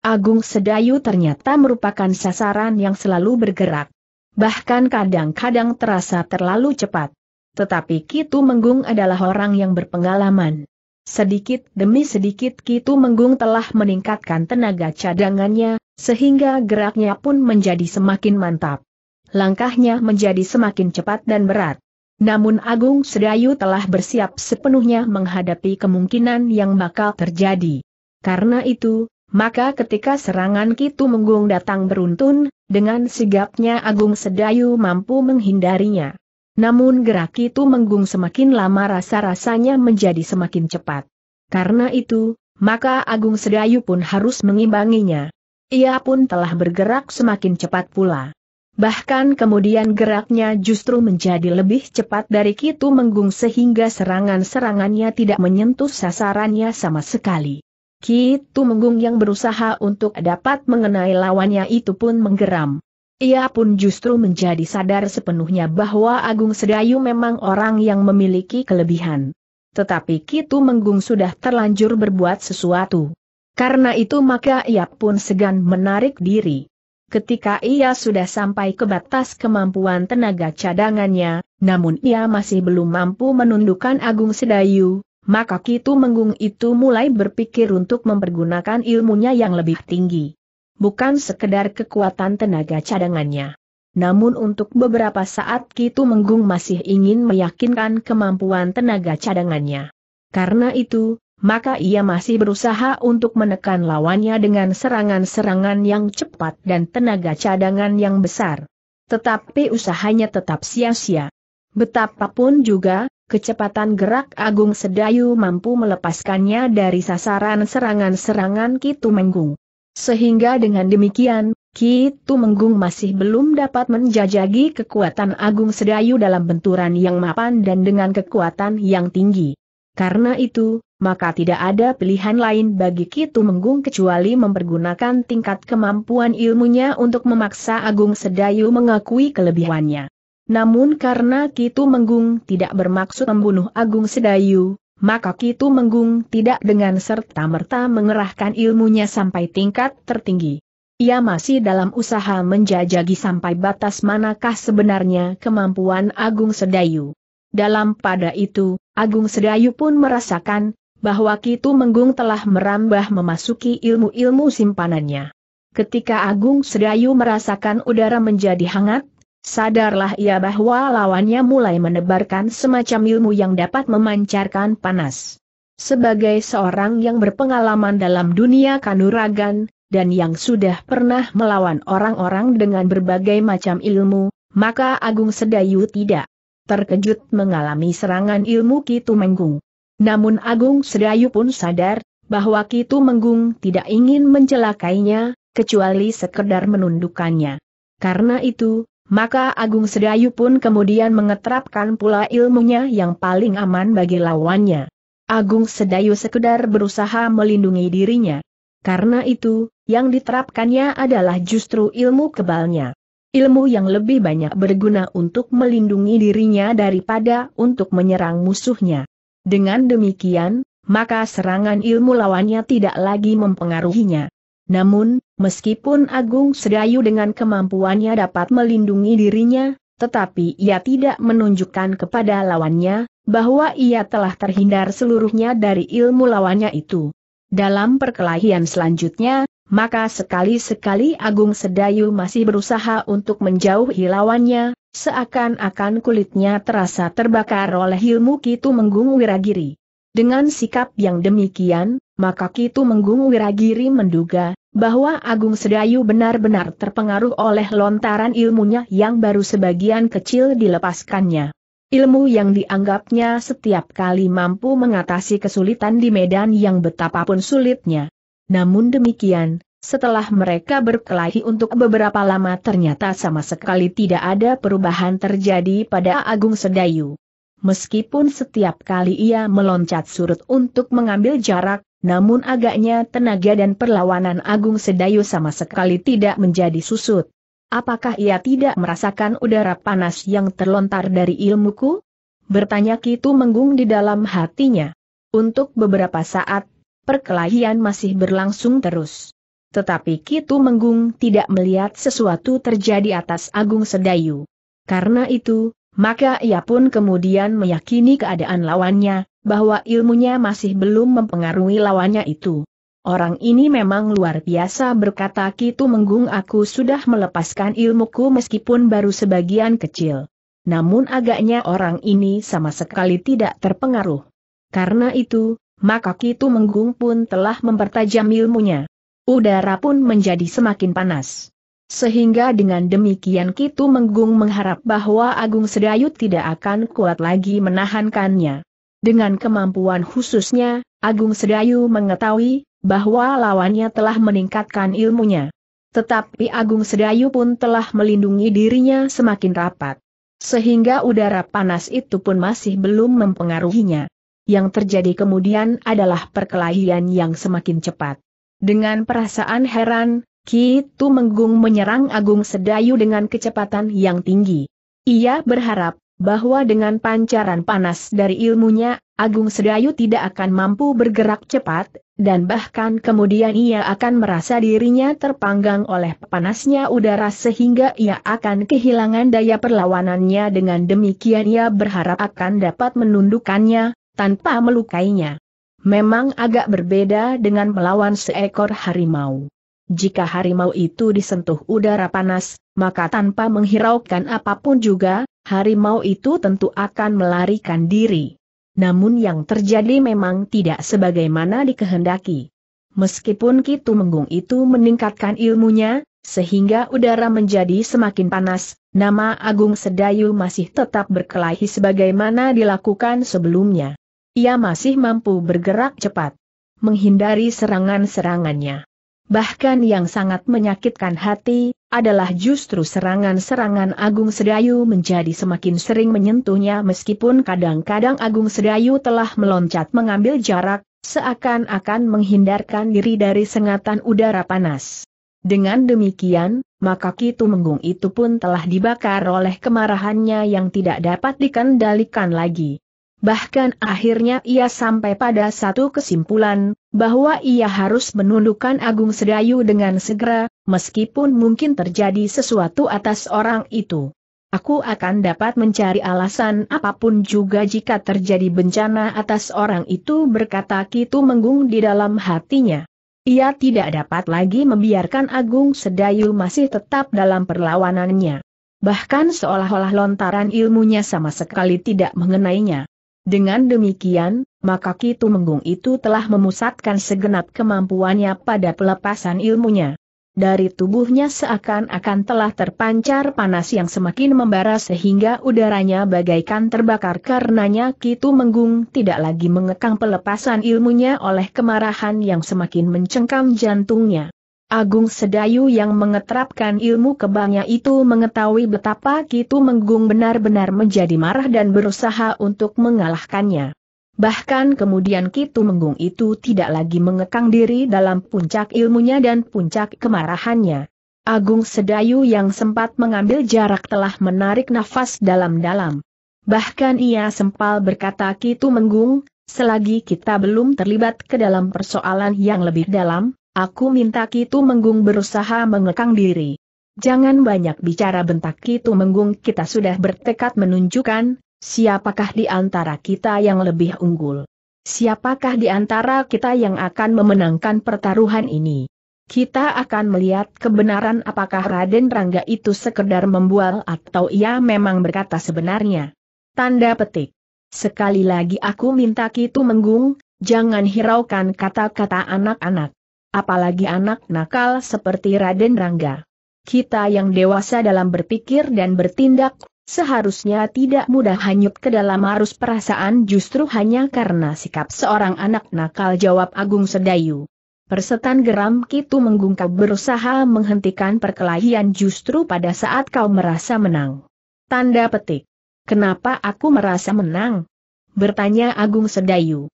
Agung Sedayu ternyata merupakan sasaran yang selalu bergerak. Bahkan kadang-kadang terasa terlalu cepat. Tetapi Kitu Menggung adalah orang yang berpengalaman. Sedikit demi sedikit Kitu Menggung telah meningkatkan tenaga cadangannya, sehingga geraknya pun menjadi semakin mantap. Langkahnya menjadi semakin cepat dan berat. Namun Agung Sedayu telah bersiap sepenuhnya menghadapi kemungkinan yang bakal terjadi. Karena itu, maka ketika serangan Kitu Menggung datang beruntun, dengan sigapnya Agung Sedayu mampu menghindarinya. Namun gerak Kitu Menggung semakin lama rasa-rasanya menjadi semakin cepat. Karena itu, maka Agung Sedayu pun harus mengimbanginya. Ia pun telah bergerak semakin cepat pula. Bahkan kemudian geraknya justru menjadi lebih cepat dari Kitu Menggung sehingga serangan-serangannya tidak menyentuh sasarannya sama sekali. Kitu Menggung yang berusaha untuk dapat mengenai lawannya itu pun menggeram. Ia pun justru menjadi sadar sepenuhnya bahwa Agung Sedayu memang orang yang memiliki kelebihan. Tetapi Kitu Menggung sudah terlanjur berbuat sesuatu. Karena itu maka ia pun segan menarik diri. Ketika ia sudah sampai ke batas kemampuan tenaga cadangannya, namun ia masih belum mampu menundukkan Agung Sedayu, maka Kitu Menggung itu mulai berpikir untuk mempergunakan ilmunya yang lebih tinggi. Bukan sekedar kekuatan tenaga cadangannya. Namun untuk beberapa saat Kitu Menggung masih ingin meyakinkan kemampuan tenaga cadangannya. Karena itu, maka ia masih berusaha untuk menekan lawannya dengan serangan-serangan yang cepat dan tenaga cadangan yang besar. Tetapi usahanya tetap sia-sia. Betapapun juga, kecepatan gerak Agung Sedayu mampu melepaskannya dari sasaran serangan-serangan Kitu Menggung. Sehingga dengan demikian, Kitu Menggung masih belum dapat menjajagi kekuatan Agung Sedayu dalam benturan yang mapan dan dengan kekuatan yang tinggi. Karena itu, maka tidak ada pilihan lain bagi Kitu Menggung kecuali mempergunakan tingkat kemampuan ilmunya untuk memaksa Agung Sedayu mengakui kelebihannya. Namun karena Kitu Menggung tidak bermaksud membunuh Agung Sedayu, maka Kitu Menggung tidak dengan serta-merta mengerahkan ilmunya sampai tingkat tertinggi. Ia masih dalam usaha menjajagi sampai batas manakah sebenarnya kemampuan Agung Sedayu. Dalam pada itu, Agung Sedayu pun merasakan, bahwa Kitu Menggung telah merambah memasuki ilmu-ilmu simpanannya. Ketika Agung Sedayu merasakan udara menjadi hangat, sadarlah ia bahwa lawannya mulai menebarkan semacam ilmu yang dapat memancarkan panas. Sebagai seorang yang berpengalaman dalam dunia kanuragan, dan yang sudah pernah melawan orang-orang dengan berbagai macam ilmu, maka Agung Sedayu tidak terkejut mengalami serangan ilmu Kitu Menggung. Namun Agung Sedayu pun sadar, bahwa Kitu Menggung tidak ingin mencelakainya, kecuali sekedar menundukkannya. Karena itu, maka Agung Sedayu pun kemudian mengetrapkan pula ilmunya yang paling aman bagi lawannya. Agung Sedayu sekedar berusaha melindungi dirinya. Karena itu, yang diterapkannya adalah justru ilmu kebalnya. Ilmu yang lebih banyak berguna untuk melindungi dirinya daripada untuk menyerang musuhnya. Dengan demikian, maka serangan ilmu lawannya tidak lagi mempengaruhinya. Namun, meskipun Agung Sedayu dengan kemampuannya dapat melindungi dirinya, tetapi ia tidak menunjukkan kepada lawannya bahwa ia telah terhindar seluruhnya dari ilmu lawannya itu. Dalam perkelahian selanjutnya, maka sekali-sekali Agung Sedayu masih berusaha untuk menjauhi lawannya, Seakan-akan kulitnya terasa terbakar oleh ilmu Kitu Menggung Wiragiri. Dengan sikap yang demikian, maka Kitu Menggung Wiragiri menduga, bahwa Agung Sedayu benar-benar terpengaruh oleh lontaran ilmunya yang baru sebagian kecil dilepaskannya. Ilmu yang dianggapnya setiap kali mampu mengatasi kesulitan di medan yang betapapun sulitnya. Namun demikian, setelah mereka berkelahi untuk beberapa lama ternyata sama sekali tidak ada perubahan terjadi pada Agung Sedayu. Meskipun setiap kali ia meloncat surut untuk mengambil jarak, namun agaknya tenaga dan perlawanan Agung Sedayu sama sekali tidak menjadi susut. Apakah ia tidak merasakan udara panas yang terlontar dari ilmuku? Bertanya Kitu menggung di dalam hatinya. Untuk beberapa saat, perkelahian masih berlangsung terus. Tetapi Kitu Menggung tidak melihat sesuatu terjadi atas Agung Sedayu. Karena itu, maka ia pun kemudian meyakini keadaan lawannya, bahwa ilmunya masih belum mempengaruhi lawannya itu. Orang ini memang luar biasa berkata Kitu Menggung aku sudah melepaskan ilmuku meskipun baru sebagian kecil. Namun agaknya orang ini sama sekali tidak terpengaruh. Karena itu, maka Kitu Menggung pun telah mempertajam ilmunya. Udara pun menjadi semakin panas. Sehingga dengan demikian Kitu Menggung mengharap bahwa Agung Sedayu tidak akan kuat lagi menahankannya. Dengan kemampuan khususnya, Agung Sedayu mengetahui bahwa lawannya telah meningkatkan ilmunya. Tetapi Agung Sedayu pun telah melindungi dirinya semakin rapat sehingga udara panas itu pun masih belum mempengaruhinya. Yang terjadi kemudian adalah perkelahian yang semakin cepat. Dengan perasaan heran, Ki Tu Menggung menyerang Agung Sedayu dengan kecepatan yang tinggi. Ia berharap bahwa dengan pancaran panas dari ilmunya, Agung Sedayu tidak akan mampu bergerak cepat, dan bahkan kemudian ia akan merasa dirinya terpanggang oleh panasnya udara sehingga ia akan kehilangan daya perlawanannya dengan demikian ia berharap akan dapat menundukkannya, tanpa melukainya memang agak berbeda dengan melawan seekor harimau. Jika harimau itu disentuh udara panas, maka tanpa menghiraukan apapun juga, harimau itu tentu akan melarikan diri. Namun yang terjadi memang tidak sebagaimana dikehendaki. Meskipun Kitu Menggung itu meningkatkan ilmunya, sehingga udara menjadi semakin panas, nama Agung Sedayu masih tetap berkelahi sebagaimana dilakukan sebelumnya. Ia masih mampu bergerak cepat. Menghindari serangan-serangannya. Bahkan yang sangat menyakitkan hati, adalah justru serangan-serangan Agung Sedayu menjadi semakin sering menyentuhnya meskipun kadang-kadang Agung Sedayu telah meloncat mengambil jarak, seakan-akan menghindarkan diri dari sengatan udara panas. Dengan demikian, maka Kitu Menggung itu pun telah dibakar oleh kemarahannya yang tidak dapat dikendalikan lagi. Bahkan akhirnya ia sampai pada satu kesimpulan, bahwa ia harus menundukkan Agung Sedayu dengan segera, meskipun mungkin terjadi sesuatu atas orang itu. Aku akan dapat mencari alasan apapun juga jika terjadi bencana atas orang itu berkata Kitu Menggung di dalam hatinya. Ia tidak dapat lagi membiarkan Agung Sedayu masih tetap dalam perlawanannya. Bahkan seolah-olah lontaran ilmunya sama sekali tidak mengenainya. Dengan demikian, maka Kitu Menggung itu telah memusatkan segenap kemampuannya pada pelepasan ilmunya. Dari tubuhnya seakan-akan telah terpancar panas yang semakin membara sehingga udaranya bagaikan terbakar karenanya Kitu Menggung tidak lagi mengekang pelepasan ilmunya oleh kemarahan yang semakin mencengkam jantungnya. Agung Sedayu yang mengetrapkan ilmu kebangnya itu mengetahui betapa Kitu Menggung benar-benar menjadi marah dan berusaha untuk mengalahkannya. Bahkan kemudian Kitu Menggung itu tidak lagi mengekang diri dalam puncak ilmunya dan puncak kemarahannya. Agung Sedayu yang sempat mengambil jarak telah menarik nafas dalam-dalam. Bahkan ia sempal berkata Kitu Menggung, selagi kita belum terlibat ke dalam persoalan yang lebih dalam, Aku minta Kitu Menggung berusaha mengekang diri. Jangan banyak bicara bentak Kitu Menggung kita sudah bertekad menunjukkan, siapakah di antara kita yang lebih unggul. Siapakah di antara kita yang akan memenangkan pertaruhan ini? Kita akan melihat kebenaran apakah Raden Rangga itu sekedar membual atau ia memang berkata sebenarnya. Tanda petik. Sekali lagi aku minta Kitu Menggung, jangan hiraukan kata-kata anak-anak apalagi anak nakal seperti Raden Rangga. Kita yang dewasa dalam berpikir dan bertindak, seharusnya tidak mudah hanyut ke dalam arus perasaan justru hanya karena sikap seorang anak nakal jawab Agung Sedayu. Persetan geram Kitu menggungkap berusaha menghentikan perkelahian justru pada saat kau merasa menang. Tanda petik. Kenapa aku merasa menang? Bertanya Agung Sedayu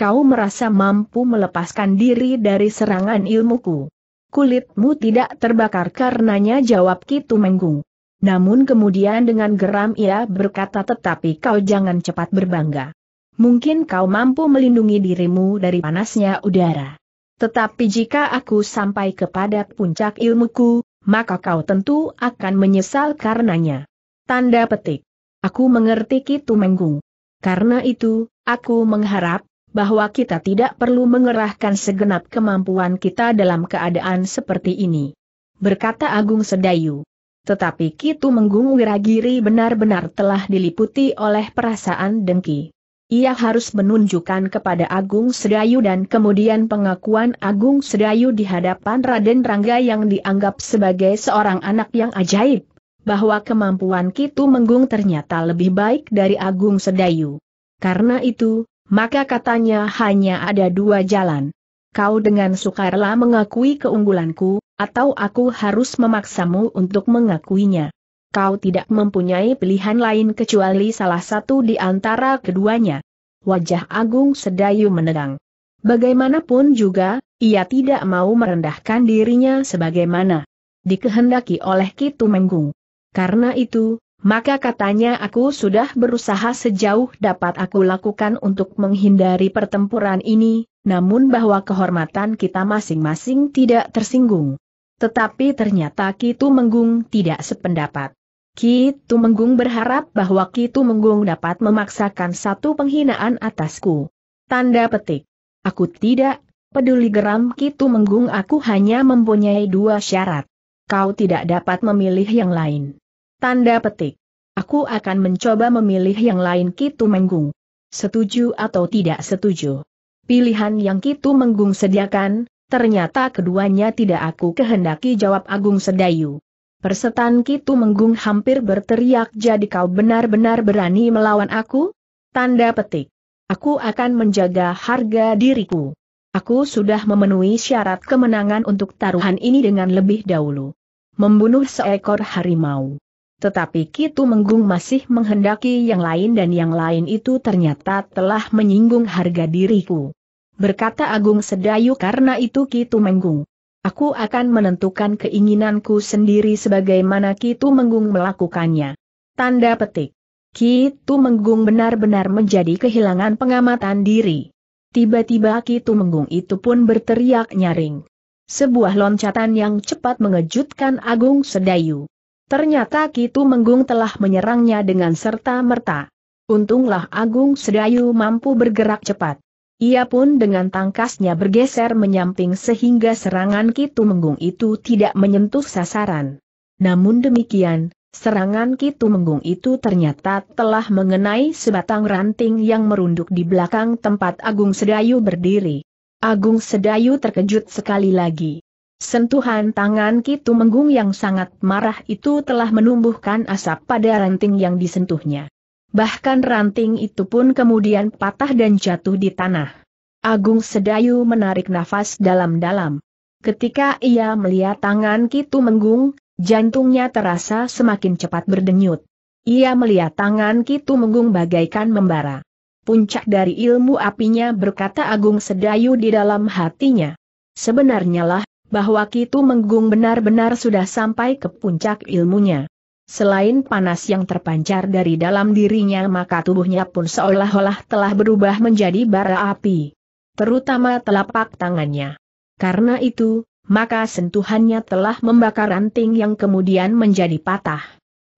kau merasa mampu melepaskan diri dari serangan ilmuku. Kulitmu tidak terbakar karenanya jawab Kitu Menggung. Namun kemudian dengan geram ia berkata tetapi kau jangan cepat berbangga. Mungkin kau mampu melindungi dirimu dari panasnya udara. Tetapi jika aku sampai kepada puncak ilmuku, maka kau tentu akan menyesal karenanya. Tanda petik. Aku mengerti Kitu Menggung. Karena itu, aku mengharap, bahwa kita tidak perlu mengerahkan segenap kemampuan kita dalam keadaan seperti ini. Berkata Agung Sedayu. Tetapi Kitu Menggung Wiragiri benar-benar telah diliputi oleh perasaan dengki. Ia harus menunjukkan kepada Agung Sedayu dan kemudian pengakuan Agung Sedayu di hadapan Raden Rangga yang dianggap sebagai seorang anak yang ajaib, bahwa kemampuan Kitu Menggung ternyata lebih baik dari Agung Sedayu. Karena itu, maka katanya hanya ada dua jalan. Kau dengan sukarela mengakui keunggulanku, atau aku harus memaksamu untuk mengakuinya. Kau tidak mempunyai pilihan lain kecuali salah satu di antara keduanya. Wajah Agung Sedayu menerang. Bagaimanapun juga, ia tidak mau merendahkan dirinya sebagaimana dikehendaki oleh Kitu Menggung. Karena itu, maka katanya aku sudah berusaha sejauh dapat aku lakukan untuk menghindari pertempuran ini, namun bahwa kehormatan kita masing-masing tidak tersinggung. Tetapi ternyata Kitu Menggung tidak sependapat. Kitu Menggung berharap bahwa Kitu Menggung dapat memaksakan satu penghinaan atasku. Tanda petik. Aku tidak peduli geram Kitu Menggung. aku hanya mempunyai dua syarat. Kau tidak dapat memilih yang lain. Tanda petik. Aku akan mencoba memilih yang lain Kitu Menggung. Setuju atau tidak setuju. Pilihan yang Kitu Menggung sediakan, ternyata keduanya tidak aku kehendaki jawab Agung Sedayu. Persetan Kitu Menggung hampir berteriak jadi kau benar-benar berani melawan aku? Tanda petik. Aku akan menjaga harga diriku. Aku sudah memenuhi syarat kemenangan untuk taruhan ini dengan lebih dahulu. Membunuh seekor harimau. Tetapi Kitu Menggung masih menghendaki yang lain dan yang lain itu ternyata telah menyinggung harga diriku. Berkata Agung Sedayu karena itu Kitu Menggung. Aku akan menentukan keinginanku sendiri sebagaimana Kitu Menggung melakukannya. Tanda petik. Kitu Menggung benar-benar menjadi kehilangan pengamatan diri. Tiba-tiba Kitu Menggung itu pun berteriak nyaring. Sebuah loncatan yang cepat mengejutkan Agung Sedayu. Ternyata Kitu Menggung telah menyerangnya dengan serta-merta. Untunglah Agung Sedayu mampu bergerak cepat. Ia pun dengan tangkasnya bergeser menyamping sehingga serangan Kitu Menggung itu tidak menyentuh sasaran. Namun demikian, serangan Kitu Menggung itu ternyata telah mengenai sebatang ranting yang merunduk di belakang tempat Agung Sedayu berdiri. Agung Sedayu terkejut sekali lagi. Sentuhan tangan Kitu Menggung yang sangat marah itu telah menumbuhkan asap pada ranting yang disentuhnya. Bahkan ranting itu pun kemudian patah dan jatuh di tanah. Agung Sedayu menarik nafas dalam-dalam. Ketika ia melihat tangan Kitu Menggung, jantungnya terasa semakin cepat berdenyut. Ia melihat tangan Kitu Menggung bagaikan membara. Puncak dari ilmu apinya berkata Agung Sedayu di dalam hatinya. Sebenarnya lah bahwa Kitu Menggung benar-benar sudah sampai ke puncak ilmunya. Selain panas yang terpancar dari dalam dirinya maka tubuhnya pun seolah-olah telah berubah menjadi bara api. Terutama telapak tangannya. Karena itu, maka sentuhannya telah membakar ranting yang kemudian menjadi patah.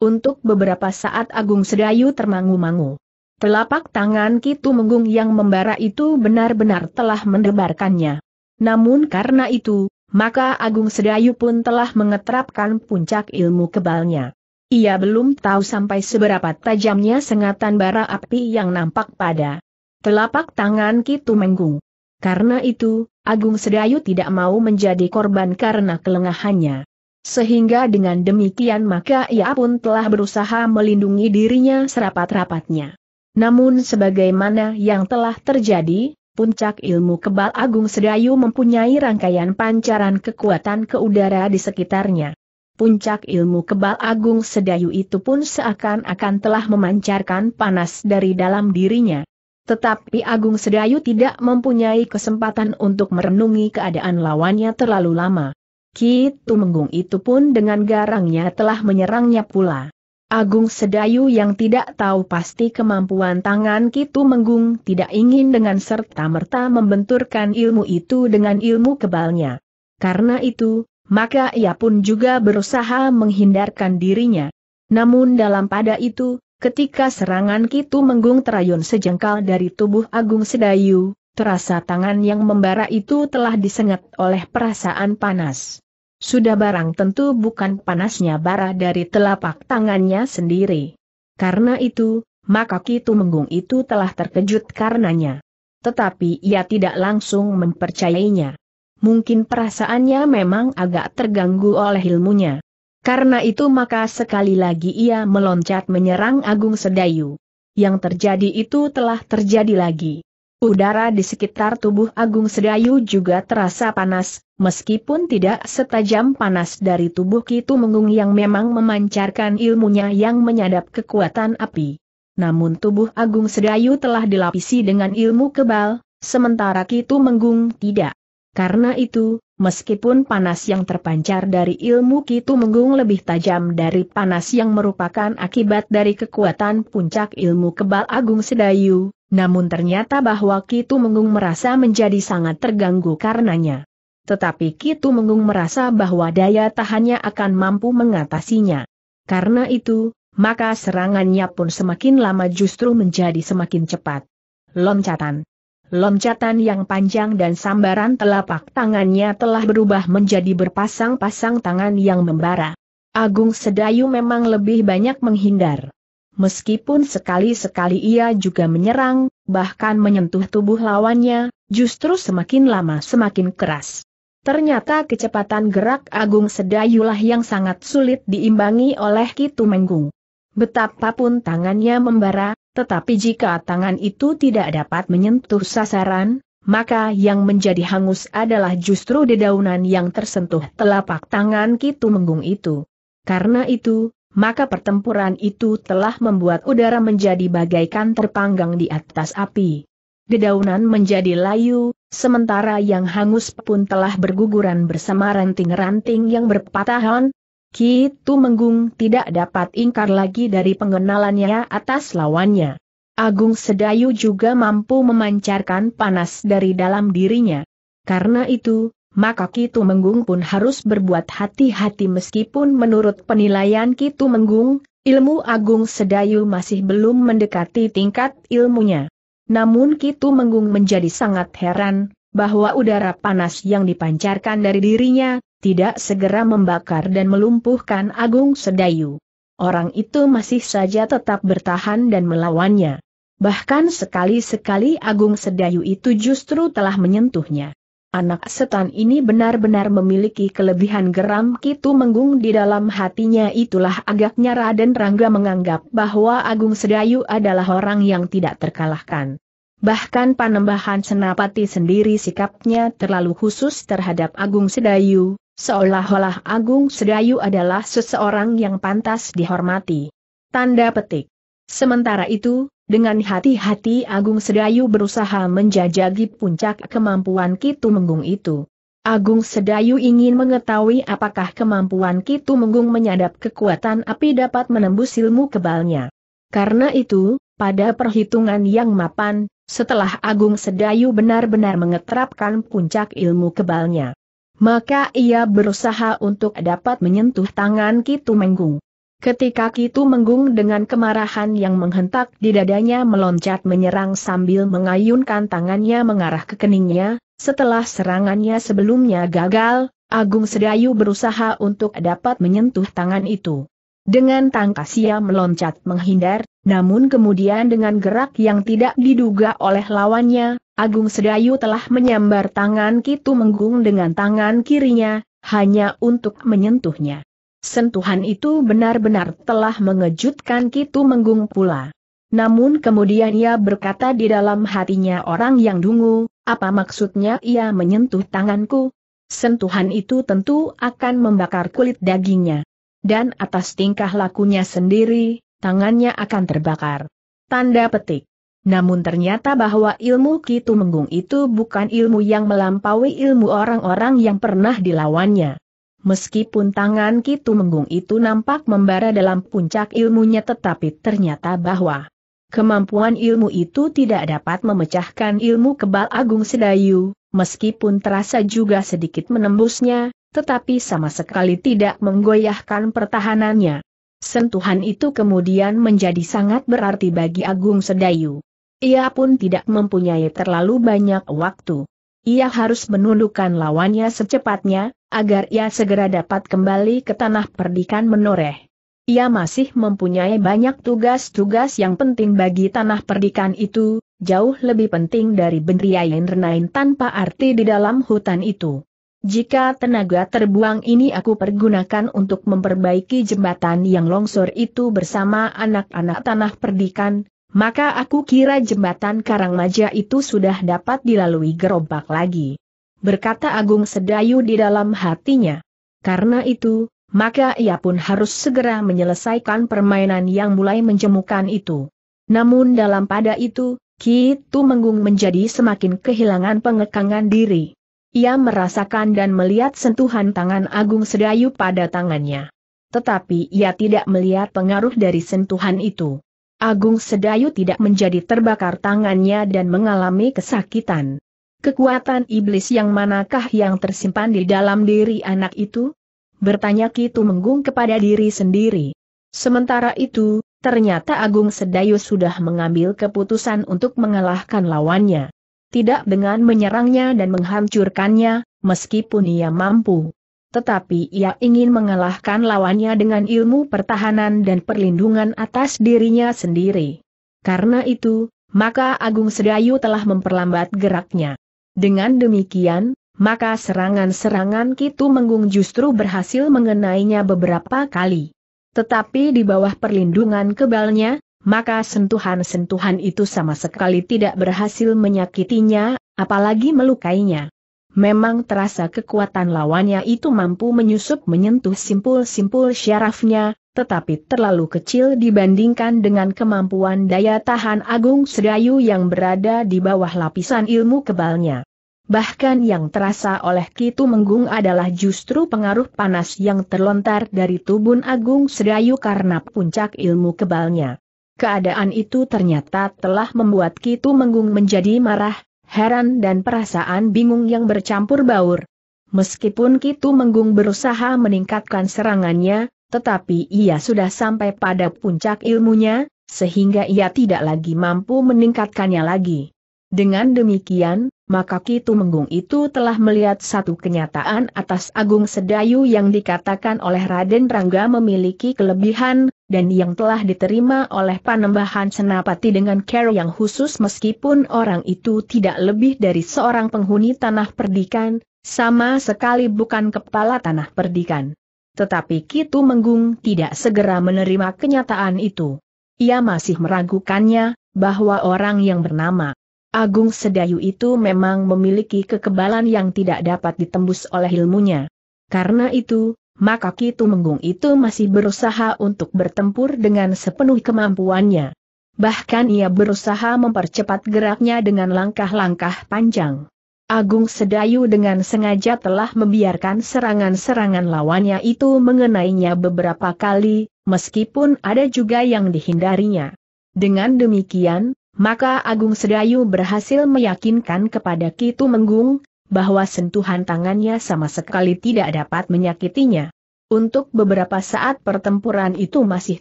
Untuk beberapa saat Agung Sedayu termangu-mangu. Telapak tangan Kitu Menggung yang membara itu benar-benar telah mendebarkannya. Namun karena itu, maka Agung Sedayu pun telah mengetrapkan puncak ilmu kebalnya. Ia belum tahu sampai seberapa tajamnya sengatan bara api yang nampak pada telapak tangan Kitu Menggung. Karena itu, Agung Sedayu tidak mau menjadi korban karena kelengahannya. Sehingga dengan demikian maka ia pun telah berusaha melindungi dirinya serapat-rapatnya. Namun sebagaimana yang telah terjadi, Puncak ilmu kebal Agung Sedayu mempunyai rangkaian pancaran kekuatan ke udara di sekitarnya. Puncak ilmu kebal Agung Sedayu itu pun seakan-akan telah memancarkan panas dari dalam dirinya. Tetapi Agung Sedayu tidak mempunyai kesempatan untuk merenungi keadaan lawannya terlalu lama. Ki Tumenggung itu pun dengan garangnya telah menyerangnya pula. Agung Sedayu yang tidak tahu pasti kemampuan tangan Kitu Menggung tidak ingin dengan serta-merta membenturkan ilmu itu dengan ilmu kebalnya. Karena itu, maka ia pun juga berusaha menghindarkan dirinya. Namun dalam pada itu, ketika serangan Kitu Menggung terayun sejengkal dari tubuh Agung Sedayu, terasa tangan yang membara itu telah disengat oleh perasaan panas. Sudah barang tentu bukan panasnya bara dari telapak tangannya sendiri. Karena itu, maka Kitu Menggung itu telah terkejut karenanya. Tetapi ia tidak langsung mempercayainya. Mungkin perasaannya memang agak terganggu oleh ilmunya. Karena itu maka sekali lagi ia meloncat menyerang Agung Sedayu. Yang terjadi itu telah terjadi lagi. Udara di sekitar tubuh Agung Sedayu juga terasa panas, meskipun tidak setajam panas dari tubuh Kitu Mengung yang memang memancarkan ilmunya yang menyadap kekuatan api. Namun tubuh Agung Sedayu telah dilapisi dengan ilmu kebal, sementara Kitu Mengung tidak. Karena itu, meskipun panas yang terpancar dari ilmu Kitu Mengung lebih tajam dari panas yang merupakan akibat dari kekuatan puncak ilmu kebal Agung Sedayu, namun ternyata bahwa Kitu Mengung merasa menjadi sangat terganggu karenanya. Tetapi Kitu Mengung merasa bahwa daya tahannya akan mampu mengatasinya. Karena itu, maka serangannya pun semakin lama justru menjadi semakin cepat. Loncatan Loncatan yang panjang dan sambaran telapak tangannya telah berubah menjadi berpasang-pasang tangan yang membara. Agung Sedayu memang lebih banyak menghindar. Meskipun sekali-sekali ia juga menyerang, bahkan menyentuh tubuh lawannya, justru semakin lama semakin keras. Ternyata kecepatan gerak Agung Sedayulah yang sangat sulit diimbangi oleh Kitu Menggung. Betapapun tangannya membara, tetapi jika tangan itu tidak dapat menyentuh sasaran, maka yang menjadi hangus adalah justru dedaunan yang tersentuh telapak tangan Kitu Menggung itu. Karena itu, maka pertempuran itu telah membuat udara menjadi bagaikan terpanggang di atas api. Dedaunan menjadi layu, sementara yang hangus pun telah berguguran bersama ranting-ranting yang berpatahan. Kitu Menggung tidak dapat ingkar lagi dari pengenalannya atas lawannya. Agung Sedayu juga mampu memancarkan panas dari dalam dirinya. Karena itu, maka Kitu Menggung pun harus berbuat hati-hati meskipun menurut penilaian Kitu Menggung, ilmu Agung Sedayu masih belum mendekati tingkat ilmunya. Namun Kitu Menggung menjadi sangat heran, bahwa udara panas yang dipancarkan dari dirinya, tidak segera membakar dan melumpuhkan Agung Sedayu. Orang itu masih saja tetap bertahan dan melawannya. Bahkan sekali-sekali Agung Sedayu itu justru telah menyentuhnya. Anak setan ini benar-benar memiliki kelebihan geram Kitu Menggung di dalam hatinya itulah agaknya Raden Rangga menganggap bahwa Agung Sedayu adalah orang yang tidak terkalahkan. Bahkan panembahan Senapati sendiri sikapnya terlalu khusus terhadap Agung Sedayu, seolah-olah Agung Sedayu adalah seseorang yang pantas dihormati. Tanda petik. Sementara itu, dengan hati-hati Agung Sedayu berusaha menjajagi puncak kemampuan Kitu Menggung itu. Agung Sedayu ingin mengetahui apakah kemampuan Kitu Menggung menyadap kekuatan api dapat menembus ilmu kebalnya. Karena itu, pada perhitungan yang mapan, setelah Agung Sedayu benar-benar mengeterapkan puncak ilmu kebalnya, maka ia berusaha untuk dapat menyentuh tangan Kitu Menggung. Ketika Kitu menggung dengan kemarahan yang menghentak di dadanya meloncat menyerang sambil mengayunkan tangannya mengarah ke keningnya, setelah serangannya sebelumnya gagal, Agung Sedayu berusaha untuk dapat menyentuh tangan itu. Dengan tangkas ia meloncat menghindar, namun kemudian dengan gerak yang tidak diduga oleh lawannya, Agung Sedayu telah menyambar tangan Kitu Menggung dengan tangan kirinya, hanya untuk menyentuhnya. Sentuhan itu benar-benar telah mengejutkan Kitu Menggung pula. Namun kemudian ia berkata di dalam hatinya orang yang dungu, apa maksudnya ia menyentuh tanganku? Sentuhan itu tentu akan membakar kulit dagingnya. Dan atas tingkah lakunya sendiri, tangannya akan terbakar. Tanda petik. Namun ternyata bahwa ilmu Kitu Menggung itu bukan ilmu yang melampaui ilmu orang-orang yang pernah dilawannya. Meskipun tangan Kitu Menggung itu nampak membara dalam puncak ilmunya tetapi ternyata bahwa kemampuan ilmu itu tidak dapat memecahkan ilmu kebal Agung Sedayu, meskipun terasa juga sedikit menembusnya, tetapi sama sekali tidak menggoyahkan pertahanannya. Sentuhan itu kemudian menjadi sangat berarti bagi Agung Sedayu. Ia pun tidak mempunyai terlalu banyak waktu. Ia harus menundukkan lawannya secepatnya, agar ia segera dapat kembali ke tanah perdikan menoreh. Ia masih mempunyai banyak tugas-tugas yang penting bagi tanah perdikan itu, jauh lebih penting dari benriain renain tanpa arti di dalam hutan itu. Jika tenaga terbuang ini aku pergunakan untuk memperbaiki jembatan yang longsor itu bersama anak-anak tanah perdikan, maka aku kira jembatan Karangmaja itu sudah dapat dilalui gerobak lagi berkata Agung Sedayu di dalam hatinya. Karena itu, maka ia pun harus segera menyelesaikan permainan yang mulai menjemukan itu. Namun dalam pada itu, Ki Tumenggung menjadi semakin kehilangan pengekangan diri. Ia merasakan dan melihat sentuhan tangan Agung Sedayu pada tangannya. Tetapi ia tidak melihat pengaruh dari sentuhan itu. Agung Sedayu tidak menjadi terbakar tangannya dan mengalami kesakitan. Kekuatan iblis yang manakah yang tersimpan di dalam diri anak itu? Bertanya Kitu Menggung kepada diri sendiri. Sementara itu, ternyata Agung Sedayu sudah mengambil keputusan untuk mengalahkan lawannya. Tidak dengan menyerangnya dan menghancurkannya, meskipun ia mampu. Tetapi ia ingin mengalahkan lawannya dengan ilmu pertahanan dan perlindungan atas dirinya sendiri. Karena itu, maka Agung Sedayu telah memperlambat geraknya. Dengan demikian, maka serangan-serangan Kitu Menggung justru berhasil mengenainya beberapa kali. Tetapi di bawah perlindungan kebalnya, maka sentuhan-sentuhan itu sama sekali tidak berhasil menyakitinya, apalagi melukainya. Memang terasa kekuatan lawannya itu mampu menyusup menyentuh simpul-simpul syarafnya, tetapi terlalu kecil dibandingkan dengan kemampuan daya tahan Agung Sedayu yang berada di bawah lapisan ilmu kebalnya. Bahkan yang terasa oleh Kitu Menggung adalah justru pengaruh panas yang terlontar dari tubuh Agung Sedayu karena puncak ilmu kebalnya. Keadaan itu ternyata telah membuat Kitu Menggung menjadi marah, heran dan perasaan bingung yang bercampur baur. Meskipun Kitu Menggung berusaha meningkatkan serangannya, tetapi ia sudah sampai pada puncak ilmunya, sehingga ia tidak lagi mampu meningkatkannya lagi. Dengan demikian, maka Ki Tumenggung itu telah melihat satu kenyataan atas Agung Sedayu yang dikatakan oleh Raden Rangga memiliki kelebihan, dan yang telah diterima oleh Panembahan Senapati dengan care yang khusus meskipun orang itu tidak lebih dari seorang penghuni tanah perdikan, sama sekali bukan kepala tanah perdikan. Tetapi Kitu Menggung tidak segera menerima kenyataan itu. Ia masih meragukannya, bahwa orang yang bernama Agung Sedayu itu memang memiliki kekebalan yang tidak dapat ditembus oleh ilmunya. Karena itu, maka Kitu Menggung itu masih berusaha untuk bertempur dengan sepenuh kemampuannya. Bahkan ia berusaha mempercepat geraknya dengan langkah-langkah panjang. Agung Sedayu dengan sengaja telah membiarkan serangan-serangan lawannya itu mengenainya beberapa kali, meskipun ada juga yang dihindarinya. Dengan demikian, maka Agung Sedayu berhasil meyakinkan kepada Kitu Menggung, bahwa sentuhan tangannya sama sekali tidak dapat menyakitinya. Untuk beberapa saat pertempuran itu masih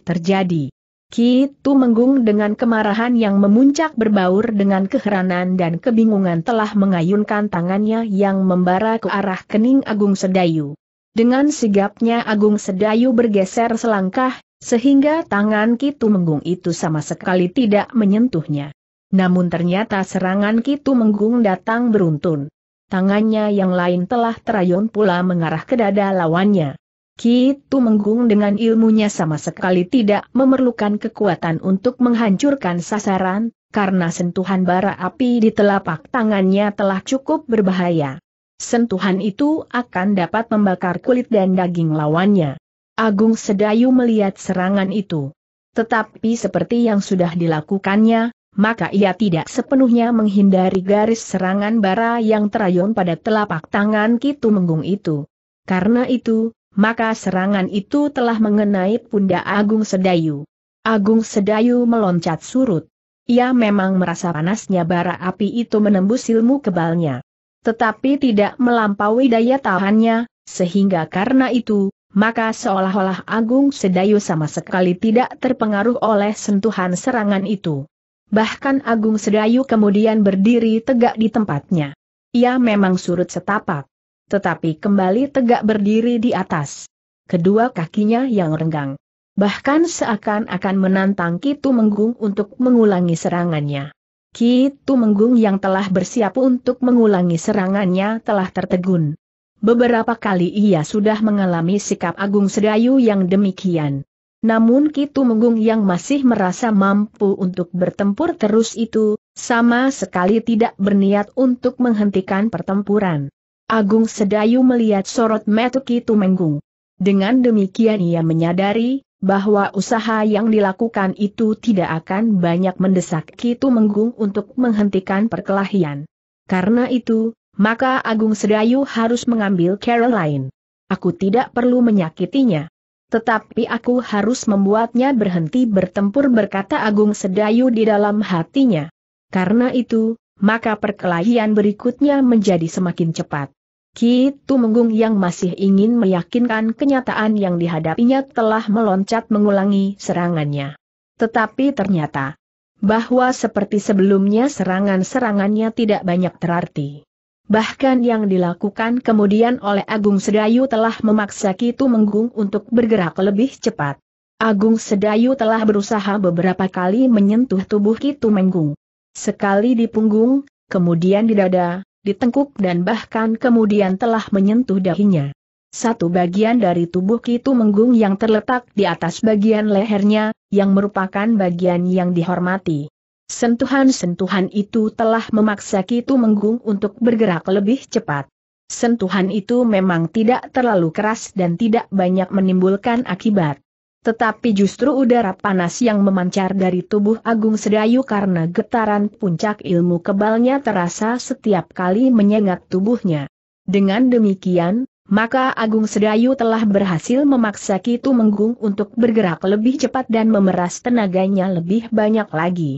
terjadi. Kitu Menggung dengan kemarahan yang memuncak berbaur dengan keheranan dan kebingungan telah mengayunkan tangannya yang membara ke arah kening Agung Sedayu. Dengan sigapnya Agung Sedayu bergeser selangkah, sehingga tangan Ki Menggung itu sama sekali tidak menyentuhnya. Namun ternyata serangan Kitu Menggung datang beruntun. Tangannya yang lain telah terayun pula mengarah ke dada lawannya. Kitu Menggung dengan ilmunya sama sekali tidak memerlukan kekuatan untuk menghancurkan sasaran, karena sentuhan bara api di telapak tangannya telah cukup berbahaya. Sentuhan itu akan dapat membakar kulit dan daging lawannya. Agung Sedayu melihat serangan itu. Tetapi seperti yang sudah dilakukannya, maka ia tidak sepenuhnya menghindari garis serangan bara yang terayun pada telapak tangan Kitu Menggung itu. Karena itu, maka serangan itu telah mengenai pundak Agung Sedayu. Agung Sedayu meloncat surut. Ia memang merasa panasnya bara api itu menembus ilmu kebalnya. Tetapi tidak melampaui daya tahannya, sehingga karena itu, maka seolah-olah Agung Sedayu sama sekali tidak terpengaruh oleh sentuhan serangan itu. Bahkan Agung Sedayu kemudian berdiri tegak di tempatnya. Ia memang surut setapak tetapi kembali tegak berdiri di atas. Kedua kakinya yang renggang. Bahkan seakan-akan menantang Kitu Menggung untuk mengulangi serangannya. Kitu Menggung yang telah bersiap untuk mengulangi serangannya telah tertegun. Beberapa kali ia sudah mengalami sikap Agung Sedayu yang demikian. Namun Kitu Menggung yang masih merasa mampu untuk bertempur terus itu, sama sekali tidak berniat untuk menghentikan pertempuran. Agung Sedayu melihat sorot Kitu menggung. Dengan demikian ia menyadari, bahwa usaha yang dilakukan itu tidak akan banyak mendesak Kitu Menggung untuk menghentikan perkelahian. Karena itu, maka Agung Sedayu harus mengambil Caroline. Aku tidak perlu menyakitinya. Tetapi aku harus membuatnya berhenti bertempur berkata Agung Sedayu di dalam hatinya. Karena itu, maka perkelahian berikutnya menjadi semakin cepat. Ki Tumenggung yang masih ingin meyakinkan kenyataan yang dihadapinya telah meloncat mengulangi serangannya. Tetapi ternyata, bahwa seperti sebelumnya serangan-serangannya tidak banyak terarti. Bahkan yang dilakukan kemudian oleh Agung Sedayu telah memaksa Ki Tumenggung untuk bergerak lebih cepat. Agung Sedayu telah berusaha beberapa kali menyentuh tubuh Ki Tumenggung. Sekali di punggung, kemudian di dada, ditengkuk dan bahkan kemudian telah menyentuh dahinya. Satu bagian dari tubuh Kitu Menggung yang terletak di atas bagian lehernya, yang merupakan bagian yang dihormati. Sentuhan-sentuhan itu telah memaksa Kitu Menggung untuk bergerak lebih cepat. Sentuhan itu memang tidak terlalu keras dan tidak banyak menimbulkan akibat. Tetapi justru udara panas yang memancar dari tubuh Agung Sedayu karena getaran puncak ilmu kebalnya terasa setiap kali menyengat tubuhnya. Dengan demikian, maka Agung Sedayu telah berhasil memaksa Kitu Menggung untuk bergerak lebih cepat dan memeras tenaganya lebih banyak lagi.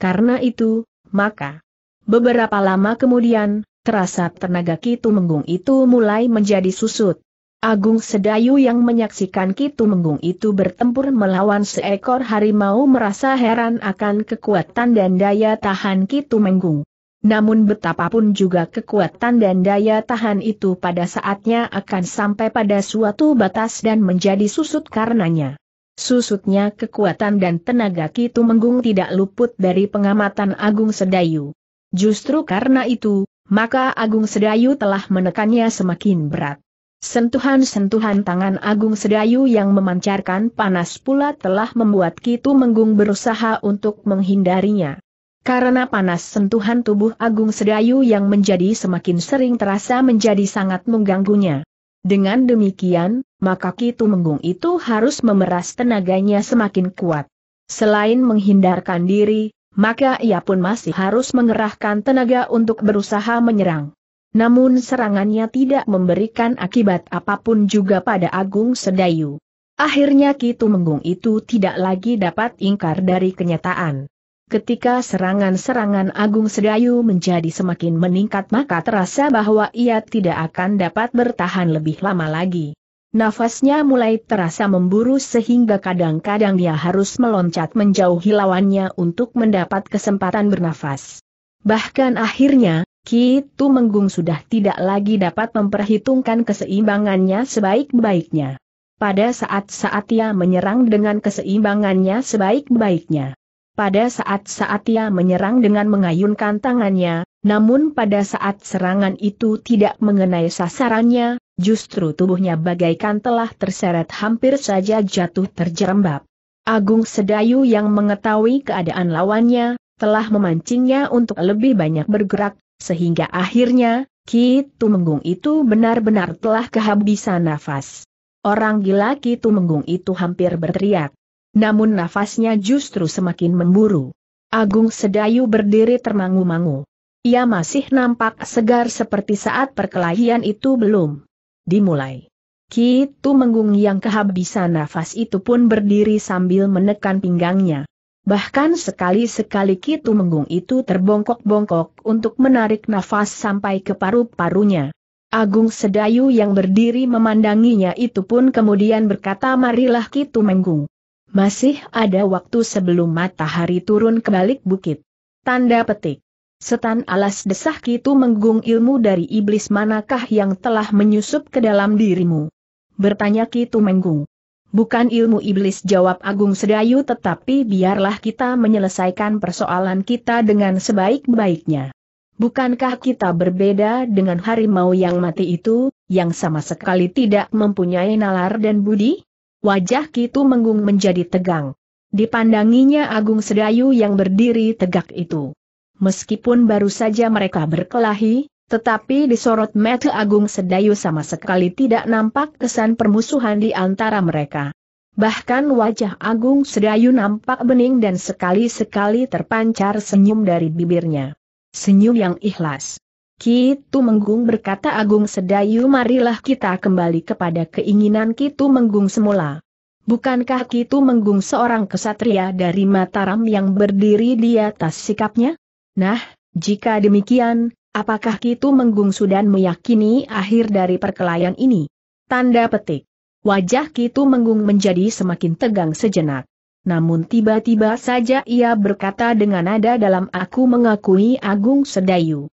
Karena itu, maka beberapa lama kemudian, terasa tenaga Kitu Menggung itu mulai menjadi susut. Agung Sedayu yang menyaksikan Kitu Menggung itu bertempur melawan seekor harimau merasa heran akan kekuatan dan daya tahan Kitu Menggung. Namun betapapun juga kekuatan dan daya tahan itu pada saatnya akan sampai pada suatu batas dan menjadi susut karenanya. Susutnya kekuatan dan tenaga Kitu Menggung tidak luput dari pengamatan Agung Sedayu. Justru karena itu, maka Agung Sedayu telah menekannya semakin berat. Sentuhan-sentuhan tangan Agung Sedayu yang memancarkan panas pula telah membuat Kitu Menggung berusaha untuk menghindarinya. Karena panas sentuhan tubuh Agung Sedayu yang menjadi semakin sering terasa menjadi sangat mengganggunya. Dengan demikian, maka Kitu Menggung itu harus memeras tenaganya semakin kuat. Selain menghindarkan diri, maka ia pun masih harus mengerahkan tenaga untuk berusaha menyerang. Namun serangannya tidak memberikan akibat apapun juga pada Agung Sedayu. Akhirnya Kitu Menggung itu tidak lagi dapat ingkar dari kenyataan. Ketika serangan-serangan Agung Sedayu menjadi semakin meningkat maka terasa bahwa ia tidak akan dapat bertahan lebih lama lagi. Nafasnya mulai terasa memburu sehingga kadang-kadang dia harus meloncat menjauhi lawannya untuk mendapat kesempatan bernafas. Bahkan akhirnya, Ki Tu Menggung sudah tidak lagi dapat memperhitungkan keseimbangannya sebaik-baiknya. Pada saat-saat ia menyerang dengan keseimbangannya sebaik-baiknya. Pada saat-saat ia menyerang dengan mengayunkan tangannya, namun pada saat serangan itu tidak mengenai sasarannya, justru tubuhnya bagaikan telah terseret hampir saja jatuh terjerembab. Agung Sedayu yang mengetahui keadaan lawannya, telah memancingnya untuk lebih banyak bergerak, sehingga akhirnya, Ki Tumenggung itu benar-benar telah kehabisan nafas. Orang gila Ki Tumenggung itu hampir berteriak. Namun nafasnya justru semakin memburu. Agung Sedayu berdiri termangu-mangu. Ia masih nampak segar seperti saat perkelahian itu belum dimulai. Ki Tumenggung yang kehabisan nafas itu pun berdiri sambil menekan pinggangnya. Bahkan sekali-sekali Kitu Menggung itu terbongkok-bongkok untuk menarik nafas sampai ke paru-parunya. Agung Sedayu yang berdiri memandanginya itu pun kemudian berkata marilah Kitu Menggung. Masih ada waktu sebelum matahari turun ke balik bukit. Tanda petik. Setan alas desah Kitu Menggung ilmu dari iblis manakah yang telah menyusup ke dalam dirimu? Bertanya Kitu Menggung. Bukan ilmu iblis jawab Agung Sedayu tetapi biarlah kita menyelesaikan persoalan kita dengan sebaik-baiknya. Bukankah kita berbeda dengan harimau yang mati itu, yang sama sekali tidak mempunyai nalar dan budi? Wajah Kitu Menggung menjadi tegang. Dipandanginya Agung Sedayu yang berdiri tegak itu. Meskipun baru saja mereka berkelahi, tetapi disorot Mete mata Agung Sedayu sama sekali tidak nampak kesan permusuhan di antara mereka. Bahkan wajah Agung Sedayu nampak bening dan sekali-sekali terpancar senyum dari bibirnya. Senyum yang ikhlas. Kitu Menggung berkata Agung Sedayu marilah kita kembali kepada keinginan Kitu Menggung semula. Bukankah Kitu Menggung seorang kesatria dari Mataram yang berdiri di atas sikapnya? Nah, jika demikian, Apakah Kitu menggungsu dan meyakini akhir dari perkelahian ini? Tanda petik. Wajah Kitu menggung menjadi semakin tegang sejenak. Namun tiba-tiba saja ia berkata dengan nada dalam aku mengakui Agung Sedayu.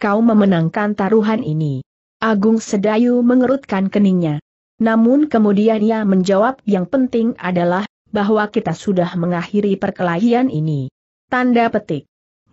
Kau memenangkan taruhan ini. Agung Sedayu mengerutkan keningnya. Namun kemudian ia menjawab yang penting adalah, bahwa kita sudah mengakhiri perkelahian ini. Tanda petik.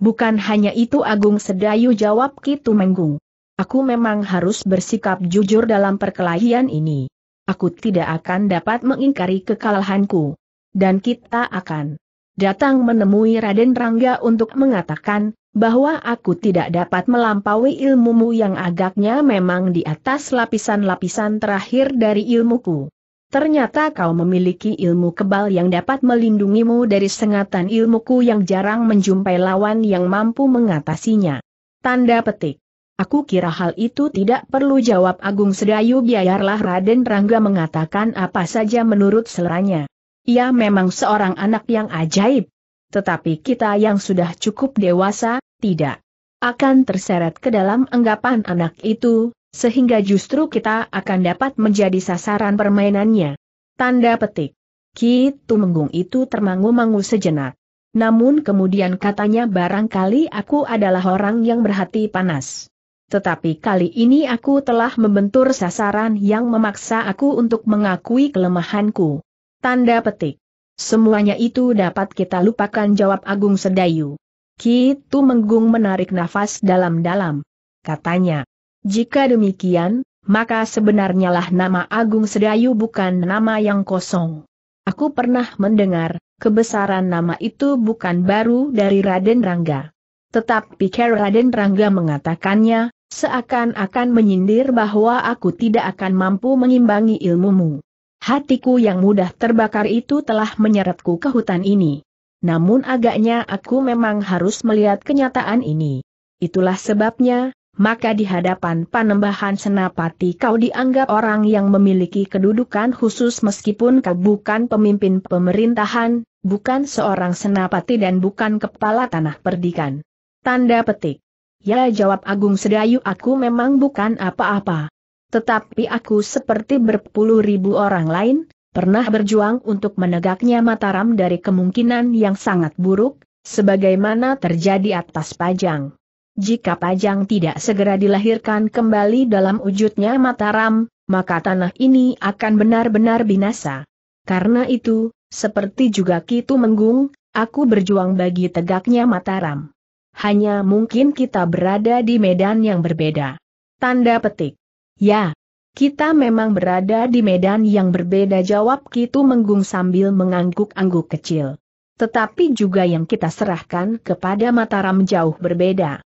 Bukan hanya itu Agung Sedayu jawab Kitu Menggung. Aku memang harus bersikap jujur dalam perkelahian ini. Aku tidak akan dapat mengingkari kekalahanku. Dan kita akan datang menemui Raden Rangga untuk mengatakan, bahwa aku tidak dapat melampaui ilmumu yang agaknya memang di atas lapisan-lapisan terakhir dari ilmuku. Ternyata kau memiliki ilmu kebal yang dapat melindungimu dari sengatan ilmuku yang jarang menjumpai lawan yang mampu mengatasinya. Tanda petik. Aku kira hal itu tidak perlu jawab Agung Sedayu biarlah Raden Rangga mengatakan apa saja menurut seleranya. Ia memang seorang anak yang ajaib. Tetapi kita yang sudah cukup dewasa, tidak akan terseret ke dalam anggapan anak itu, sehingga justru kita akan dapat menjadi sasaran permainannya. Tanda petik. Ki Tumenggung itu termangu-mangu sejenak. Namun kemudian katanya barangkali aku adalah orang yang berhati panas. Tetapi kali ini aku telah membentur sasaran yang memaksa aku untuk mengakui kelemahanku. Tanda petik. Semuanya itu dapat kita lupakan jawab Agung Sedayu. Ki Tumenggung menarik nafas dalam-dalam. Katanya, jika demikian, maka sebenarnya lah nama Agung Sedayu bukan nama yang kosong. Aku pernah mendengar, kebesaran nama itu bukan baru dari Raden Rangga. Tetapi Raden Rangga mengatakannya, seakan-akan menyindir bahwa aku tidak akan mampu mengimbangi ilmumu. Hatiku yang mudah terbakar itu telah menyeretku ke hutan ini. Namun agaknya aku memang harus melihat kenyataan ini. Itulah sebabnya, maka di hadapan panembahan senapati kau dianggap orang yang memiliki kedudukan khusus meskipun kau bukan pemimpin pemerintahan, bukan seorang senapati dan bukan kepala tanah perdikan. Tanda petik. Ya jawab Agung Sedayu aku memang bukan apa-apa. Tetapi aku seperti berpuluh ribu orang lain, pernah berjuang untuk menegaknya Mataram dari kemungkinan yang sangat buruk, sebagaimana terjadi atas pajang. Jika Pajang tidak segera dilahirkan kembali dalam wujudnya Mataram, maka tanah ini akan benar-benar binasa. Karena itu, seperti juga Kitu Menggung, aku berjuang bagi tegaknya Mataram. Hanya mungkin kita berada di medan yang berbeda. Tanda petik. Ya, kita memang berada di medan yang berbeda jawab Kitu Menggung sambil mengangguk-angguk kecil. Tetapi juga yang kita serahkan kepada Mataram jauh berbeda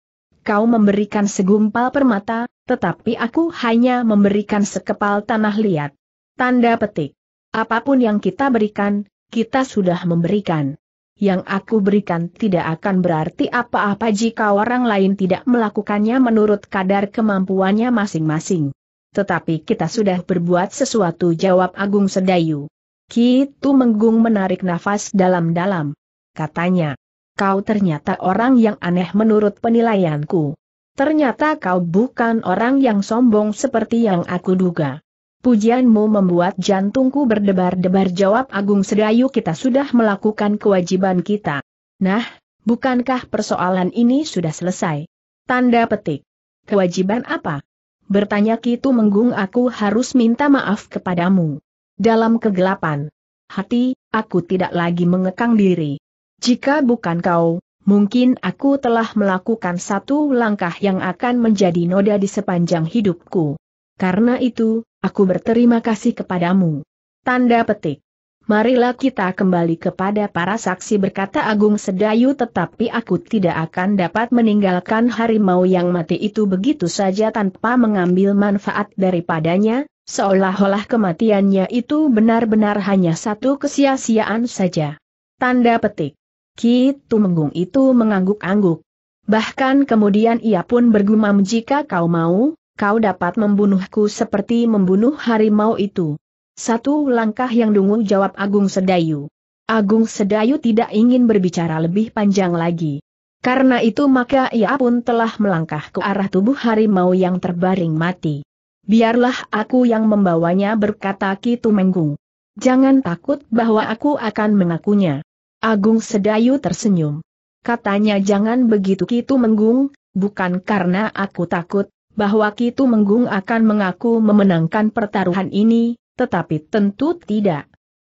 kau memberikan segumpal permata, tetapi aku hanya memberikan sekepal tanah liat. Tanda petik. Apapun yang kita berikan, kita sudah memberikan. Yang aku berikan tidak akan berarti apa-apa jika orang lain tidak melakukannya menurut kadar kemampuannya masing-masing. Tetapi kita sudah berbuat sesuatu jawab Agung Sedayu. Kitu Menggung menarik nafas dalam-dalam. Katanya, kau ternyata orang yang aneh menurut penilaianku. Ternyata kau bukan orang yang sombong seperti yang aku duga. Pujianmu membuat jantungku berdebar-debar jawab Agung Sedayu kita sudah melakukan kewajiban kita. Nah, bukankah persoalan ini sudah selesai? Tanda petik. Kewajiban apa? Bertanya Kitu Menggung aku harus minta maaf kepadamu. Dalam kegelapan hati, aku tidak lagi mengekang diri. Jika bukan kau, mungkin aku telah melakukan satu langkah yang akan menjadi noda di sepanjang hidupku. Karena itu, aku berterima kasih kepadamu. Tanda petik. Marilah kita kembali kepada para saksi berkata Agung Sedayu tetapi aku tidak akan dapat meninggalkan harimau yang mati itu begitu saja tanpa mengambil manfaat daripadanya, seolah-olah kematiannya itu benar-benar hanya satu kesia-siaan saja. Tanda petik. Ki Tumenggung itu mengangguk-angguk. Bahkan kemudian ia pun bergumam jika kau mau, kau dapat membunuhku seperti membunuh harimau itu. Satu langkah yang dungu jawab Agung Sedayu. Agung Sedayu tidak ingin berbicara lebih panjang lagi. Karena itu maka ia pun telah melangkah ke arah tubuh harimau yang terbaring mati. Biarlah aku yang membawanya berkata Ki Tumenggung. Jangan takut bahwa aku akan mengakunya. Agung Sedayu tersenyum. Katanya jangan begitu Kitu Menggung, bukan karena aku takut, bahwa Kitu Menggung akan mengaku memenangkan pertaruhan ini, tetapi tentu tidak.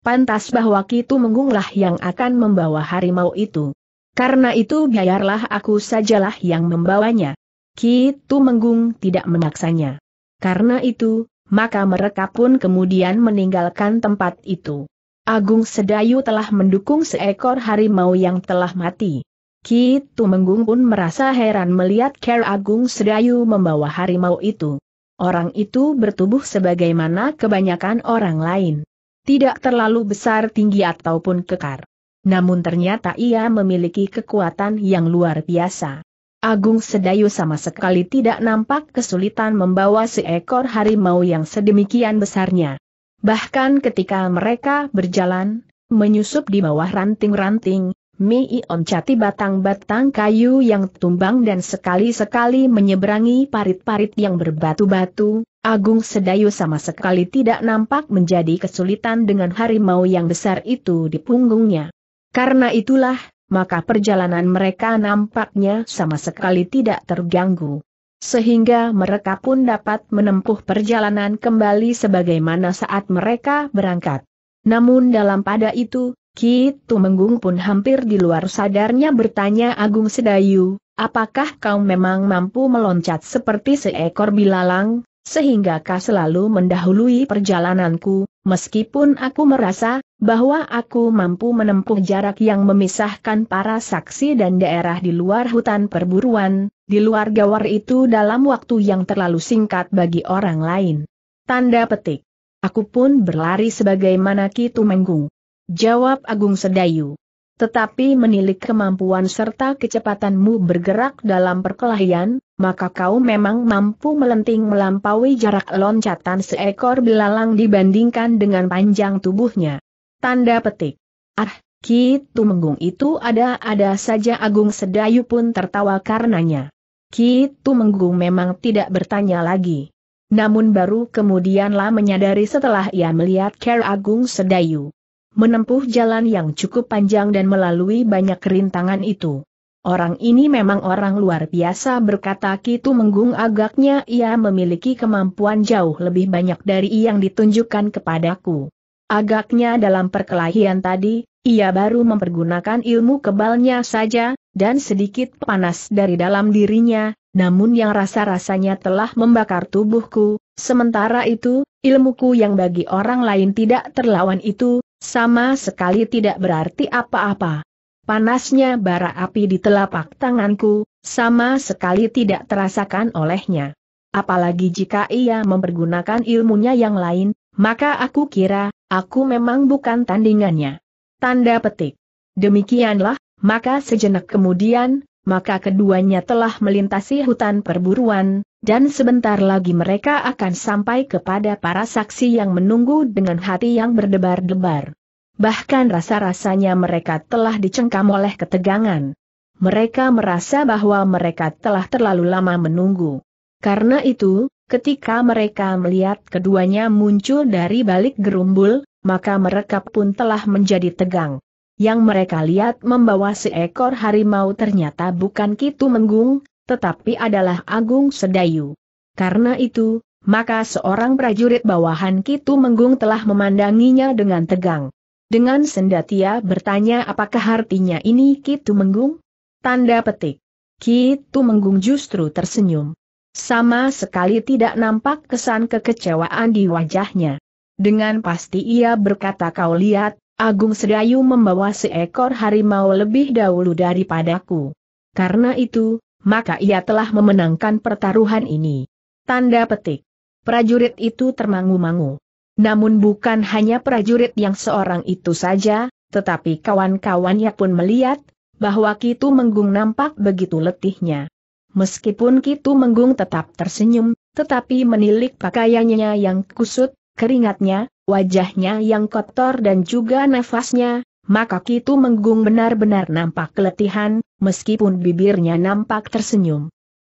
Pantas bahwa Kitu Menggunglah yang akan membawa harimau itu. Karena itu biarlah aku sajalah yang membawanya. Kitu Menggung tidak menaksanya. Karena itu, maka mereka pun kemudian meninggalkan tempat itu. Agung Sedayu telah mendukung seekor harimau yang telah mati. Ki Tumenggung pun merasa heran melihat Ker Agung Sedayu membawa harimau itu. Orang itu bertubuh sebagaimana kebanyakan orang lain. Tidak terlalu besar tinggi ataupun kekar. Namun ternyata ia memiliki kekuatan yang luar biasa. Agung Sedayu sama sekali tidak nampak kesulitan membawa seekor harimau yang sedemikian besarnya. Bahkan ketika mereka berjalan, menyusup di bawah ranting-ranting, Miion cati batang-batang kayu yang tumbang dan sekali-sekali menyeberangi parit-parit yang berbatu-batu, Agung Sedayu sama sekali tidak nampak menjadi kesulitan dengan harimau yang besar itu di punggungnya. Karena itulah, maka perjalanan mereka nampaknya sama sekali tidak terganggu sehingga mereka pun dapat menempuh perjalanan kembali sebagaimana saat mereka berangkat. Namun dalam pada itu, Ki Tumenggung pun hampir di luar sadarnya bertanya Agung Sedayu, apakah kau memang mampu meloncat seperti seekor bilalang, sehingga kau selalu mendahului perjalananku, meskipun aku merasa, bahwa aku mampu menempuh jarak yang memisahkan para saksi dan daerah di luar hutan perburuan, di luar gawar itu dalam waktu yang terlalu singkat bagi orang lain. Tanda petik. Aku pun berlari sebagaimana Kitu Menggung. Jawab Agung Sedayu. Tetapi menilik kemampuan serta kecepatanmu bergerak dalam perkelahian, maka kau memang mampu melenting melampaui jarak loncatan seekor belalang dibandingkan dengan panjang tubuhnya. Tanda petik. Ah, Ki Tumenggung itu ada-ada saja Agung Sedayu pun tertawa karenanya. Ki Tumenggung memang tidak bertanya lagi. Namun baru kemudianlah menyadari setelah ia melihat Ker Agung Sedayu. Menempuh jalan yang cukup panjang dan melalui banyak rintangan itu. Orang ini memang orang luar biasa berkata Kitu Menggung agaknya ia memiliki kemampuan jauh lebih banyak dari yang ditunjukkan kepadaku. Agaknya dalam perkelahian tadi, ia baru mempergunakan ilmu kebalnya saja, dan sedikit panas dari dalam dirinya, namun yang rasa-rasanya telah membakar tubuhku, sementara itu, ilmuku yang bagi orang lain tidak terlawan itu, sama sekali tidak berarti apa-apa. Panasnya bara api di telapak tanganku, sama sekali tidak terasakan olehnya. Apalagi jika ia mempergunakan ilmunya yang lain, maka aku kira, Aku memang bukan tandingannya. Tanda petik. Demikianlah, maka sejenak kemudian, maka keduanya telah melintasi hutan perburuan, dan sebentar lagi mereka akan sampai kepada para saksi yang menunggu dengan hati yang berdebar-debar. Bahkan rasa-rasanya mereka telah dicengkam oleh ketegangan. Mereka merasa bahwa mereka telah terlalu lama menunggu. Karena itu, Ketika mereka melihat keduanya muncul dari balik gerumbul, maka mereka pun telah menjadi tegang. Yang mereka lihat membawa seekor harimau ternyata bukan Kitu Menggung, tetapi adalah Agung Sedayu. Karena itu, maka seorang prajurit bawahan Kitu Menggung telah memandanginya dengan tegang. Dengan sendatia bertanya apakah artinya ini Kitu Menggung? Tanda petik. Kitu Menggung justru tersenyum. Sama sekali tidak nampak kesan kekecewaan di wajahnya. Dengan pasti ia berkata kau lihat, Agung Sedayu membawa seekor harimau lebih dahulu daripadaku. Karena itu, maka ia telah memenangkan pertaruhan ini. Tanda petik. Prajurit itu termangu-mangu. Namun bukan hanya prajurit yang seorang itu saja, tetapi kawan-kawannya pun melihat, bahwa Kitu Menggung nampak begitu letihnya. Meskipun Kitu Menggung tetap tersenyum, tetapi menilik pakaiannya yang kusut, keringatnya, wajahnya yang kotor dan juga nafasnya, maka Kitu Menggung benar-benar nampak keletihan, meskipun bibirnya nampak tersenyum.